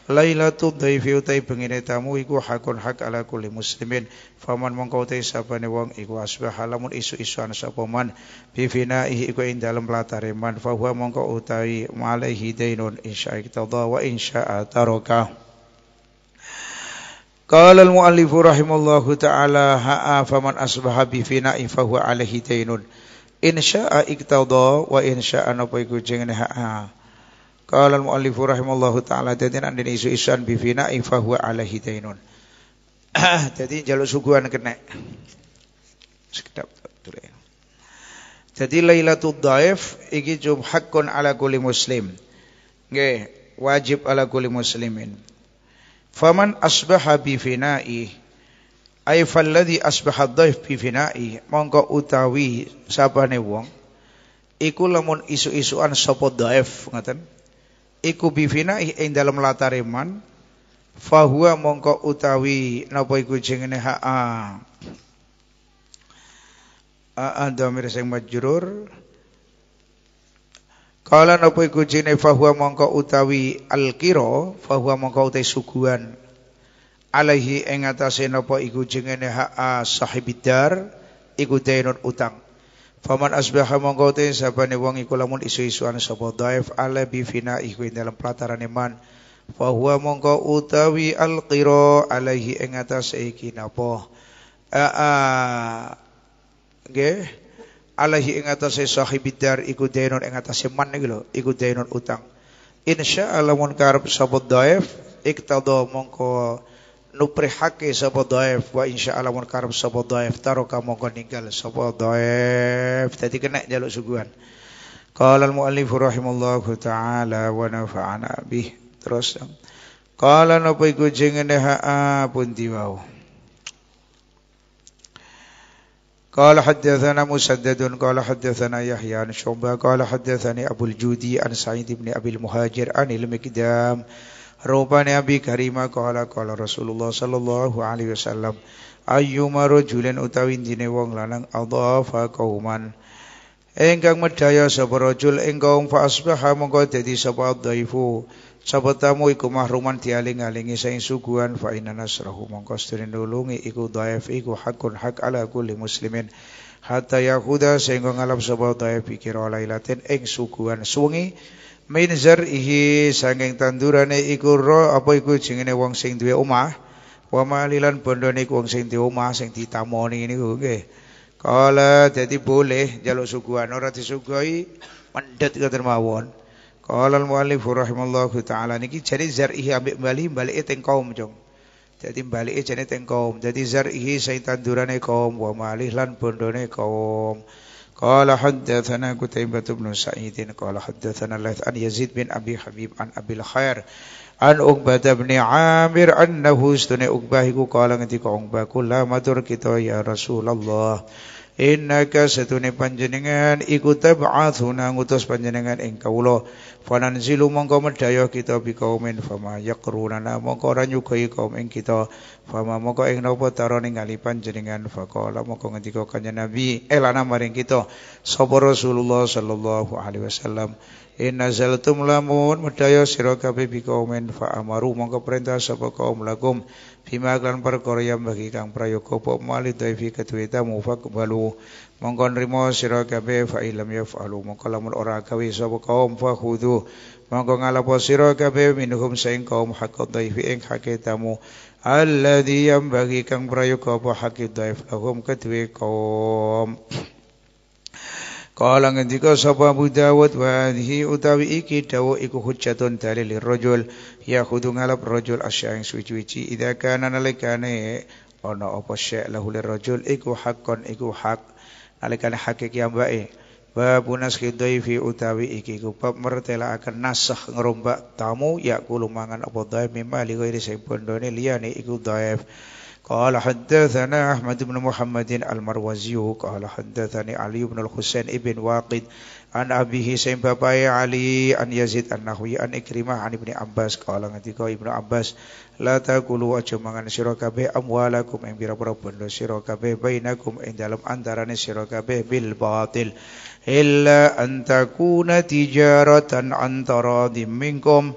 Lailatul Dhaifi utai pengine tamu iku hakun hak ala kuli muslimin. Faman mongko utai sapane wong iku asbah halamun isu-isuan sapa man bi finaihi iku ing dalem latare man fa malehi mongko utai alaihi dainun insya iktadha wa insya taraka. Qala al-muallifu rahimallahu ta'ala ha'a faman asbaha bi fina'i fa huwa alaihi dainun. In syaa'a iktadha wa in syaa'a napa iku jenenge ha'a. Qala al-muallifu rahimallahu ta'ala dadi nek isu-isuan bi fina'i fa huwa alaihi dainun. Jadi jalur suguhan kena. Sekedap tulen. Jadi Lailatul Daif, iki jum haqqun ala kulli muslim. Nggih, wajib ala kulli muslimin. Faman asbaha bi fina'i ay falladhi asbaha mongko utawi sabane wong iku lamun isu-isuan sopo dhaif ngaten iku bi ing dalam latariman fahuwa mongko utawi napa iku jenenge ha'a a, a, sing a, Kala napa iku jene fahuwa mongko utawi alkira fahuwa mongko utawi suguhan alaihi ing atase napa iku jengene hak sahibidar iku dainun utang Faman asbaha mongko te sabane wong iku lamun isu-isuan sapa dhaif ala bi fina iku dalam pelataran iman fa mongko utawi alqira alaihi ing atas iki napa a nggih alahi ing atase sahibidar iku dainun ing atase man iki lho iku dainun utang insya'allah Allah mun karep sapa dhaif iktado mongko nuprihake sapa dhaif wa insya Allah mun karep sapa dhaif taroka mongko ninggal sapa dhaif dadi kena jaluk suguhan qala al muallif rahimallahu taala wa nafa'ana bih terus qala napa iku jengene ha ah, pun diwau قال حدثنا مسدد قال حدثنا يحيى عن شعبه قال حدثني ابو الجودي عن سعيد بن ابي المهاجر عن المقدام ربنا ابي كريم قال قال رسول الله صلى الله عليه وسلم ايما رجل اتاوي دينه wong lanang اضاف قوما انكم مدايا سبرجل انكم فاصبح مغدي سبا ضيفه Sahabat tamu iku mahruman dialing-alingi saing suguhan fa inna nasrahu mongko sedene nulungi iku dhaif iku hakun hak ala kulli muslimin hatta yahuda sehingga ngalap sapa dhaif iki lailatin ing suguhan suwengi min zar'ihi sanging tandurane iku ro apa iku jenenge wong sing duwe omah wa malilan bondone iku wong sing duwe omah sing ditamoni niku nggih kala dadi boleh jaluk suguhan ora disugoi mendet keten mawon Qala al-muallif rahimallahu taala niki jadi zar'ihi ambek bali balik teng kaum jong. Jadi balik jane teng kaum. Jadi zar'ihi sing tandurane kaum wa malih lan bondone kaum. Qala haddatsana Qutaibah bin Sa'id qala haddatsana Laith an Yazid bin Abi Habib an Abil Khair an Uqbah bin Amir an sunni Uqbah iku kala ngendika Uqbah kula matur kita ya Rasulullah innaka satune panjenengan iku tab'atsuna ngutus panjenengan ing kawula Fananzilu mongko medhaya kita biqaumin fama yakrunana mongko ora nyuguhi kaum ing kita fama mongko ing nopo taro ningali panjenengan faqala mongko ngendika kanya Nabi elana maring kita sapa Rasulullah sallallahu alaihi wasallam In nazaltum lamun medaya sira kabeh bi kaumen fa amaru mongko perintah sapa kaum lakum bima kan perkara yang bagi kang prayoga apa mali dhaifi kedue ta mufak balu mongko nrimo sira kabeh fa ilam yafalu mongko lamun ora kawe sapa kaum fa khudu mongko ngalapo sira kabeh minhum sing kaum hak dhaifi ing hakke tamu alladhi yang bagi kang prayoga apa hak dhaif lahum kaum Kala ngendika sapa Abu Dawud wa hadhi utawi iki dawu iku hujjatun dalil rajul ya kudu ngalap rajul asya ing suci-suci idza kana nalikane ana apa syek lahu rajul iku hakon iku hak nalikane hakik ya mbake Babu naskhi utawi iki ku bab akan nasah ngerombak tamu ya mangan apa dhaif mimma li ghairi sing bondone liyane iku dhaif قال حدثنا أحمد بن محمد المروزي قال حدثني علي بن الحسين بن واقد عن أبيه سيم باباي علي أن يزيد النهوي أن إكرمة عن ابن عباس قال نتيجة ابن عباس لا تقولوا أجمعان به أموالكم إن بيرا برو بندو سيروكابة بينكم إن دالم أندران به بالباطل إلا أن تكون تجارة عن تراضي منكم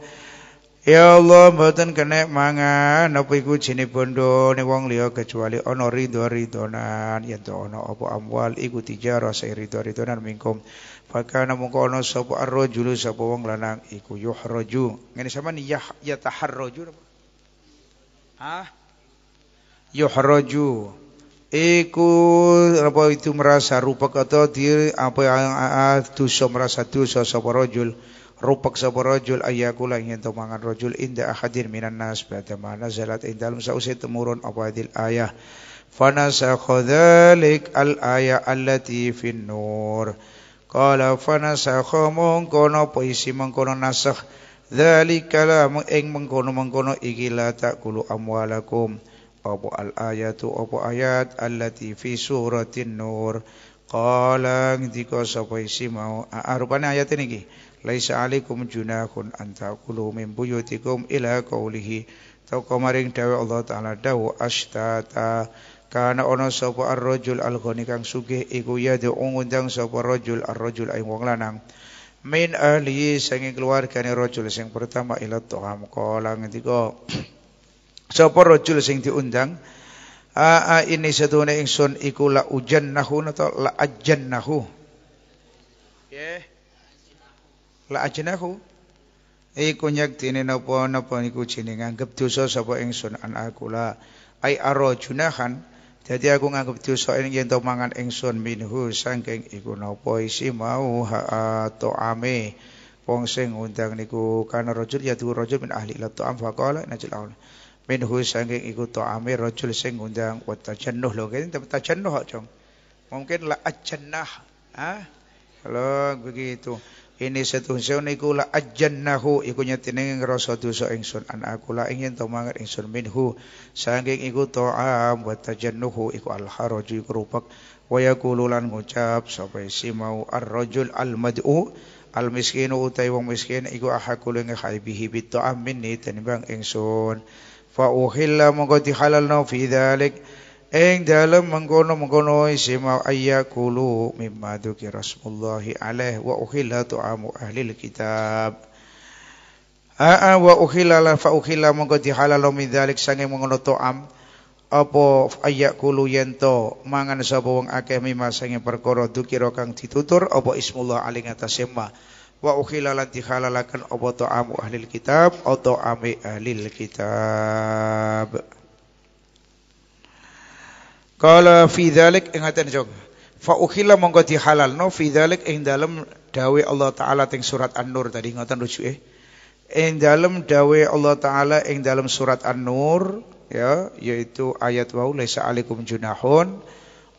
Ya Allah mboten kena mangan apa iku bondo, bondone wong liya kecuali ana ridho-ridhonan ya ana apa amwal iku tijara sa ridho-ridhonan mingkum fakana mungko ana sopo arrojulu sopo wong lanang iku yuhraju ngene sama ni yah yataharraju ah yuhraju iku apa itu merasa rupa kata diri apa yang dosa merasa dosa sapa rajul Rupak sapa rajul ayyakula ing to mangan rajul inda ahadin minan nas badha ma nazalat ing dalem sause temurun apa hadil ayah fana sahodalik al ayah allati fin nur qala fanasakha mongkono apa mengkono nasah nasakh dzalikala ing mengkono-mengkono iki la takulu amwalakum apa al ayatu apa ayat allati fi suratin nur qala ngendika sapa isi mau arupane ayat niki laisa alaikum junahun antaqulu min buyutikum ila qaulihi Toko maring dawa Allah Ta'ala dawu ashtata Kana ono sapa ar-rajul al-ghani kang sugih iku ya diungundang sapa rajul ar-rajul ing wong lanang min ahli sange keluargane rajul sing pertama ila tuham kala ngendika sapa rajul sing diundang a ini satune ingsun iku la ujannahu atau la ajannahu nggih yeah la ajnahu iku nyaktine napa-napa niku jenenge nganggep dosa sapa ingsun an akula ai aro junahan aku nganggep dosa ing yen to mangan ingsun minhu sangking iku napa isi mau ha ame wong sing ngundang niku kana rajul ya tu rajul min ahli la ta'am faqala najil aula minhu sangking iku ta'ame rajul sing ngundang wa tajannuh lho kene tajannuh kok mungkin la ajannah ah kalau begitu ini setungsun iku la ajannahu iku nyatine ngrasa dosa ingsun an aku la ingin to mangat ingsun minhu saking iku ta'am wa tajannuhu iku al haraju iku rupak wa yaqulu lan ngucap sapa si mau ar-rajul al mad'u al miskinu utai wong miskin iku ahakul ing khaibihi bit ta'am minni tenimbang ingsun fa uhilla mongko dihalalno fi dzalik ing dalem mengkono-mengkono isma ayyakulu mimma dzukira rasulullahi alaih wa ukhilla tu'amu ahli kitab Aa wa ukhilla la fa ukhilla mongko dihalalo min dzalik sange mengono tu'am apa ayyakulu yento mangan sapa wong akeh mimma sange perkara dzukira kang ditutur apa ismullah aling atas ma wa ukhilla lan dihalalaken apa tu'amu ahli kitab atau ami ahli kitab kalau fi dzalik ing ngaten jog. Fa ukhila mongko dihalalno fi dzalik ing dalem dawe Allah taala teng surat An-Nur tadi ngoten rujuke. Eh. Ing dalem dawe Allah taala ing dalem surat An-Nur ya yaitu ayat wa laisa alaikum junahun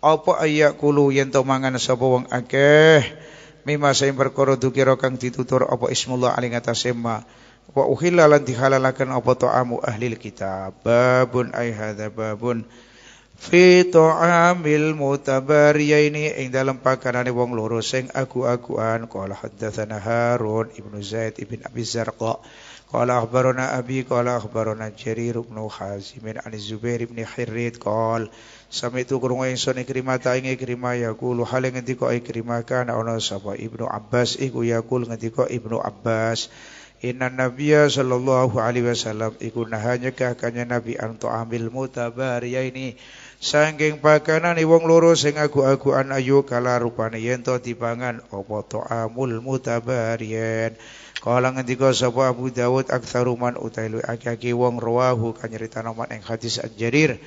apa ayat kulu yen to mangan sapa wong akeh mimma sing perkara dukira kang ditutur apa ismullah aling atase ma wa uhilla lan dihalalaken apa ta'amu ahli kitab babun ay hadza babun fi ta'amil mutabariyaini ing dalam pakanane wong loro sing aku-akuan qala haddatsana Harun ibnu Zaid ibn Abi Zarqa qala akhbarana Abi qala akhbarana Jarir ibn Hazim an Zubair ibn Hirrid qala sami tu krungu ingsun Ikrimah ta ing Ikrimah yaqulu hale ngendika Ikrimah ana sapa Ibnu Abbas iku yaqul ngendika Ibnu Abbas Inna Nabiya sallallahu alaihi wasallam iku nahanya kanya Nabi antu amil mutabariyaini ini Sangking pakanan wong loro sing agu-aguan ayu kala rupane yen to dipangan apa ta'amul mutabariyan. Kala ngendika sapa Abu Dawud aktsaruman utailu akaki wong rawahu kanyritana man ing hadis jarir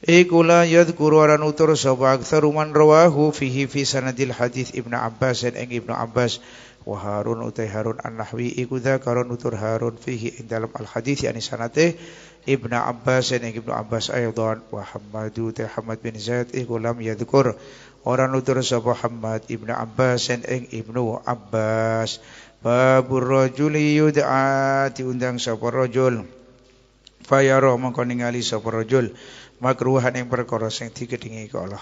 Iku la yadhkuru aran utur sapa aktsaruman rawahu fihi fi sanadil hadis Ibnu Abbas ing Ibnu Abbas wa Harun utai Harun an-Nahwi iku dzakarun utur Harun fihi ing dalam al hadis yani sanate Ibnu Abbas yang Ibnu Abbas aydan wa Hammadu utai Hamad bin Zaid iku lam yadhkur ora nutur sapa Hamad Ibnu Abbas ing Ibnu Abbas babur rajuli yud'a diundang sapa rajul fayara mongko ningali sapa rajul makruhan ing perkara sing digedingi ka Allah.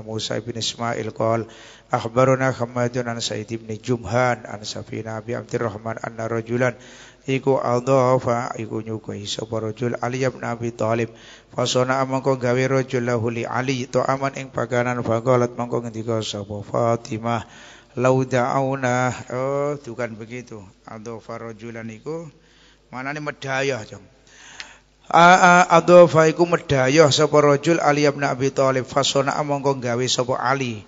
Musa bin Ismail qol akhbarana Hammadun an Sa'id bin Jumhan an Safina bi Abdurrahman anna rajulan iku adhafa iku nyukai sapa rajul Ali bin Abi Thalib fasona mangko gawe rajul lahu li Ali to aman ing pakanan faqalat mangko ngendika sapa Fatimah lau da'auna oh bukan begitu adhafa rajulan iku manane medhayah jeng. Aa adofa iku medhayah sapa rajul Ali ibn Abi Thalib fasona mongko gawe sapa Ali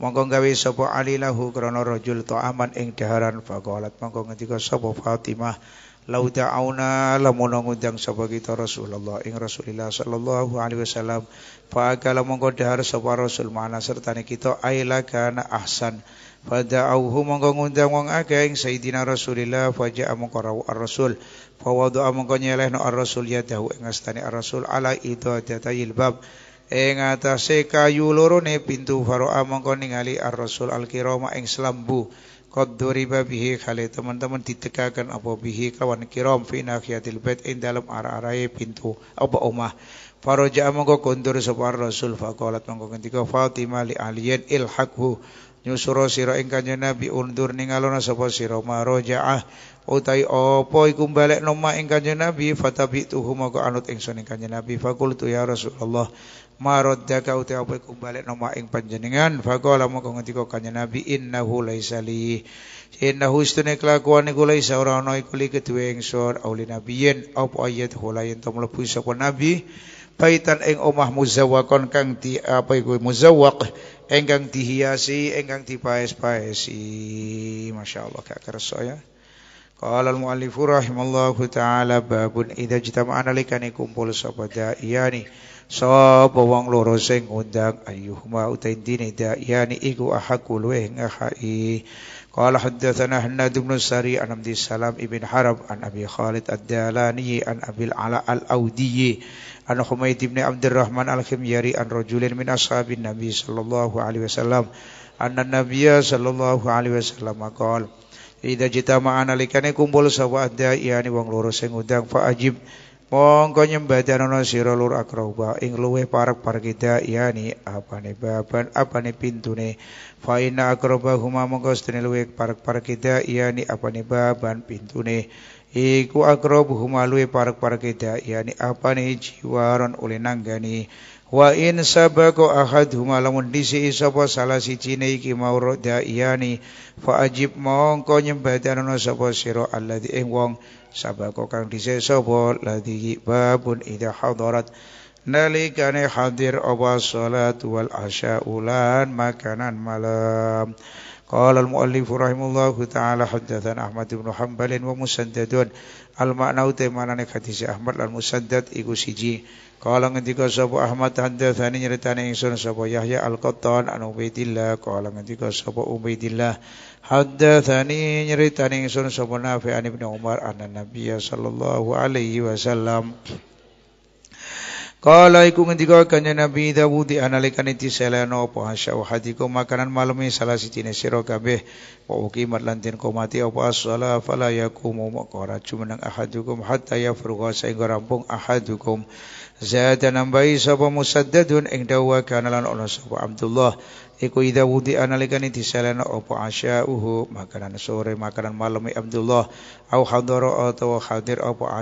mongko gawe sapa Ali lahu krana rajul ta'aman ing daharan faqalat mongko ngendika sapa Fatimah Lauda'auna lamun ngundang sapa kita Rasulullah ing Rasulillah sallallahu alaihi wasallam fa kala mongko dahar sapa Rasul mana serta kita aila kana ahsan Fada'auhu mongko ngundang wong akeh ing Sayyidina Rasulillah faja'a mongko rawu ar-Rasul fawada'a mongko nyelehno ar-Rasul yadahu ing astane ar-Rasul ala idadatil bab ing atase kayu lorone pintu faro'a mongko ningali ar-Rasul al-kirama ing slambu Qad duriba bihi khalid. Teman-teman ditegakkan apa bihi kawan kiram fi nahiyatil bait ing dalam arah-arahe pintu apa omah. Faraja mongko kondur sapa Rasul faqalat mongko ngendika Fatimah li aliyin ilhaqhu nyusura sira ing kanjeng Nabi undur ningalona sapa sira marjaah utai apa iku balek nomah ing kanjeng Nabi fatabi tuhu maka anut ingsun ing kanjeng Nabi fakultu ya Rasulullah Ma'rot jaga uti apa iku balik nama ing panjenengan faqala mongko ngendika kanjeng nabi innahu laisa li innahu istune kelakuan iku laisa ora ana iku li kedue ingsun auli nabiyen apa ayat hulayen to mlebu sapa nabi baitan ing omah muzawwakon kang di apa iku muzawwaq engkang dihiasi engkang dipaes-paesi masyaallah gak kerso ya Qala al-mu'allifu rahimallahu ta'ala babun idza jitama'ana likani kumpul sapa iani. Sapa wong loro sing ngundang ayyuhuma utai dini da'iyani iku ahaku luweh ngahai. Qala haddatsana Hannad bin Sari an Abdi Salam ibn Harab an Abi Khalid Ad-Dalani an Abil Ala Al-Audiyyi an Humayd bin Abdurrahman Al-Khimyari an rajulin min ashabin Nabi sallallahu alaihi wasallam anna Nabiyya sallallahu alaihi wasallam qala Ida jita ma'ana likane kumpul sawah da'iyani wong loro sing ngundang fa ajib Mongko nyembah janono sira lur akrawa ing luweh parek parkida yani apane baban apane pintune fa inna akroba huma mongko sedene luweh parek parkida yani apane baban pintune iku akroba huma luweh parek parkida yani apane jiwaron ule nanggani wa in sabako ahad huma lamun disi sapa salah siji iki maurda yani fa ajib mongko nyembah janono sapa sira alladzi ing wong sabako kang dhisik sapa ladhi babun idza hadarat nalikane hadir apa salat wal asya ulan makanan malam قال المؤلف رحمه الله تعالى حدثنا أحمد بن حنبل ومسدد المعنى تمانا حديث أحمد المسدد إيكو سيجي Kala ngendika sapa Ahmad haddatsani nyritani ingsun sapa Yahya Al-Qattan an Ubaidillah kala ngendika sapa Ubaidillah haddatsani nyritani ingsun sapa Nafi an Ibnu Umar anna Nabiyya sallallahu alaihi wasallam Kala iku ngendika kanjeng Nabi Dawud analikan iti seleno apa hasya hadiku makanan malami salah siji ne sira kabeh wa uqimat lan den apa as-shalah fala yakumu maqara jumeneng ahadukum hatta ya yafruqa sehingga rampung ahadukum Zada nambahi sapa musaddadun ing dawa kana lan ono sapa Abdullah iku ida wudi analikane disalana apa asyauhu makanan sore makanan malam e Abdullah au hadara atau hadir apa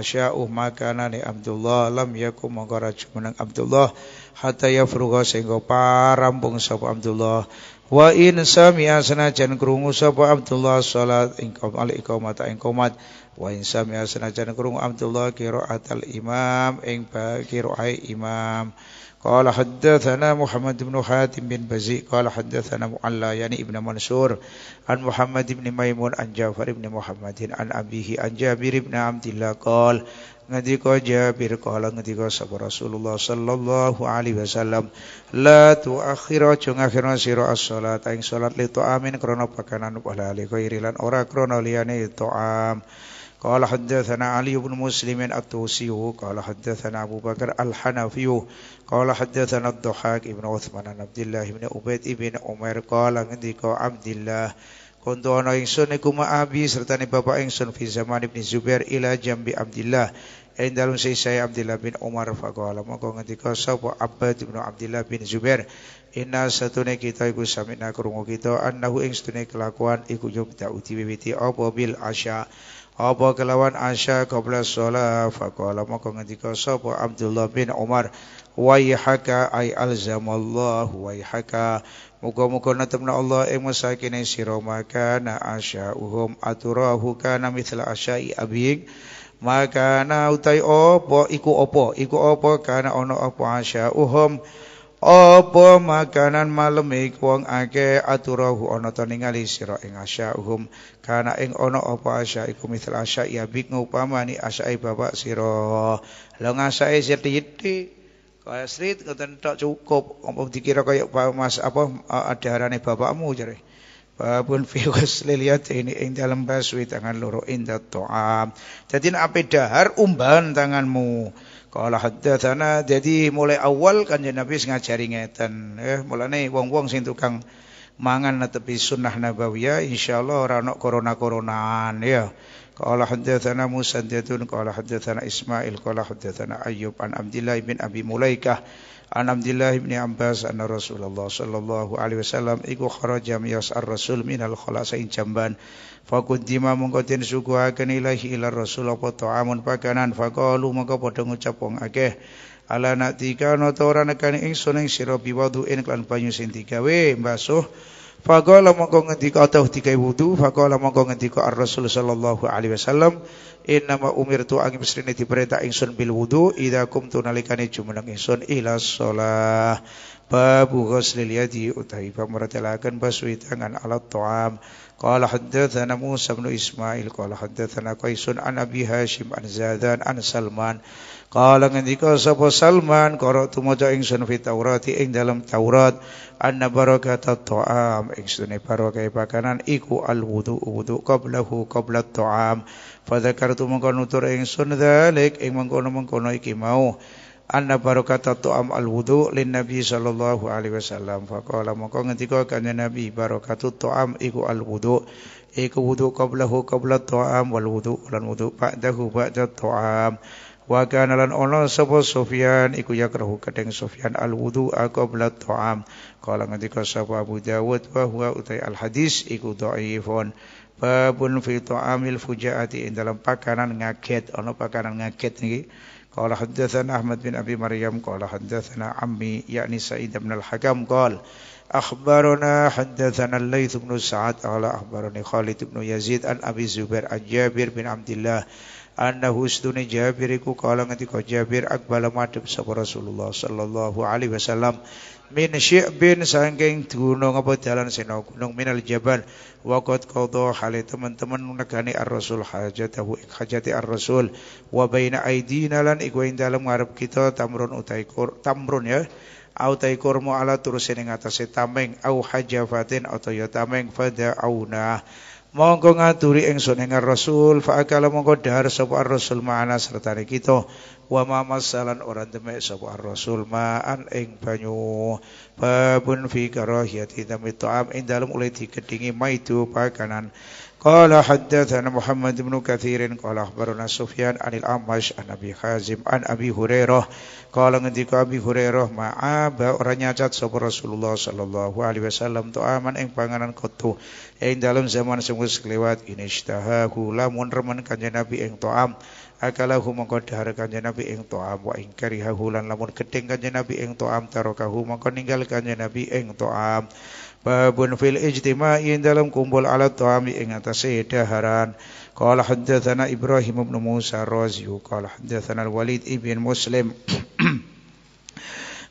makanan i Abdullah lam yakum mongko jumeneng Abdullah hatta yafruga sehingga parampung sapa Abdullah wa in sami'a sanajan krungu sapa Abdullah salat ing qomat ing qomat wa in sami'a sanajan krungu Abdullah qira'atal imam ing qira'ai imam qala haddatsana Muhammad bin Hatim bin Bazi qala haddatsana Mu'alla yani Ibnu Mansur an Muhammad bin Maimun an Ja'far bin Muhammadin an abihi an Jabir bin Abdullah qala ngendika Jabir kala ngendika sabar Rasulullah sallallahu alaihi wasallam la tuakhira aja ngakhirna sira as-shalat ing salat li amin krana pakanan wala li ghairin ora krana liyane ta'am قال حدثنا علي بن مسلم التوسي قال حدثنا أبو بكر الحنفي قال حدثنا الضحاك بن عثمان عبد الله بن عبيد بن عمر قال عندك عبد الله كنت أنا إنسان كما أبي serta bapak ingsun fi zaman bin Zubair ila jambi Abdullah Ing dalam saya saya Abdullah bin Omar faqala maka ngendika sapa Abbad bin Abdullah bin Zubair inna satune kita iku samina krungu kita annahu ing setune kelakuan iku yubda uti bibiti apa bil asya Apa kelawan Asya Qabla Salah Fakuala maka ngetika Sapa Abdullah bin Umar Waihaka ay alzamallahu Waihaka Muka-muka natamna Allah Yang eh, masakini siromaka Na Asya uhum aturahuka Na mithla Asya abing Maka na utai apa Iku apa Iku apa Kana ono apa Asya Asya uhum apa makanan malam iku wong akeh aturahu ana ta ningali sira ing asyahum kana ing ana apa asya iku misal asya ya bik ngupamani asyae bapak sira lha ngasae sithik kaya srit ngoten tok cukup apa dikira kaya mas apa eh, adarane bapakmu jare Babun fi ghuslil ini ing dalam baswi tangan loro inda ta'am. Jadi ape dahar umban tanganmu. Qala haddatsana jadi mulai awal kanjeng Nabi ngajari ngeten. Eh mulane wong-wong sing tukang mangan tapi sunnah nabawiyah insyaallah ora ono corona-coronaan ya. Qala haddatsana Musa Jadun qala haddatsana Ismail qala haddatsana Ayyub an Abdullah bin Abi Mulaikah an Abdullah bin Abbas anna Rasulullah sallallahu alaihi wasallam iku kharaja yas'ar Rasul minal khalasain jamban faquddima mongko den suguhaken ilahi ila Rasul apa ta'amun pakanan faqalu mongko padha ngucap wong akeh ala natika ana ta ora nekani ingsun ing sira biwaduin klan banyu sing digawe mbasuh Faqala mongko ngendika atau dikai wudu, faqala mongko ngendika Ar-Rasul sallallahu alaihi wasallam, umir umirtu angin mesrine diperintah insun bil wudu idakum tunalikan nalikane jumeneng insun ila shalah." Babu ghuslil yadi utawi pamratelaken baswi tangan alat ta'am. Qala haddatsana Musa bin Ismail qala haddatsana Qaisun an Abi Hashim an Zadan an Salman Kala ngendika sapa Salman qara'tu maca ingsun fi Taurati ing dalam Taurat anna barakata ta'am ingsun barokah pakanan iku al wudu wudu qablahu qabla ta'am fa dzakartu mengko nutur ingsun dzalik ing mengkono-mengkono iki mau anna barakata tu'am al wudu lin nabi sallallahu alaihi wasallam faqala mongko ngendika kanjeng nabi barakatu toam iku al wudu iku wudu qablahu qabla toam wal wudu lan wudu ba'dahu ba'da toam Wa kana lan ono sapa Sufyan iku yakrahu kadang Sufyan al wudu qabla ta'am. Kala ngendika sapa Abu Dawud wa huwa utai al hadis iku dhaifun. Babun fi ta'amil fujaati ing dalam pakanan ngaget ono pakanan ngaget niki. Qala haddatsana Ahmad bin Abi Maryam qala haddatsana ammi yakni Sa'id bin al-Hakam qala أخبرنا حدثنا الليث بن سعد قال أخبرني خالد بن يزيد عن أبي الزبير عن جابر بن عبد الله anda sudune Jabir iku kala ngendika Jabir akbala madhep sapa Rasulullah sallallahu alaihi wasallam min syi'bin saking gunung apa dalan sena gunung minal jabal wa qad qadha hale teman-teman negani ar-rasul hajatahu hajati ar-rasul wa baina aidina lan iku ing dalem ngarep kita tamrun utai tamrun ya au taikur ala turus ning atase tameng au hajafatin atau ya tameng fada auna Mongko ngaturi ingsun ing Rasul fa akala mongko dahar sapa Rasul ma'ana sertane kita wa ma masalan ora demek sapa Rasul ma'an ing banyu babun fi karahiyati dami ta'am ing dalem oleh digedingi maidu pakanan قال حدثنا محمد بن كثير قال أخبرنا سفيان عن الأعمش عن أبي حازم عن أبي هريرة قال ngendika Abi Hurairah ma'aba ora nyacat sapa Rasulullah sallallahu alaihi wasallam to aman eng panganan kutu ing dalam zaman sing wis kelewat inishtahahu lamun remen kanjeng Nabi ing to'am akalahu mongko dahar kanjeng Nabi ing to'am wa ing karihahu lan lamun gedeng kanjeng Nabi ing to'am tarokahu mongko ninggal kanjeng Nabi ing to'am Babun fil ijtima'i dalam kumpul alat ta'ami ing atase daharan. Qala haddatsana Ibrahim ibn Musa Razi, qala haddatsana Al-Walid ibn Muslim.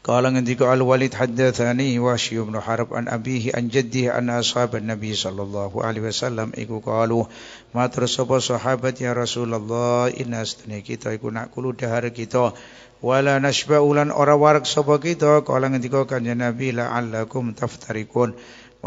Qala ngendika Al-Walid haddatsani Washi ibn Harb an abihi an jaddihi an ashaban Nabi sallallahu alaihi wasallam iku qalu matur sapa sahabat ya Rasulullah inna astani kita iku nakulu dahar kita wala ulan ora warak sapa kita kala ngendika kanjeng Nabi la'allakum taftarikun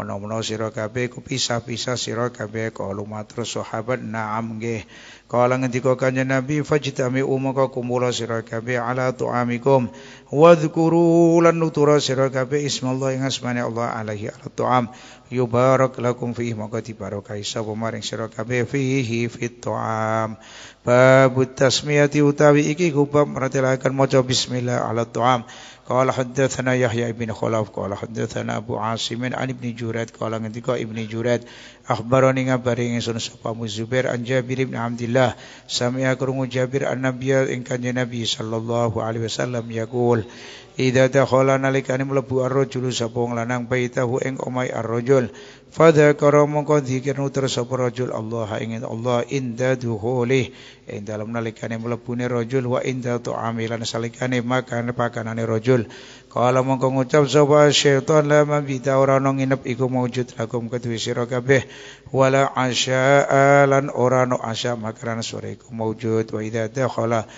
menawa sira kabeh ku pisah-pisah sira kabeh kalu matur sahabat na'am nggih kala ngendika kanjeng Nabi fajtami umaka kumula sira kabeh ala tu'amikum wadhkuru lan nutura sira kabeh ismallah yang asmane Allah alaihi ala tu'am yubarak lakum fihi maka dibarokahi sabu maring sira kabeh fihi fit tu'am babut tasmiyati utawi iki kubab meratelaken maca bismillah ala tu'am Qala haddatsana Yahya ibn Khalaf qala haddatsana Abu Asim an ibn Jurad qala ngendika ibn Jurad akhbarani ngabari ingsun sapa Muzubair an Jabir ibn Abdullah sami'a krungu Jabir an Nabiya ing Nabi sallallahu alaihi wasallam yaqul idza dakhala nalikane mlebu ar-rajulu sapa wong lanang baitahu ing omahe ar-rajul Fadzakara mongko dzikir nutur sapa rajul Allah ing Allah inda duhulih ing dalem nalikane mlebune rajul wa inda tu'amilan salikane makan pakanane rajul kala mongko ngucap sapa syaitan la mabita ora ono nginep iku maujud lakum kedue sira kabeh wala asya'a lan ora ono asya makaran sore iku maujud wa idza dakhala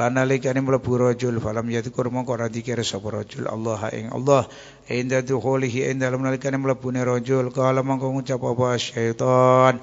lanalikane mlebu rajul falam yadhkur mongko ora dikira sapa rajul Allah ing Allah inda dukhulihi ing dalem nalikane mlebune rajul kala mongko ngucap apa syaitan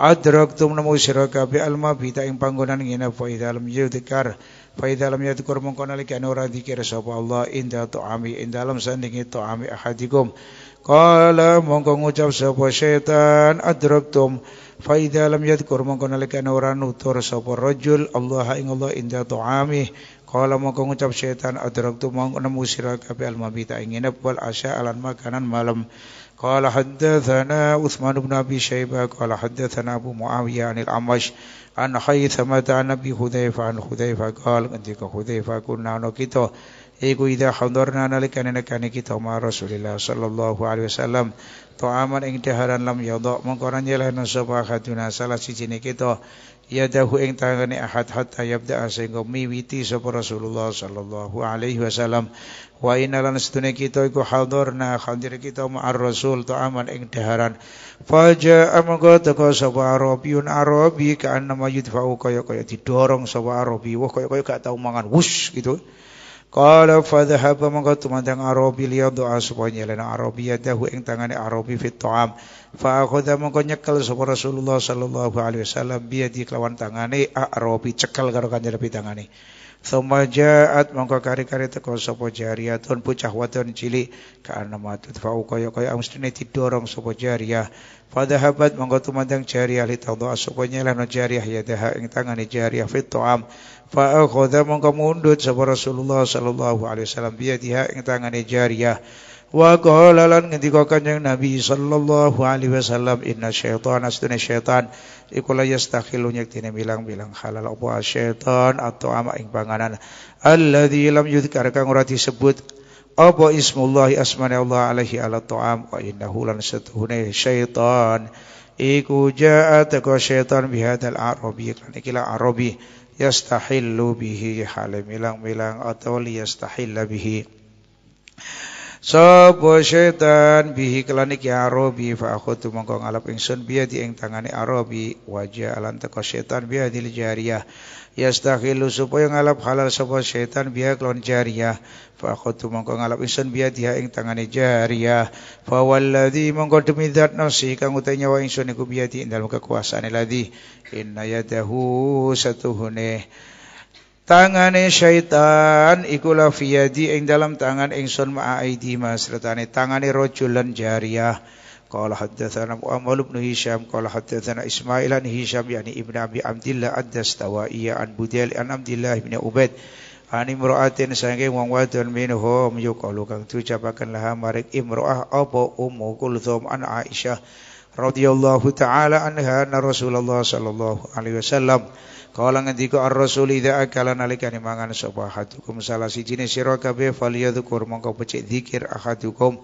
Adrak adraktum nemu sira alma almabita ing panggonan ngene fa dalem yadhkar fa dalem yadhkur mongko nalikane ora dikira sapa Allah inda tuami ing dalem sandingi tuami ahadikum kala mongko ngucap sapa syaitan adraktum Fa idza lam yadhkur mongko nalika ora nutur sapa rajul Allah ing Allah inda tu'amih qala mongko ngucap setan adraktu mongko nemu sira kabeh al mabita ing nginep wal asya alan makanan malam qala haddatsana Utsman bin Abi Syaibah qala haddatsana Abu Muawiyah anil Amash an Haythama ta Nabi Hudzaifah an Hudzaifah qala ketika Hudzaifah kunna kita Iku idha hadarna nalika nekani kita ma Rasulillah sallallahu alaihi wasallam ta'aman ing daharan lam yadha mongko ora nyelehna sapa ahaduna salah siji ne kita yadahu ing tangane ahad hatta yabda sehingga miwiti sapa Rasulullah sallallahu alaihi wasallam wa inalan sedune kita iku hadirna hadir kita ma'ar rasul ta'aman ing daharan faja amangka teko sapa arabiyun arabi ka'anna mayudfa'u kaya kaya didorong sapa arabi wah kaya kaya gak tau mangan wush gitu Qala fadhhab mongko tumandang Arabi liya doa supaya nyelena Arabi yadahu ing tangane Arabi fit ta'am. Fa akhadha mongko nyekel sapa Rasulullah sallallahu alaihi wasallam biadi kelawan tangane Arabi cekel karo kanjeng Nabi tangane. Thumma ja'at mongko kari-kari teko sapa jariyatun bocah wadon cilik kana matut fau kaya kaya mestine didorong sapa jariyah. Fadhahabat mongko tumandang jariyah li tadha sapa nyelano jariyah ya deha ing tangane jariyah fit ta'am. Fa akhadha mongko mundhut sapa Rasulullah sallallahu alaihi wasallam biadiha ing tangane jariyah. Wa qala lan ngendika Kanjeng Nabi sallallahu alaihi wasallam inna syaitana astuna syaitan iku la yastakhilu nyektine bilang-bilang halal apa syaitan atau ama ing panganan alladzi lam yuzkar kang ora disebut apa ismullahi asmani Allah alaihi ala ta'am wa innahu lan setuhune syaitan iku ja'a teko syaitan bihadal arabi kan ikilah arabi yastahillu bihi halim bilang milang atau li yastahilla bihi Sapa setan bihi kelani ya arabi fa akhudtu mongko ngalap ingsun biadi ing tangane arabi wajah alan teko setan biadi jariyah yastakhilu supaya ngalap halal sapa setan biha kelon jariyah fa akhudtu mongko ngalap ingsun biadi ing tangane jariyah fa walladzi mongko demi zat nafsi kang uta nyawa ingsun iku biadi ing dalem kekuasaane ladzi inna yadahu satuhune tangane syaitan ikulah fiyadi ing dalam tangan ingsun ma aidi masratane tangane rajul lan jariyah qala haddatsana Muhammad bin Hisham qala haddatsana Ismail an Hisham yani Ibn Abi Abdillah ad-Dastawaiya an Budayl an Abdillah bin Ubaid an imra'atin saking wong wadon minhum yuqalu kang diucapaken laha marik imra'ah apa ummu kulthum an Aisyah radhiyallahu taala anha na Rasulullah sallallahu alaihi wasallam Kala ngendika ar-rasul idza akala nalikane mangan sapa hadukum salah sijine sira kabeh falyadhkur mongko becik zikir ahadukum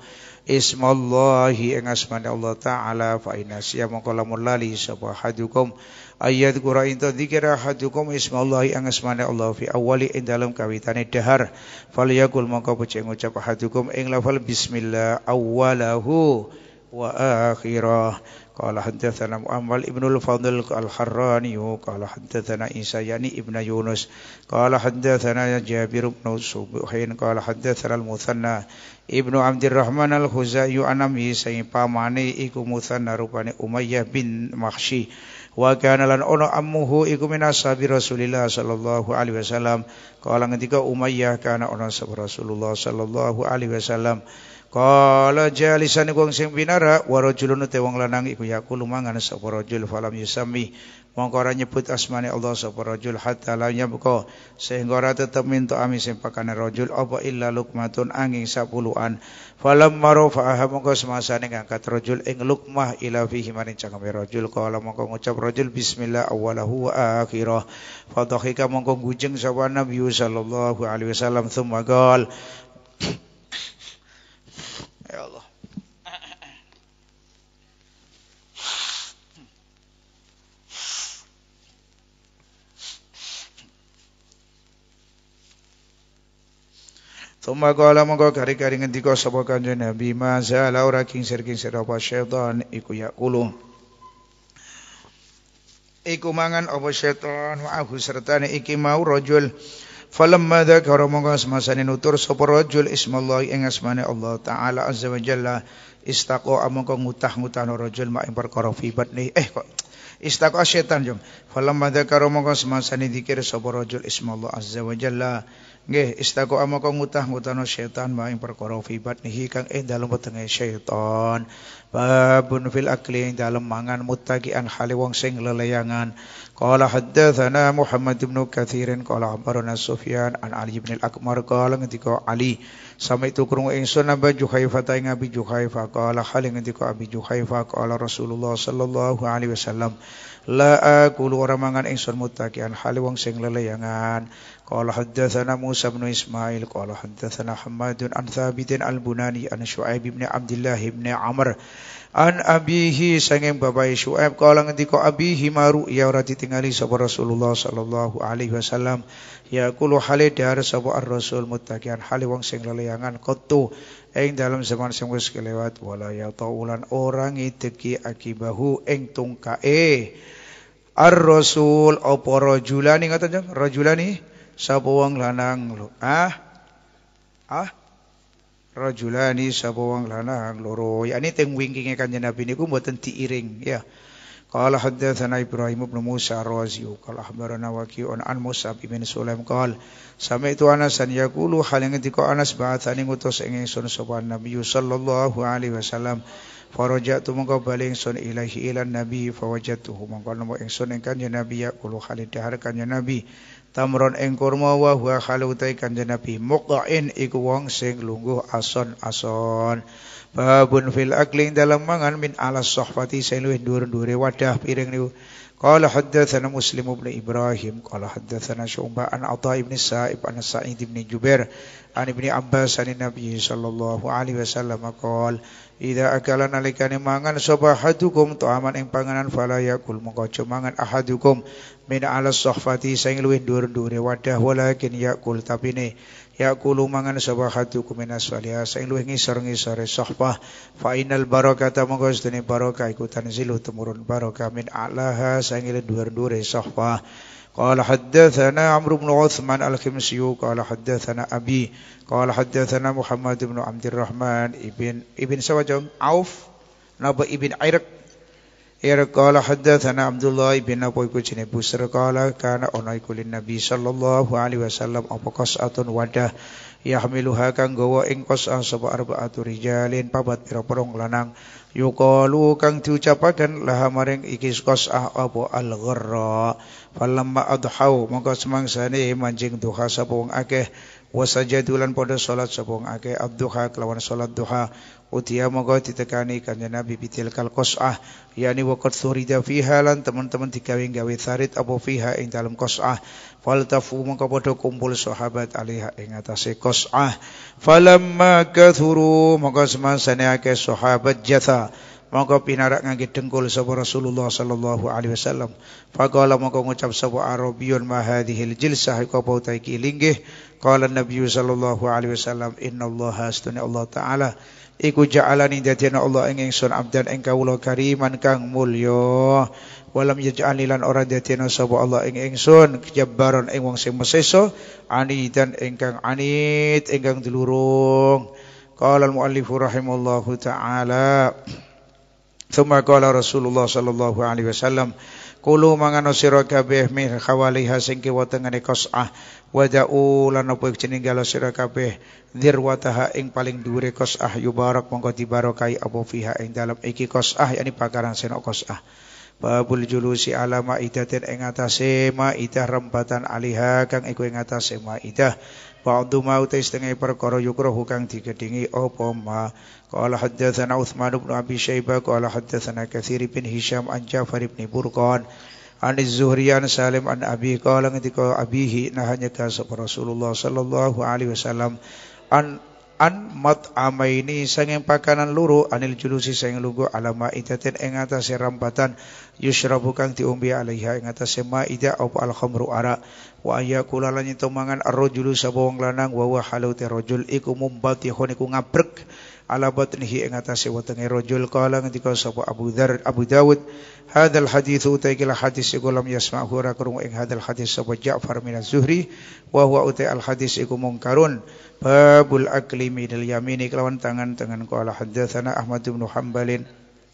ismallahi ing asmane Allah taala fa inna siya mongko lamun lali sapa ayat kura inta dzikra hadukum ismallahi ing asmane Allah fi awali ing kabitane kawitane dahar falyakul mongko becik ngucap hadukum ing lafal bismillah awalahu wa akhirah قال حدثنا مؤمل ابن الفضل الحراني قال حدثنا إنسيان ابن يونس قال حدثنا جابر بن سبحين قال حدثنا المثنى ابن عبد الرحمن الخزاعي عن أمه سيباماني إكو مثنى رباني أمية بن مخشي wa kana lan ono ammuhu iku minasabi Rasulillah sallallahu alaihi wasallam kala ngendika Umayyah kana ono sab Rasulullah sallallahu alaihi wasallam Kala jalisan iku sing binara wa rajulun te wong lanang iku yakulu mangan sapa rajul falam yusami mongko ora nyebut asmane Allah sapa rajul hatta la yabqa sehingga ora tetep minto ami sing pakane rajul apa illa lukmatun angin sapuluan falam marafa'aha mongko semasane ngangkat rajul ing lukmah ila fihi maring cangkeme rajul kala mongko ngucap rajul bismillah awalahu wa akhirah fadhika mongko gujeng sapa Nabi sallallahu alaihi wasallam thumma qala Ya Allah. Thumma qala mongko kari-kari ngendika sapa kanjeng Nabi maza la ora kingsir-kingsir apa setan iku yakulu. Iku mangan apa setan wa sertane iki mau rajul Falamma dzakara mongko semasane nutur sapa rajul ismallah ing asmane Allah taala azza wa jalla istaqo amangka ngutah-ngutahno rajul mak ing perkara fi eh kok istaqa syaitan jom. Falam ada karo mongko semasa ni dikir sobo rojul ismallah azza wa jalla. Nggih, istaqa amaka ngutah ngutano syaitan ba perkara fibat nihi kang eh dalem wetenge syaitan. Babun fil akli ing dalem mangan muttaqian hale wong sing leleyangan. Qala haddatsana Muhammad ibn Kathirin, qala Amr Sufyan an Ali ibn al-Akmar qala ngendika Ali Sama itu kurung ingsun Aba Juhaifa ta Abi Juhaifa qala hal ing ngendika Abi Juhaifa qala Rasulullah sallallahu alaihi wasallam la aqulu ora mangan ingsun mutakian hale wong sing leleyangan qala haddatsana Musa bin Ismail qala haddatsana Hammadun an Thabitin al-Bunani an Shu'aib bin Abdullah ibn Amr An abihi sanging bapak Syuaib kala ngendika abihi maru ya ora ditingali sapa Rasulullah sallallahu alaihi wasallam ya kulo hale dar sapa ar-rasul muttaqian hale wong sing lelayangan qattu ing dalam zaman sing wis kelewat wala ya taulan orang ngideki akibahu ing tungkae ar-rasul apa rajulani ngoten jeng rajulani sapa wong lanang ah ah rajulani sapa wong lanang loro yakni teng wingkinge kanjeng Nabi niku mboten diiring ya Qala haddatsana Ibrahim ibn Musa Razi qala akhbarana Waqi'un an Musa ibn Sulaim qala seme Anas an yaqulu halangan tika Anas ba'athani ngutus ing ingsun sapa Nabi sallallahu alaihi wasallam faraja'tu mongko bali ingsun ilahi ilan Nabi fawajatuhu mongko nemu ingsun ing kanjeng Nabi yaqulu halid dahar kanjeng Nabi tamron ing kurma wa huwa khalutai kanjeng Nabi muqain iku wong sing lungguh ason-ason babun fil akling dalam mangan min alas sohfati seluwih dur-dure wadah piring niku قال حدثنا مسلم بن إبراهيم قال حدثنا شعبة عن عطاء بن سائب عن سعيد بن جبير عن ابن عباس عن النبي صلى الله عليه وسلم قال إذا أكل نالك نمangan صباحكم طعاما إن panganan فلا يأكل مقاچو mangan أحدكم من على الصحفة سينلوين دور دور وده ولكن يأكل tapi nih yaqulu mangan sapa hatuku minas salihah sing luwih ngisor-ngisore sahbah fa inal barakata monggo sedene barokah iku tanzilu temurun barokah min a'laha sing dhuwur-dhuwure sahbah قال حدثنا عمرو بن عثمان الخمسي قال حدثنا أبي قال حدثنا محمد بن عبد الرحمن ابن ابن سواجم عوف نبا ابن عرق إر قال حدثنا عبد الله بن أبي كجني بسر قال كان أناي كل النبي صلى الله عليه وسلم أبو yahmiluha kang gawa ing qas'an sapa arba'atu rijalin papat pira-pira lanang yuqalu kang diucapaken laha maring iki qas'ah apa al-gharra falamma adhau mongko semangsane manjing duha sapa wong akeh wasajadulan pada salat sapa wong akeh abduha kelawan salat duha Utiya moga ditekani kanjeng Nabi bitil kal qas'ah yani waqad surida fiha lan teman-teman digawe gawe sarit apa fiha ing dalam qas'ah faltafu mongko padha kumpul sahabat alaiha ing atase qas'ah falamma kathuru semasa semasane akeh sahabat jasa mongko pinarak ngangge dengkul sapa Rasulullah sallallahu alaihi wasallam faqala mongko ngucap sapa arabiyun ma hadhil jilsah apa utaiki linggih qala nabi sallallahu alaihi wasallam innallaha astuna Allah taala iku ja'alani dadina Allah ing ingsun abdan ing kawula kariman kang mulya walam yaj'alilan ora dadina sapa Allah ing ingsun jabbaron ing wong sing meseso anidan ingkang engkang ingkang delurung qala al muallif rahimallahu taala Tsumma qala Rasulullah sallallahu alaihi wasallam Kulu mangano sira kabeh min khawaliha sing kiwa tengene qas'ah wada'u lan apa cenenggala sira kabeh dirwataha ing paling dhuwure qas'ah yubarak mongko dibarokai apa fiha ing dalam iki qas'ah yani bakaran senok qas'ah babul julusi ala maidatin ing atase maidah rembatan aliha kang iku ing atase maidah Ba'du mauta setengah perkara yukrahu hukang digedingi apa ma kala haddatsana Utsman bin Abi Syaibah kala haddatsana Katsir Hisham an Ja'far bin Burqan An Zuhriyan an Salim an Abi qala ngendika abihi nahanya ka Rasulullah sallallahu alaihi wasallam an an mat mat'amaini sanging pakanan luru anil julusi sanging lugu alama ma'idatin ing atase rambatan yushrabu kang diombe alaiha ing atase ida apa al khamru ara wa ayakula lan mangan ar-rajulu wong lanang wa huwa halute rajul iku mumbatihun iku ngabrek ala batnihi ing atase wetenge rajul kala ngendika sapa Abu Dzar Abu Dawud hadal hadits utai kila hadis iku lam yasma'hu ora krungu ing hadal hadis sapa Ja'far min Az-Zuhri wa huwa utai al hadis iku mungkarun babul akli minil yamini kelawan tangan tangan kala hadatsana Ahmad bin Hambalin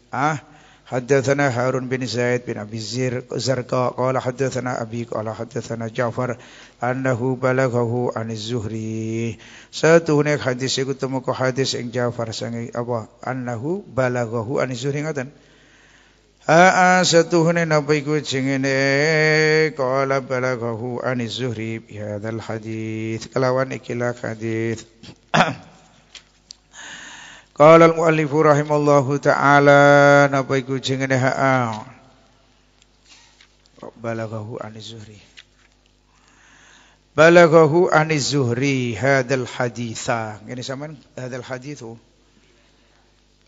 ah حدثنا هارون بن زيد بن أبي الزير زرقاء قال حدثنا أبي قال حدثنا جعفر أنه بلغه عن الزهري ساتو هناك حديث يقول حديث إن جعفر سنجي أبا أنه بلغه عن الزهري غدن Aa satu hune nabi ku cingine kala bela gahu anis zuhri ya dal hadith kelawan ikilah hadith. Qala al-muallifu rahimallahu ta'ala napa iku jenenge ha'a. Ah? Balagahu anizuhri. Balagahu anizuhri hadal haditha. Ini sama hadal hadithu.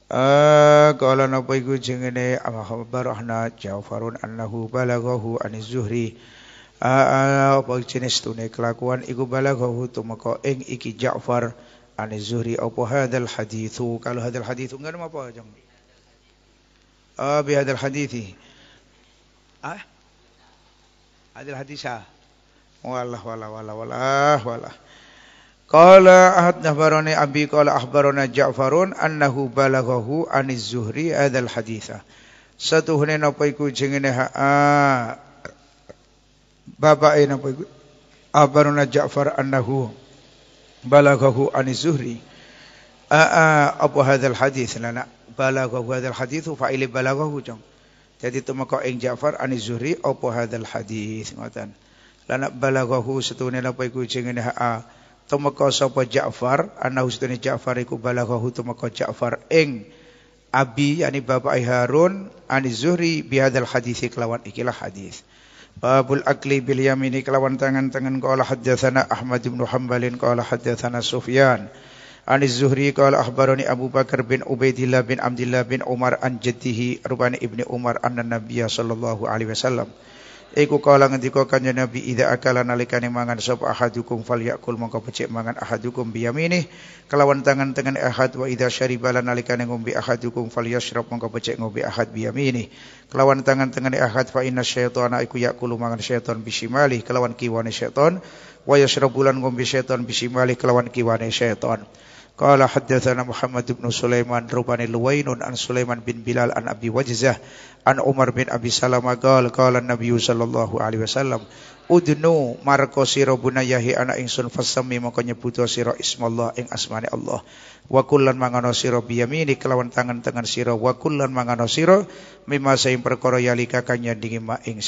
Ah, qala napa iku jenenge barahna Ja'farun annahu balagahu anizuhri. Ah, apa jenis tune kelakuan iku balagahu tumeka ing iki Ja'far. Ani Zuhri apa hadal hadithu? Kalau hadal hadithu enggak ada apa jam? Ah, bi hadal hadithi. Ah? Hadal hadisah. Wallah wallah wallah wallah wallah. Qala ahad nahbarani abi qala ahbarana Ja'farun annahu balaghahu aniz zuhri adal haditha. Satu hene apa iku jengene ha bapake apa iku ahbarana Ja'far annahu balaghahu an zuhri aa apa hadzal hadis lana balaghahu hadzal hadithu fa'il balaghahu jong jadi tumeka ing Ja'far an Zuhri apa hadzal hadis ngoten lana balaghahu setune napa iku jenenge ha tumeka sapa Ja'far anahu setune Ja'far iku balaghahu tumeka Ja'far ing Abi yani bapak Harun an Zuhri bihadzal hadis kelawan ikilah hadis Babul akli bil yamini kelawan tangan-tangan kau lah hadjasana Ahmad bin Hanbalin kau lah hadjasana Sufyan. Anis Zuhri kala akhbaruni Abu Bakar bin Ubaidillah bin Abdullah bin Umar an jaddihi Ruban ibni Umar anna Nabiya sallallahu alaihi wasallam. Iku kala ngendika kanjeng ya Nabi idza akala nalikane mangan sop ahadukum fal yakul mangka pecik mangan ahadukum bi yamini kelawan tangan tangan ahad wa idza syariba lan nalikane ngombe ahadukum fal yashrab mangka becik ngombe ahad bi yamini kelawan tangan tangan ahad fa inna syaitana iku yakul mangan syaitan bi kelawan kiwane syaitan wa yashrab lan ngombe syaitan bi kelawan kiwane syaitan Qala haddatsana Muhammad bin Sulaiman rubani Luwainun an Sulaiman bin Bilal an Abi Wajizah, an Umar bin Abi Salama qala qala Nabi sallallahu alaihi wasallam udnu marko sira bunayahi ana ingsun fasami mongko nyebuta sira ismallah ing asmane Allah wa kullan mangano sira biyamini kelawan tangan tangan sira wa kullan mangano sira mimma saing perkara yalika ma ing